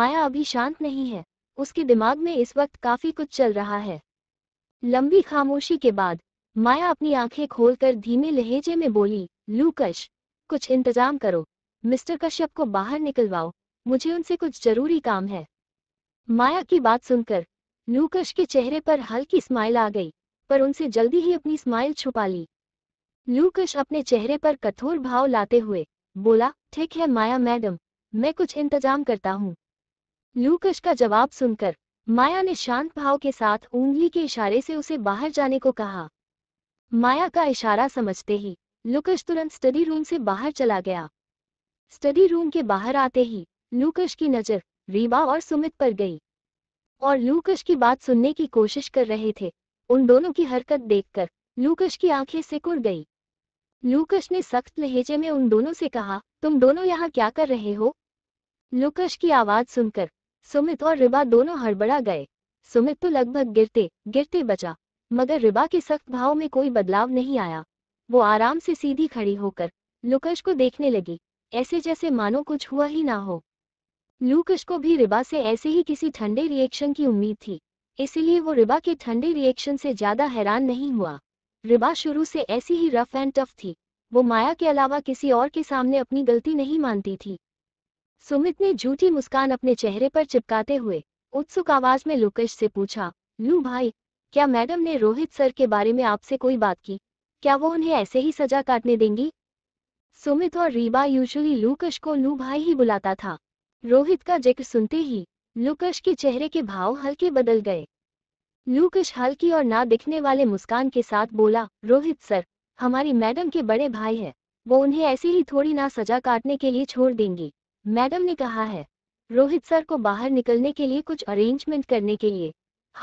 [SPEAKER 2] माया अभी शांत नहीं है उसके दिमाग में इस वक्त काफी कुछ चल रहा है लंबी खामोशी के बाद माया अपनी आंखें खोलकर धीमे लहेजे में बोली लूकश कुछ इंतजाम करो मिस्टर कश्यप को बाहर निकलवाओ मुझे उनसे कुछ जरूरी काम है माया की बात सुनकर लूकश के चेहरे पर हल्की स्माइल आ गई पर उनसे जल्दी ही अपनी स्माइल छुपा ली लूकश अपने चेहरे पर कठोर भाव लाते हुए बोला ठीक है माया मैडम मैं कुछ इंतजाम करता हूँ लूकश का जवाब सुनकर माया ने शांत भाव के साथ उंगली के इशारे से उसे बाहर जाने को कहा माया का इशारा समझते ही लुकश तुरंत स्टडी रूम से बाहर चला गया स्टडी रूम के बाहर आते ही लुकश की नज़र रीबा और सुमित पर गई और लूकश की बात सुनने की कोशिश कर रहे थे उन दोनों की हरकत देखकर लूकश की आंखें सिकुड़ गई लूकश ने सख्त लहजे में उन दोनों से कहा तुम दोनों यहाँ क्या कर रहे हो लूकश की आवाज सुनकर सुमित और रिबा दोनों हड़बड़ा गए सुमित तो लगभग गिरते गिरते बचा मगर रिबा के सख्त भाव में कोई बदलाव नहीं आया वो आराम से सीधी खड़ी होकर लुकश को देखने लगी ऐसे जैसे मानो कुछ हुआ ही ना हो लूकश को भी रिबा से ऐसे ही किसी ठंडे रिएक्शन की उम्मीद थी इसलिए वो रिबा के ठंडे रिएक्शन से ज़्यादा हैरान नहीं हुआ रिबा शुरू से ऐसी ही रफ एंड टफ थी वो माया के अलावा किसी और के सामने अपनी गलती नहीं मानती थी सुमित ने झूठी मुस्कान अपने चेहरे पर चिपकाते हुए उत्सुक आवाज में लुकश से पूछा लू भाई क्या मैडम ने रोहित सर के बारे में आपसे कोई बात की क्या वो उन्हें ऐसे ही सजा काटने देंगी सुमित और रीबा यूजुअली लूकश को लू भाई ही बुलाता था रोहित का जिक्र सुनते ही लूकश के चेहरे के भाव हल्के बदल गए लूकश हल्की और ना दिखने वाले मुस्कान के साथ बोला रोहित सर हमारी मैडम के बड़े भाई है वो उन्हें ऐसे ही थोड़ी ना सजा काटने के लिए छोड़ देंगी मैडम ने कहा है रोहित सर को बाहर निकलने के लिए कुछ अरेंजमेंट करने के लिए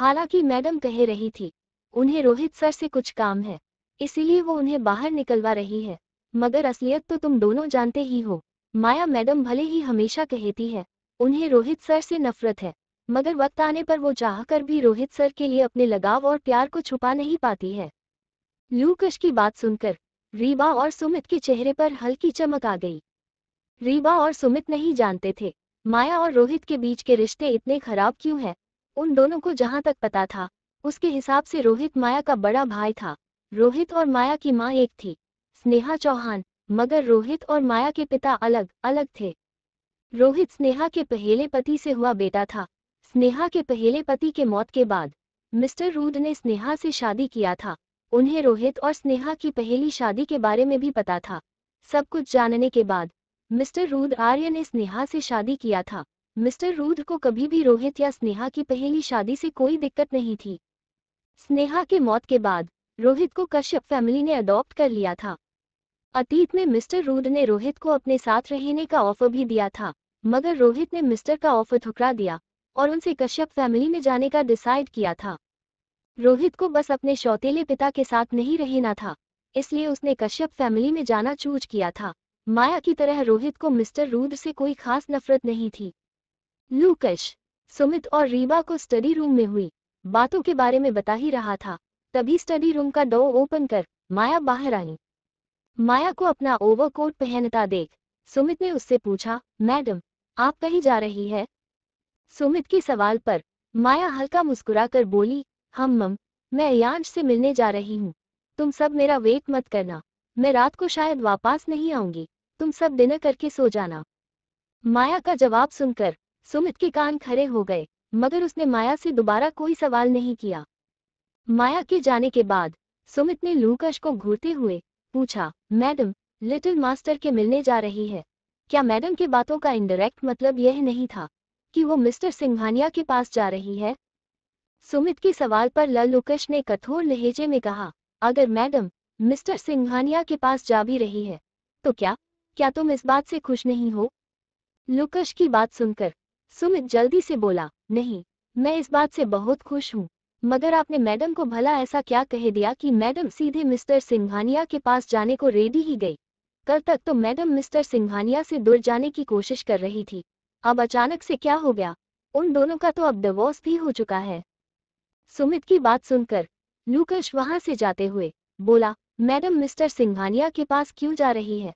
[SPEAKER 2] हालांकि मैडम कह रही थी उन्हें रोहित सर से कुछ काम है इसीलिए वो उन्हें बाहर निकलवा रही है मगर असलियत तो तुम दोनों जानते ही हो माया मैडम भले ही हमेशा कहती है उन्हें रोहित सर से नफरत है मगर वक्त आने पर वो चाहकर भी रोहित सर के लिए अपने लगाव और प्यार को छुपा नहीं पाती है लूकश की बात सुनकर रीबा और सुमित के चेहरे पर हल्की चमक आ गई रीबा और सुमित नहीं जानते थे माया और रोहित के बीच के रिश्ते इतने खराब क्यों हैं उन दोनों को जहां तक पता था उसके हिसाब से रोहित माया का बड़ा भाई था रोहित और माया की मां एक थी स्नेहा चौहान मगर रोहित और माया के पिता अलग अलग थे रोहित स्नेहा के पहले पति से हुआ बेटा था स्नेहा के पहले पति के मौत के बाद मिस्टर रूड ने स्नेहा से शादी किया था उन्हें रोहित और स्नेहा की पहली शादी के बारे में भी पता था सब कुछ जानने के बाद मिस्टर रूद आर्य ने स्नेहा से शादी किया था मिस्टर रूद को कभी भी रोहित या स्नेहा की पहली शादी से कोई दिक्कत नहीं थी स्नेहा के मौत के बाद रोहित को कश्यप फैमिली ने अडॉप्ट कर लिया था अतीत में मिस्टर रूड ने रोहित को अपने साथ रहने का ऑफर भी दिया था मगर रोहित ने मिस्टर का ऑफर ठुकरा दिया और उनसे कश्यप फैमिली में जाने का डिसाइड किया था रोहित को बस अपने शौतेले पिता के साथ नहीं रहना था इसलिए उसने कश्यप फैमिली में जाना चूज किया था माया की तरह रोहित को मिस्टर रूद से कोई खास नफरत नहीं थी लूकश सुमित और रीबा को स्टडी रूम में हुई बातों के बारे में बता ही रहा था तभी स्टडी रूम का डोर ओपन कर माया बाहर आई माया को अपना ओवरकोट पहनता देख सुमित ने उससे पूछा मैडम आप कहीं जा रही है सुमित के सवाल पर माया हल्का मुस्कुरा कर बोली हम हाँ, मम मैं यांश से मिलने जा रही हूँ तुम सब मेरा वेट मत करना मैं रात को शायद वापस नहीं आऊंगी तुम सब डिनर करके सो जाना माया का जवाब सुनकर सुमित के कान खड़े हो गए मगर उसने माया से दोबारा कोई सवाल नहीं किया माया के जाने के बाद सुमित ने लूकश को घूरते हुए पूछा मैडम लिटिल मास्टर के मिलने जा रही है क्या मैडम के बातों का इनडायरेक्ट मतलब यह नहीं था कि वो मिस्टर सिंघानिया के पास जा रही है सुमित के सवाल पर ललुकश ने कठोर लहजे में कहा अगर मैडम मिस्टर सिंघानिया के पास जा भी रही है तो क्या क्या तुम इस बात से खुश नहीं हो लुकश की बात सुनकर सुमित जल्दी से बोला नहीं मैं इस बात से बहुत खुश हूँ मगर आपने मैडम को भला ऐसा क्या कह दिया कि मैडम सीधे मिस्टर सिंघानिया के पास जाने को रेडी ही गई कल तक तो मैडम मिस्टर सिंघानिया से दूर जाने की कोशिश कर रही थी अब अचानक से क्या हो गया उन दोनों का तो अब डिवोर्स भी हो चुका है सुमित की बात सुनकर लूकश वहां से जाते हुए बोला मैडम मिस्टर सिंघानिया के पास क्यों जा रही है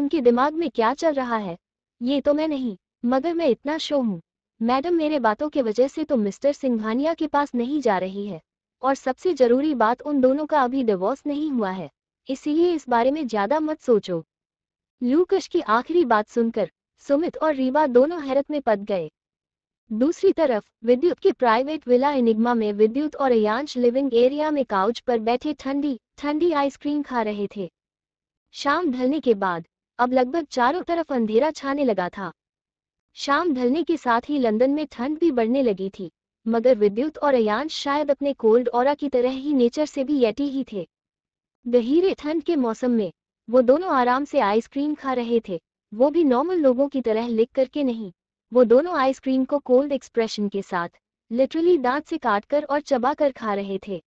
[SPEAKER 2] उनके दिमाग में क्या चल रहा है ये तो मैं नहीं मगर मैं इतना शो हूँ मैडम मेरे बातों के वजह से तो मिस्टर सिंघानिया के पास नहीं जा रही है और सबसे जरूरी बात उन दोनों का अभी डिवोर्स नहीं हुआ है इसलिए इस बारे में ज्यादा मत सोचो लूकश की आखिरी बात सुनकर सुमित और रीवा दोनों हैरत में पद गए दूसरी तरफ विद्युत के प्राइवेट विला इनिग्मा में विद्युत और अयांश लिविंग एरिया में काउच पर बैठे ठंडी ठंडी आइसक्रीम खा रहे थे शाम ढलने के बाद अब लगभग चारों तरफ अंधेरा छाने लगा था शाम ढलने के साथ ही लंदन में ठंड भी बढ़ने लगी थी मगर विद्युत और अयांश शायद अपने कोल्ड और की तरह ही नेचर से भी यटी ही थे गहीरे ठंड के मौसम में वो दोनों आराम से आइसक्रीम खा रहे थे वो भी नॉर्मल लोगों की तरह लिख करके नहीं वो दोनों आइसक्रीम को कोल्ड एक्सप्रेशन के साथ लिटरली दांत से काटकर और चबाकर खा रहे थे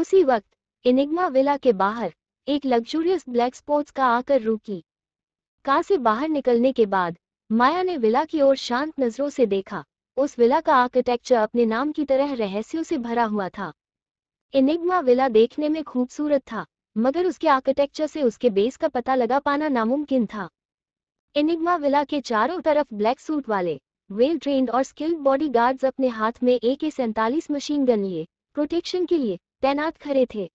[SPEAKER 2] उसी वक्त इनिग्मा विला के बाहर एक लग्जूरियस ब्लैक स्पोर्ट्स का आकर रुकी कार से बाहर निकलने के बाद माया ने विला की ओर शांत नजरों से देखा उस विला का आर्किटेक्चर अपने नाम की तरह रहस्यों से भरा हुआ था इनिग्मा विला देखने में खूबसूरत था मगर उसके आर्किटेक्चर से उसके बेस का पता लगा पाना नामुमकिन था इनिग्मा विला के चारों तरफ ब्लैक सूट वाले वेल ट्रेन और स्किल्ड बॉडी अपने हाथ में ए के सैतालीस मशीन गन लिए प्रोटेक्शन के लिए तैनात खड़े थे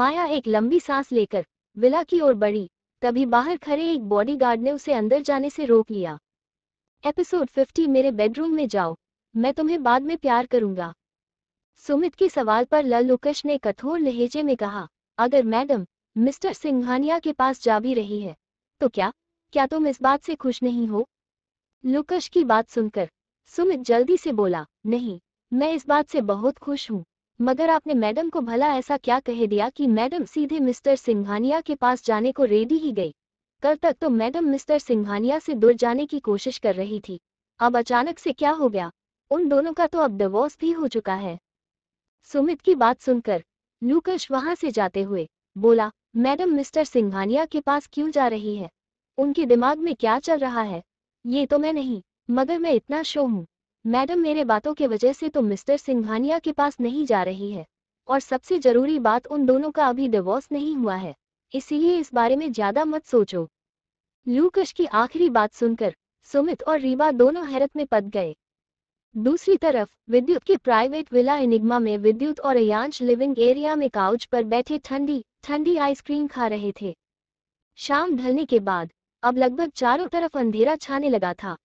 [SPEAKER 2] माया एक लंबी सांस लेकर विला की ओर बढ़ी तभी बाहर खड़े एक बॉडीगार्ड ने उसे अंदर जाने से रोक लिया एपिसोड 50 मेरे बेडरूम में जाओ मैं तुम्हें बाद में प्यार करूंगा सुमित के सवाल पर ललुकश ने कठोर लहजे में कहा अगर मैडम मिस्टर सिंघानिया के पास जा भी रही है तो क्या क्या तुम इस बात से खुश नहीं हो लुकश की बात सुनकर सुमित जल्दी से बोला नहीं मैं इस बात से बहुत खुश हूँ मगर आपने मैडम को भला ऐसा क्या कह दिया कि मैडम सीधे मिस्टर सिंघानिया के पास जाने को रेडी ही गई कल तक तो मैडम मिस्टर सिंघानिया से दूर जाने की कोशिश कर रही थी अब अचानक से क्या हो गया उन दोनों का तो अब डिवोर्स भी हो चुका है सुमित की बात सुनकर लूकश वहां से जाते हुए बोला मैडम मिस्टर सिंघानिया के पास क्यों जा रही है उनके दिमाग में क्या चल रहा है ये तो मैं नहीं मगर मैं इतना शो हूँ मैडम मेरे बातों के वजह से तो मिस्टर सिंघानिया के पास नहीं जा रही है और सबसे जरूरी बात उन दोनों का अभी डिवोर्स नहीं हुआ है इसीलिए इस बारे में ज्यादा मत सोचो लूकश की आखिरी बात सुनकर सुमित और रीवा दोनों हैरत में पद गए दूसरी तरफ विद्युत के प्राइवेट विला इनिग्मा में विद्युत और अयांश लिविंग एरिया में काउच पर बैठे ठंडी ठंडी आइसक्रीम खा रहे थे शाम ढलने के बाद अब लगभग चारों तरफ अंधेरा छाने लगा था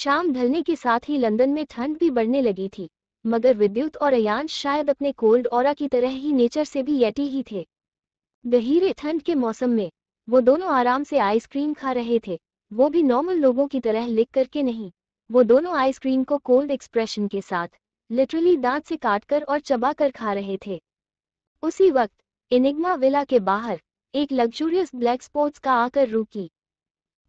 [SPEAKER 2] शाम ढलने के साथ ही लंदन में ठंड भी बढ़ने लगी थी मगर विद्युत और अयान शायद अपने कोल्ड और की तरह ही नेचर से भी यटी ही थे गहीरे ठंड के मौसम में वो दोनों आराम से आइसक्रीम खा रहे थे वो भी नॉर्मल लोगों की तरह लिख करके नहीं वो दोनों आइसक्रीम को कोल्ड एक्सप्रेशन के साथ लिटरली दांत से काटकर और चबा कर खा रहे थे उसी वक्त इनिग्मा विला के बाहर एक लग्जूरियस ब्लैक स्पोर्ट्स का आकर रुकी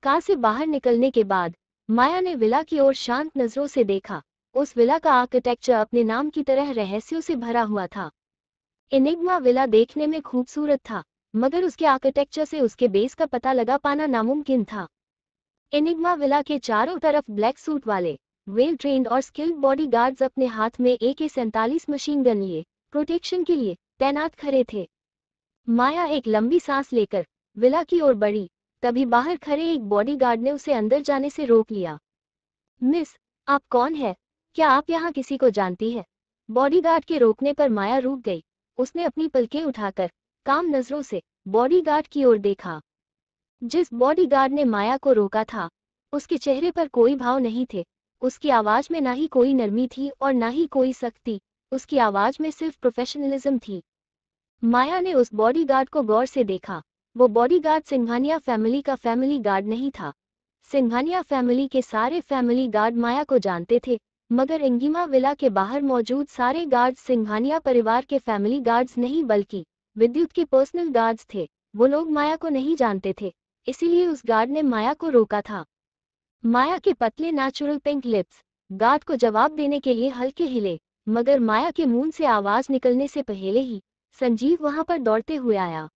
[SPEAKER 2] कार से बाहर निकलने के बाद माया ने विला की ओर शांत नजरों से देखा उस विला का आर्किटेक्चर अपने नाम की तरह रहस्यों से भरा हुआ था इनिग्मा विला देखने में खूबसूरत था मगर उसके आर्किटेक्चर से उसके बेस का पता लगा पाना नामुमकिन था इनिग्मा विला के चारों तरफ ब्लैक सूट वाले वेल ट्रेंड और स्किल्ड बॉडी अपने हाथ में ए के सैंतालीस मशीन गन लिए प्रोटेक्शन के लिए तैनात खड़े थे माया एक लंबी सांस लेकर विला की ओर बढ़ी तभी बाहर खड़े एक बॉडीगार्ड ने उसे अंदर जाने से रोक लिया मिस आप कौन है क्या आप यहाँ किसी को जानती है बॉडीगार्ड के रोकने पर माया रुक गई उसने अपनी पलके उठाकर काम नजरों से बॉडीगार्ड की ओर देखा जिस बॉडीगार्ड ने माया को रोका था उसके चेहरे पर कोई भाव नहीं थे उसकी आवाज में ना ही कोई नरमी थी और ना ही कोई सख्ती उसकी आवाज में सिर्फ प्रोफेशनलिज्म थी माया ने उस बॉडीगार्ड को गौर से देखा वो बॉडीगार्ड सिंघानिया फैमिली का फैमिली गार्ड नहीं था सिंघानिया फैमिली के सारे फैमिली गार्ड माया को जानते थे मगर एंगिमा विला के बाहर मौजूद सारे गार्ड्स सिंघानिया परिवार के फैमिली गार्ड्स नहीं बल्कि विद्युत के पर्सनल गार्ड्स थे वो लोग माया को नहीं जानते थे इसीलिए उस गार्ड ने माया को रोका था माया के पतले नेचुरल पिंक लिप्स गार्ड को जवाब देने के लिए हल्के हिले मगर माया के मुंह से आवाज निकलने से पहले ही संजीव वहां पर दौड़ते हुए आया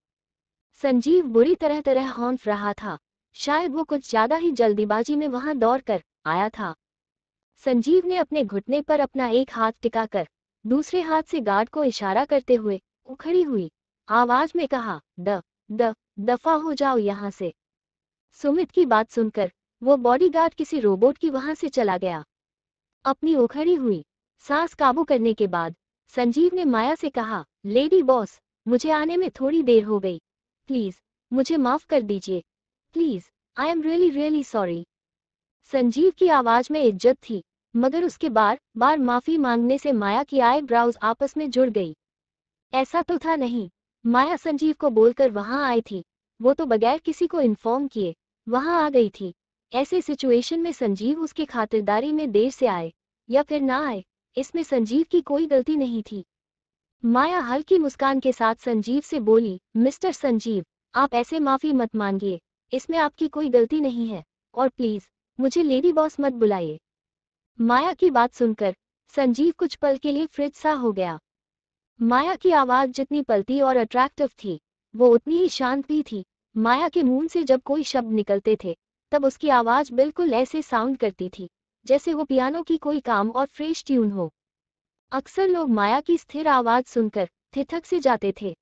[SPEAKER 2] संजीव बुरी तरह तरह हौंफ रहा था शायद वो कुछ ज्यादा ही जल्दीबाजी में वहां दौड़ कर आया था संजीव ने अपने घुटने पर अपना एक हाथ टिका कर दूसरे हाथ से गार्ड को इशारा करते हुए उखड़ी हुई आवाज में कहा द द दफा हो जाओ यहाँ से सुमित की बात सुनकर वो बॉडीगार्ड किसी रोबोट की वहां से चला गया अपनी उखड़ी हुई सांस काबू करने के बाद संजीव ने माया से कहा लेडी बॉस मुझे आने में थोड़ी देर हो गई प्लीज मुझे माफ कर दीजिए please I am really really sorry Sanjeev की आवाज में इज्जत थी मगर उसके बार बार माफी मांगने से माया की आय ब्राउज आपस में जुड़ गई ऐसा तो था नहीं माया संजीव को बोलकर वहां आई थी वो तो बगैर किसी को इन्फॉर्म किए वहां आ गई थी ऐसे सिचुएशन में संजीव उसके खातिरदारी में देर से आए या फिर ना आए इसमें संजीव की कोई गलती नहीं थी माया हल्की मुस्कान के साथ संजीव से बोली मिस्टर संजीव आप ऐसे माफी मत मांगिए इसमें आपकी कोई गलती नहीं है और प्लीज मुझे लेडी बॉस मत बुलाइए माया की बात सुनकर संजीव कुछ पल के लिए फ्रिज सा हो गया माया की आवाज जितनी पलती और अट्रैक्टिव थी वो उतनी ही शांत भी थी माया के मुंह से जब कोई शब्द निकलते थे तब उसकी आवाज बिल्कुल ऐसे साउंड करती थी जैसे वो पियानो की कोई काम और फ्रेश ट्यून हो अक्सर लोग माया की स्थिर आवाज सुनकर थिथक से जाते थे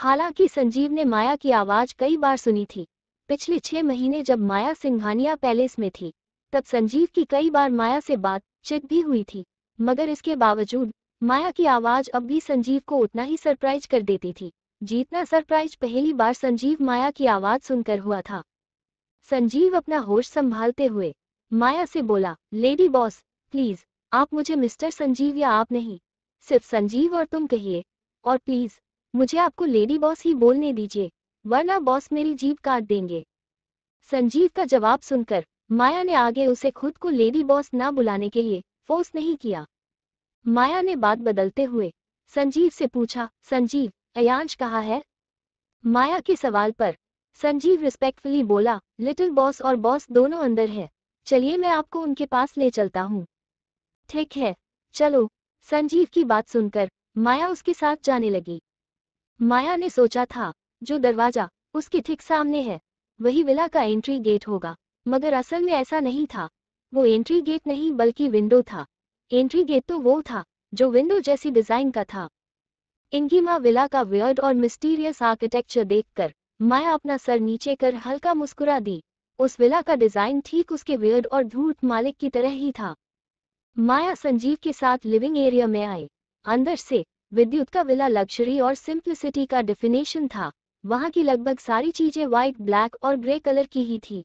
[SPEAKER 2] हालांकि संजीव ने माया की आवाज कई बार सुनी थी पिछले छह महीने जब माया सिंघानिया पैलेस में थी तब संजीव की कई बार माया से बातचीत भी हुई थी मगर इसके बावजूद माया की आवाज अब भी संजीव को उतना ही सरप्राइज कर देती थी जितना सरप्राइज पहली बार संजीव माया की आवाज सुनकर हुआ था संजीव अपना होश संभालते हुए माया से बोला लेडी बॉस प्लीज आप मुझे मिस्टर संजीव या आप नहीं सिर्फ संजीव और तुम कहिए और प्लीज मुझे आपको लेडी बॉस ही बोलने दीजिए वरना बॉस मेरी जीप काट देंगे संजीव का जवाब सुनकर माया ने आगे उसे खुद को लेडी बॉस ना बुलाने के लिए फोर्स नहीं किया माया ने बात बदलते हुए संजीव से पूछा संजीव अयांश कहा है माया के सवाल पर संजीव रिस्पेक्टफुली बोला लिटिल बॉस और बॉस दोनों अंदर है चलिए मैं आपको उनके पास ले चलता हूँ ठीक है चलो संजीव की बात सुनकर माया उसके साथ जाने लगी माया ने सोचा था जो दरवाजा उसके ठीक सामने है वही विला का एंट्री गेट होगा मगर असल में ऐसा नहीं था वो एंट्री गेट नहीं बल्कि विंडो था एंट्री गेट तो वो था जो विंडो जैसी डिजाइन का था इनकी माँ विला का वियर्ड और मिस्टीरियस आर्किटेक्चर देखकर माया अपना सर नीचे कर हल्का मुस्कुरा दी उस विला का डिजाइन ठीक उसके वियर्ड और धूर्त मालिक की तरह ही था माया संजीव के साथ लिविंग एरिया में आई अंदर से विद्युत का विला लग्जरी और सिंप्लिसिटी का डेफिनेशन था वहां की लगभग सारी चीजें व्हाइट ब्लैक और ग्रे कलर की ही थी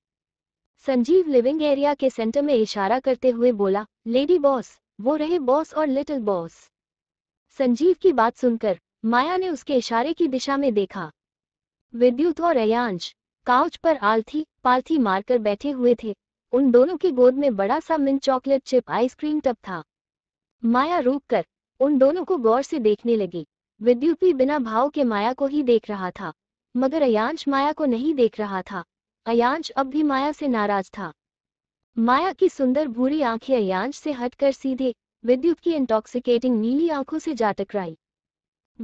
[SPEAKER 2] संजीव लिविंग एरिया के सेंटर में इशारा करते हुए बोला लेडी बॉस वो रहे बॉस और लिटिल बॉस संजीव की बात सुनकर माया ने उसके इशारे की दिशा में देखा विद्युत और अयांश काउच पर आलथी पालथी मारकर बैठे हुए थे उन दोनों की गोद में बड़ा सा मिन चॉकलेट चिप आइसक्रीम टब था माया रूक कर उन दोनों को गौर से देखने लगी विद्युपी बिना भाव के माया को ही देख रहा था मगर अयांश माया को नहीं देख रहा था अयांश अब भी माया से नाराज था माया की सुंदर भूरी आंखें अयांश से हटकर सीधे विद्युत की इंटॉक्सिकेटिंग नीली आंखों से जा टकराई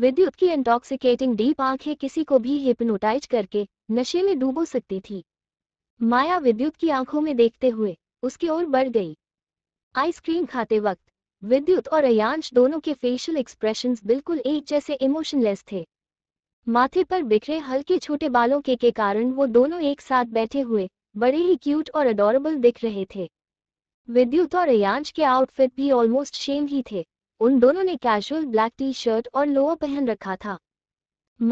[SPEAKER 2] विद्युत की इंटॉक्सिकेटिंग डीप आंखें किसी को भी हिप्नोटाइज करके नशे में डूबो सकती थी माया विद्युत की आंखों में देखते हुए उसकी ओर बढ़ गई आइसक्रीम खाते वक्त विद्युत और अयांश दोनों के फेशियल एक्सप्रेशन बिल्कुल एक जैसे इमोशनलेस थे माथे पर बिखरे हल्के छोटे बालों के के कारण वो दोनों एक साथ बैठे हुए बड़े ही क्यूट और अडोरेबल दिख रहे थे विद्युत और अयांश के आउटफिट भी ऑलमोस्ट सेम ही थे उन दोनों ने कैजुअल ब्लैक टी शर्ट और लोअर पहन रखा था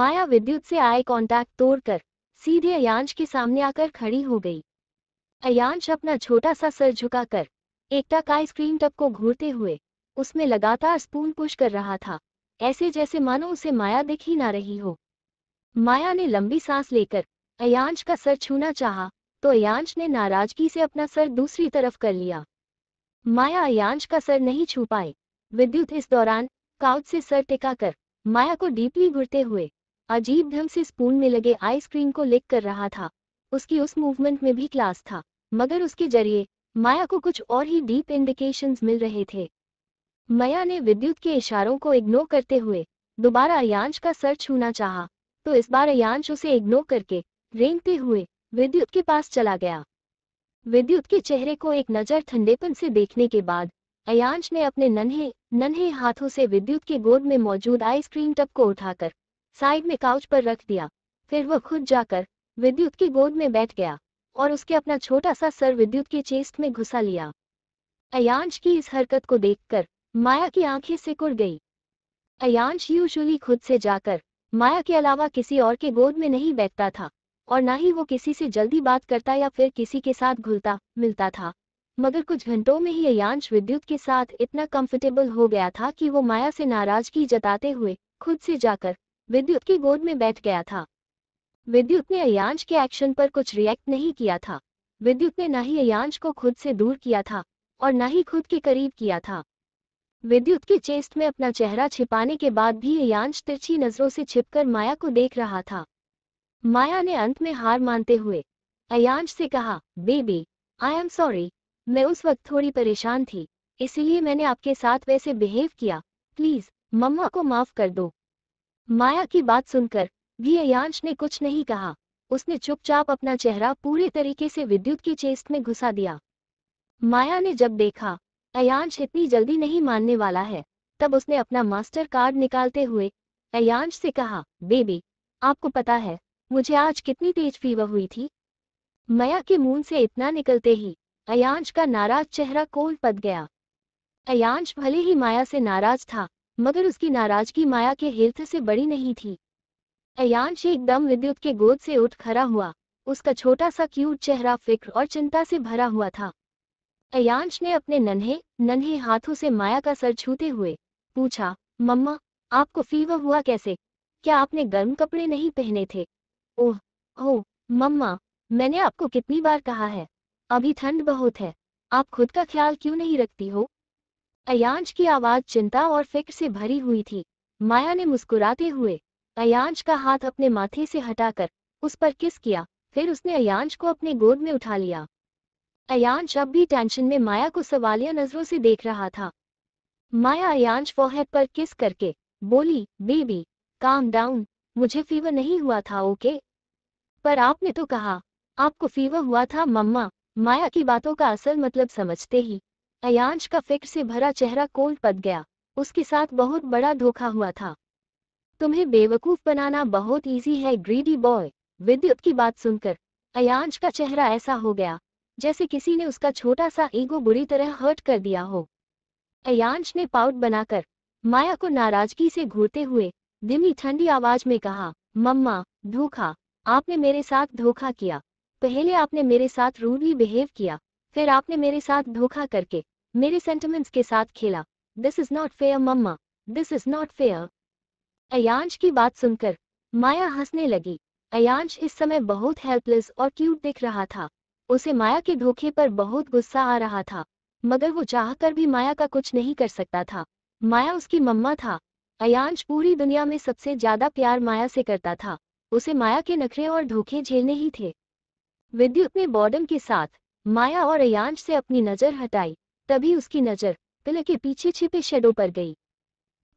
[SPEAKER 2] माया विद्युत से आई कॉन्टैक्ट तोड़कर सीधे अयांश के सामने आकर खड़ी हो गई अयांश अपना छोटा सा सर झुकाकर एकता का स्क्रीन टप को घूरते हुए उसमें लगातार स्पून पुश कर रहा था ऐसे जैसे मानो उसे माया दिख ही ना रही हो माया ने लंबी सांस लेकर अयांश का सर छूना चाहा तो अयांश ने नाराजगी से अपना सर दूसरी तरफ कर लिया माया अयांश का सर नहीं छू पाए विद्युत इस दौरान काउच से सर टिकाकर माया को डीपली घुरते हुए अजीब ढंग से स्पून में लगे आइसक्रीम को लिक कर रहा था उसकी उस मूवमेंट में भी क्लास था मगर उसके जरिए माया को कुछ और ही डीप इंडिकेशंस मिल रहे थे माया ने विद्युत के इशारों को इग्नोर करते हुए दोबारा अयांश का सर छूना चाहा, तो इस बार अयांश उसे इग्नोर करके रेंगते हुए विद्युत के पास चला गया विद्युत के चेहरे को एक नज़र ठंडेपन से देखने के बाद अयांश ने अपने नन्हे नन्हे हाथों से विद्युत के गोद में मौजूद आइसक्रीम टप को उठाकर साइड में काउच पर रख दिया फिर वह खुद जाकर विद्युत की गोद में बैठ गया और उसके अपना छोटा सा सर विद्युत के चेस्ट में घुसा लिया अयांश की इस हरकत को देखकर माया की आंखें सिकुड़ गई अयांश यूजुअली खुद से जाकर माया के अलावा किसी और के गोद में नहीं बैठता था और ना ही वो किसी से जल्दी बात करता या फिर किसी के साथ घुलता मिलता था मगर कुछ घंटों में ही अयांश विद्युत के साथ इतना कंफर्टेबल हो गया था कि वो माया से नाराजगी जताते हुए खुद से जाकर विद्युत की गोद में बैठ गया था विद्युत ने अयांश के एक्शन पर कुछ रिएक्ट नहीं किया था विद्युत ने न ही अयांश को खुद से दूर किया था और न ही खुद के करीब किया था विद्युत के चेस्ट में अपना चेहरा छिपाने के बाद भी अयांश तिरछी नजरों से छिपकर माया को देख रहा था माया ने अंत में हार मानते हुए अयांश से कहा बेबी आई एम सॉरी मैं उस वक्त थोड़ी परेशान थी इसलिए मैंने आपके साथ वैसे बिहेव किया प्लीज मम्मा को माफ कर दो माया की बात सुनकर भी अयांश ने कुछ नहीं कहा उसने चुपचाप अपना चेहरा पूरे तरीके से विद्युत की चेस्ट में घुसा दिया माया ने जब देखा अयांश इतनी जल्दी नहीं मानने वाला है तब उसने अपना मास्टर कार्ड निकालते हुए अयांश से कहा बेबी आपको पता है मुझे आज कितनी तेज फीवर हुई थी माया के मुंह से इतना निकलते ही अयांश का नाराज चेहरा कोल पद गया अयांश भले ही माया से नाराज था मगर उसकी नाराजगी माया के हिर्थ से बड़ी नहीं थी अयांश एकदम विद्युत के गोद से उठ खड़ा हुआ उसका छोटा सा क्यूट चेहरा फिक्र और चिंता से भरा हुआ था अयांश ने अपने नन्हे नन्हे हाथों से माया का सर छूते हुए पूछा मम्मा आपको फीवर हुआ कैसे क्या आपने गर्म कपड़े नहीं पहने थे ओह हो मम्मा मैंने आपको कितनी बार कहा है अभी ठंड बहुत है आप खुद का ख्याल क्यों नहीं रखती हो अयांश की आवाज चिंता और फिक्र से भरी हुई थी माया ने मुस्कुराते हुए अयांश का हाथ अपने माथे से हटाकर उस पर किस किया फिर उसने अयांश को अपने गोद में उठा लिया अयांश अब भी टेंशन में माया को सवालिया नजरों से देख रहा था माया अयांश फोहेड पर किस करके बोली बेबी काम डाउन मुझे फीवर नहीं हुआ था ओके पर आपने तो कहा आपको फीवर हुआ था मम्मा माया की बातों का असल मतलब समझते ही अयांश का फिक्र से भरा चेहरा कोल्ड पद गया उसके साथ बहुत बड़ा धोखा हुआ था तुम्हें बेवकूफ बनाना बहुत ईजी है ग्रीडी बॉय विद्युत की बात सुनकर अयांश का चेहरा ऐसा हो गया जैसे किसी ने उसका छोटा सा ईगो बुरी तरह हर्ट कर दिया हो अयांश ने पाउट बनाकर माया को नाराजगी से घूरते हुए धीमी ठंडी आवाज में कहा मम्मा धोखा आपने मेरे साथ धोखा किया पहले आपने मेरे साथ रूडली बिहेव किया फिर आपने मेरे साथ धोखा करके मेरे सेंटिमेंट्स के साथ खेला this is not fair mamma this is not fair Ayansh की बात सुनकर माया हंसने लगी अयांश इस समय बहुत हेल्पलेस और क्यूट दिख रहा था उसे माया के धोखे पर बहुत गुस्सा आ रहा था मगर वो चाहकर भी माया का कुछ नहीं कर सकता था माया उसकी मम्मा था अयांश पूरी दुनिया में सबसे ज्यादा प्यार माया से करता था उसे माया के नखरे और धोखे झेलने ही थे विद्युत ने बॉर्डम के साथ माया और अयांश से अपनी नजर हटाई तभी उसकी नज़र पिलर के पीछे छिपे शेडो पर गई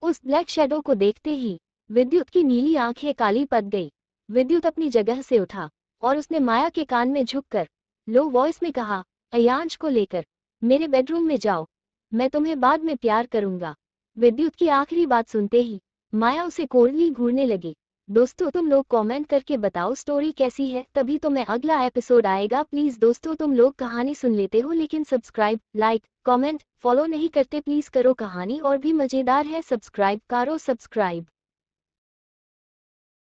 [SPEAKER 2] उस ब्लैक शेडो को देखते ही विद्युत की नीली आंखें काली पड़ गई विद्युत अपनी जगह से उठा और उसने माया के कान में झुककर लो वॉइस में कहा अयांश को लेकर मेरे बेडरूम में जाओ मैं तुम्हें बाद में प्यार करूंगा विद्युत की आखिरी बात सुनते ही माया उसे कोरली घूरने लगी दोस्तों तुम लोग कमेंट करके बताओ स्टोरी कैसी है तभी तो मैं अगला एपिसोड आएगा प्लीज दोस्तों तुम लोग कहानी सुन लेते हो लेकिन सब्सक्राइब लाइक कमेंट फॉलो नहीं करते प्लीज करो कहानी और भी मजेदार है सब्सक्राइब करो सब्सक्राइब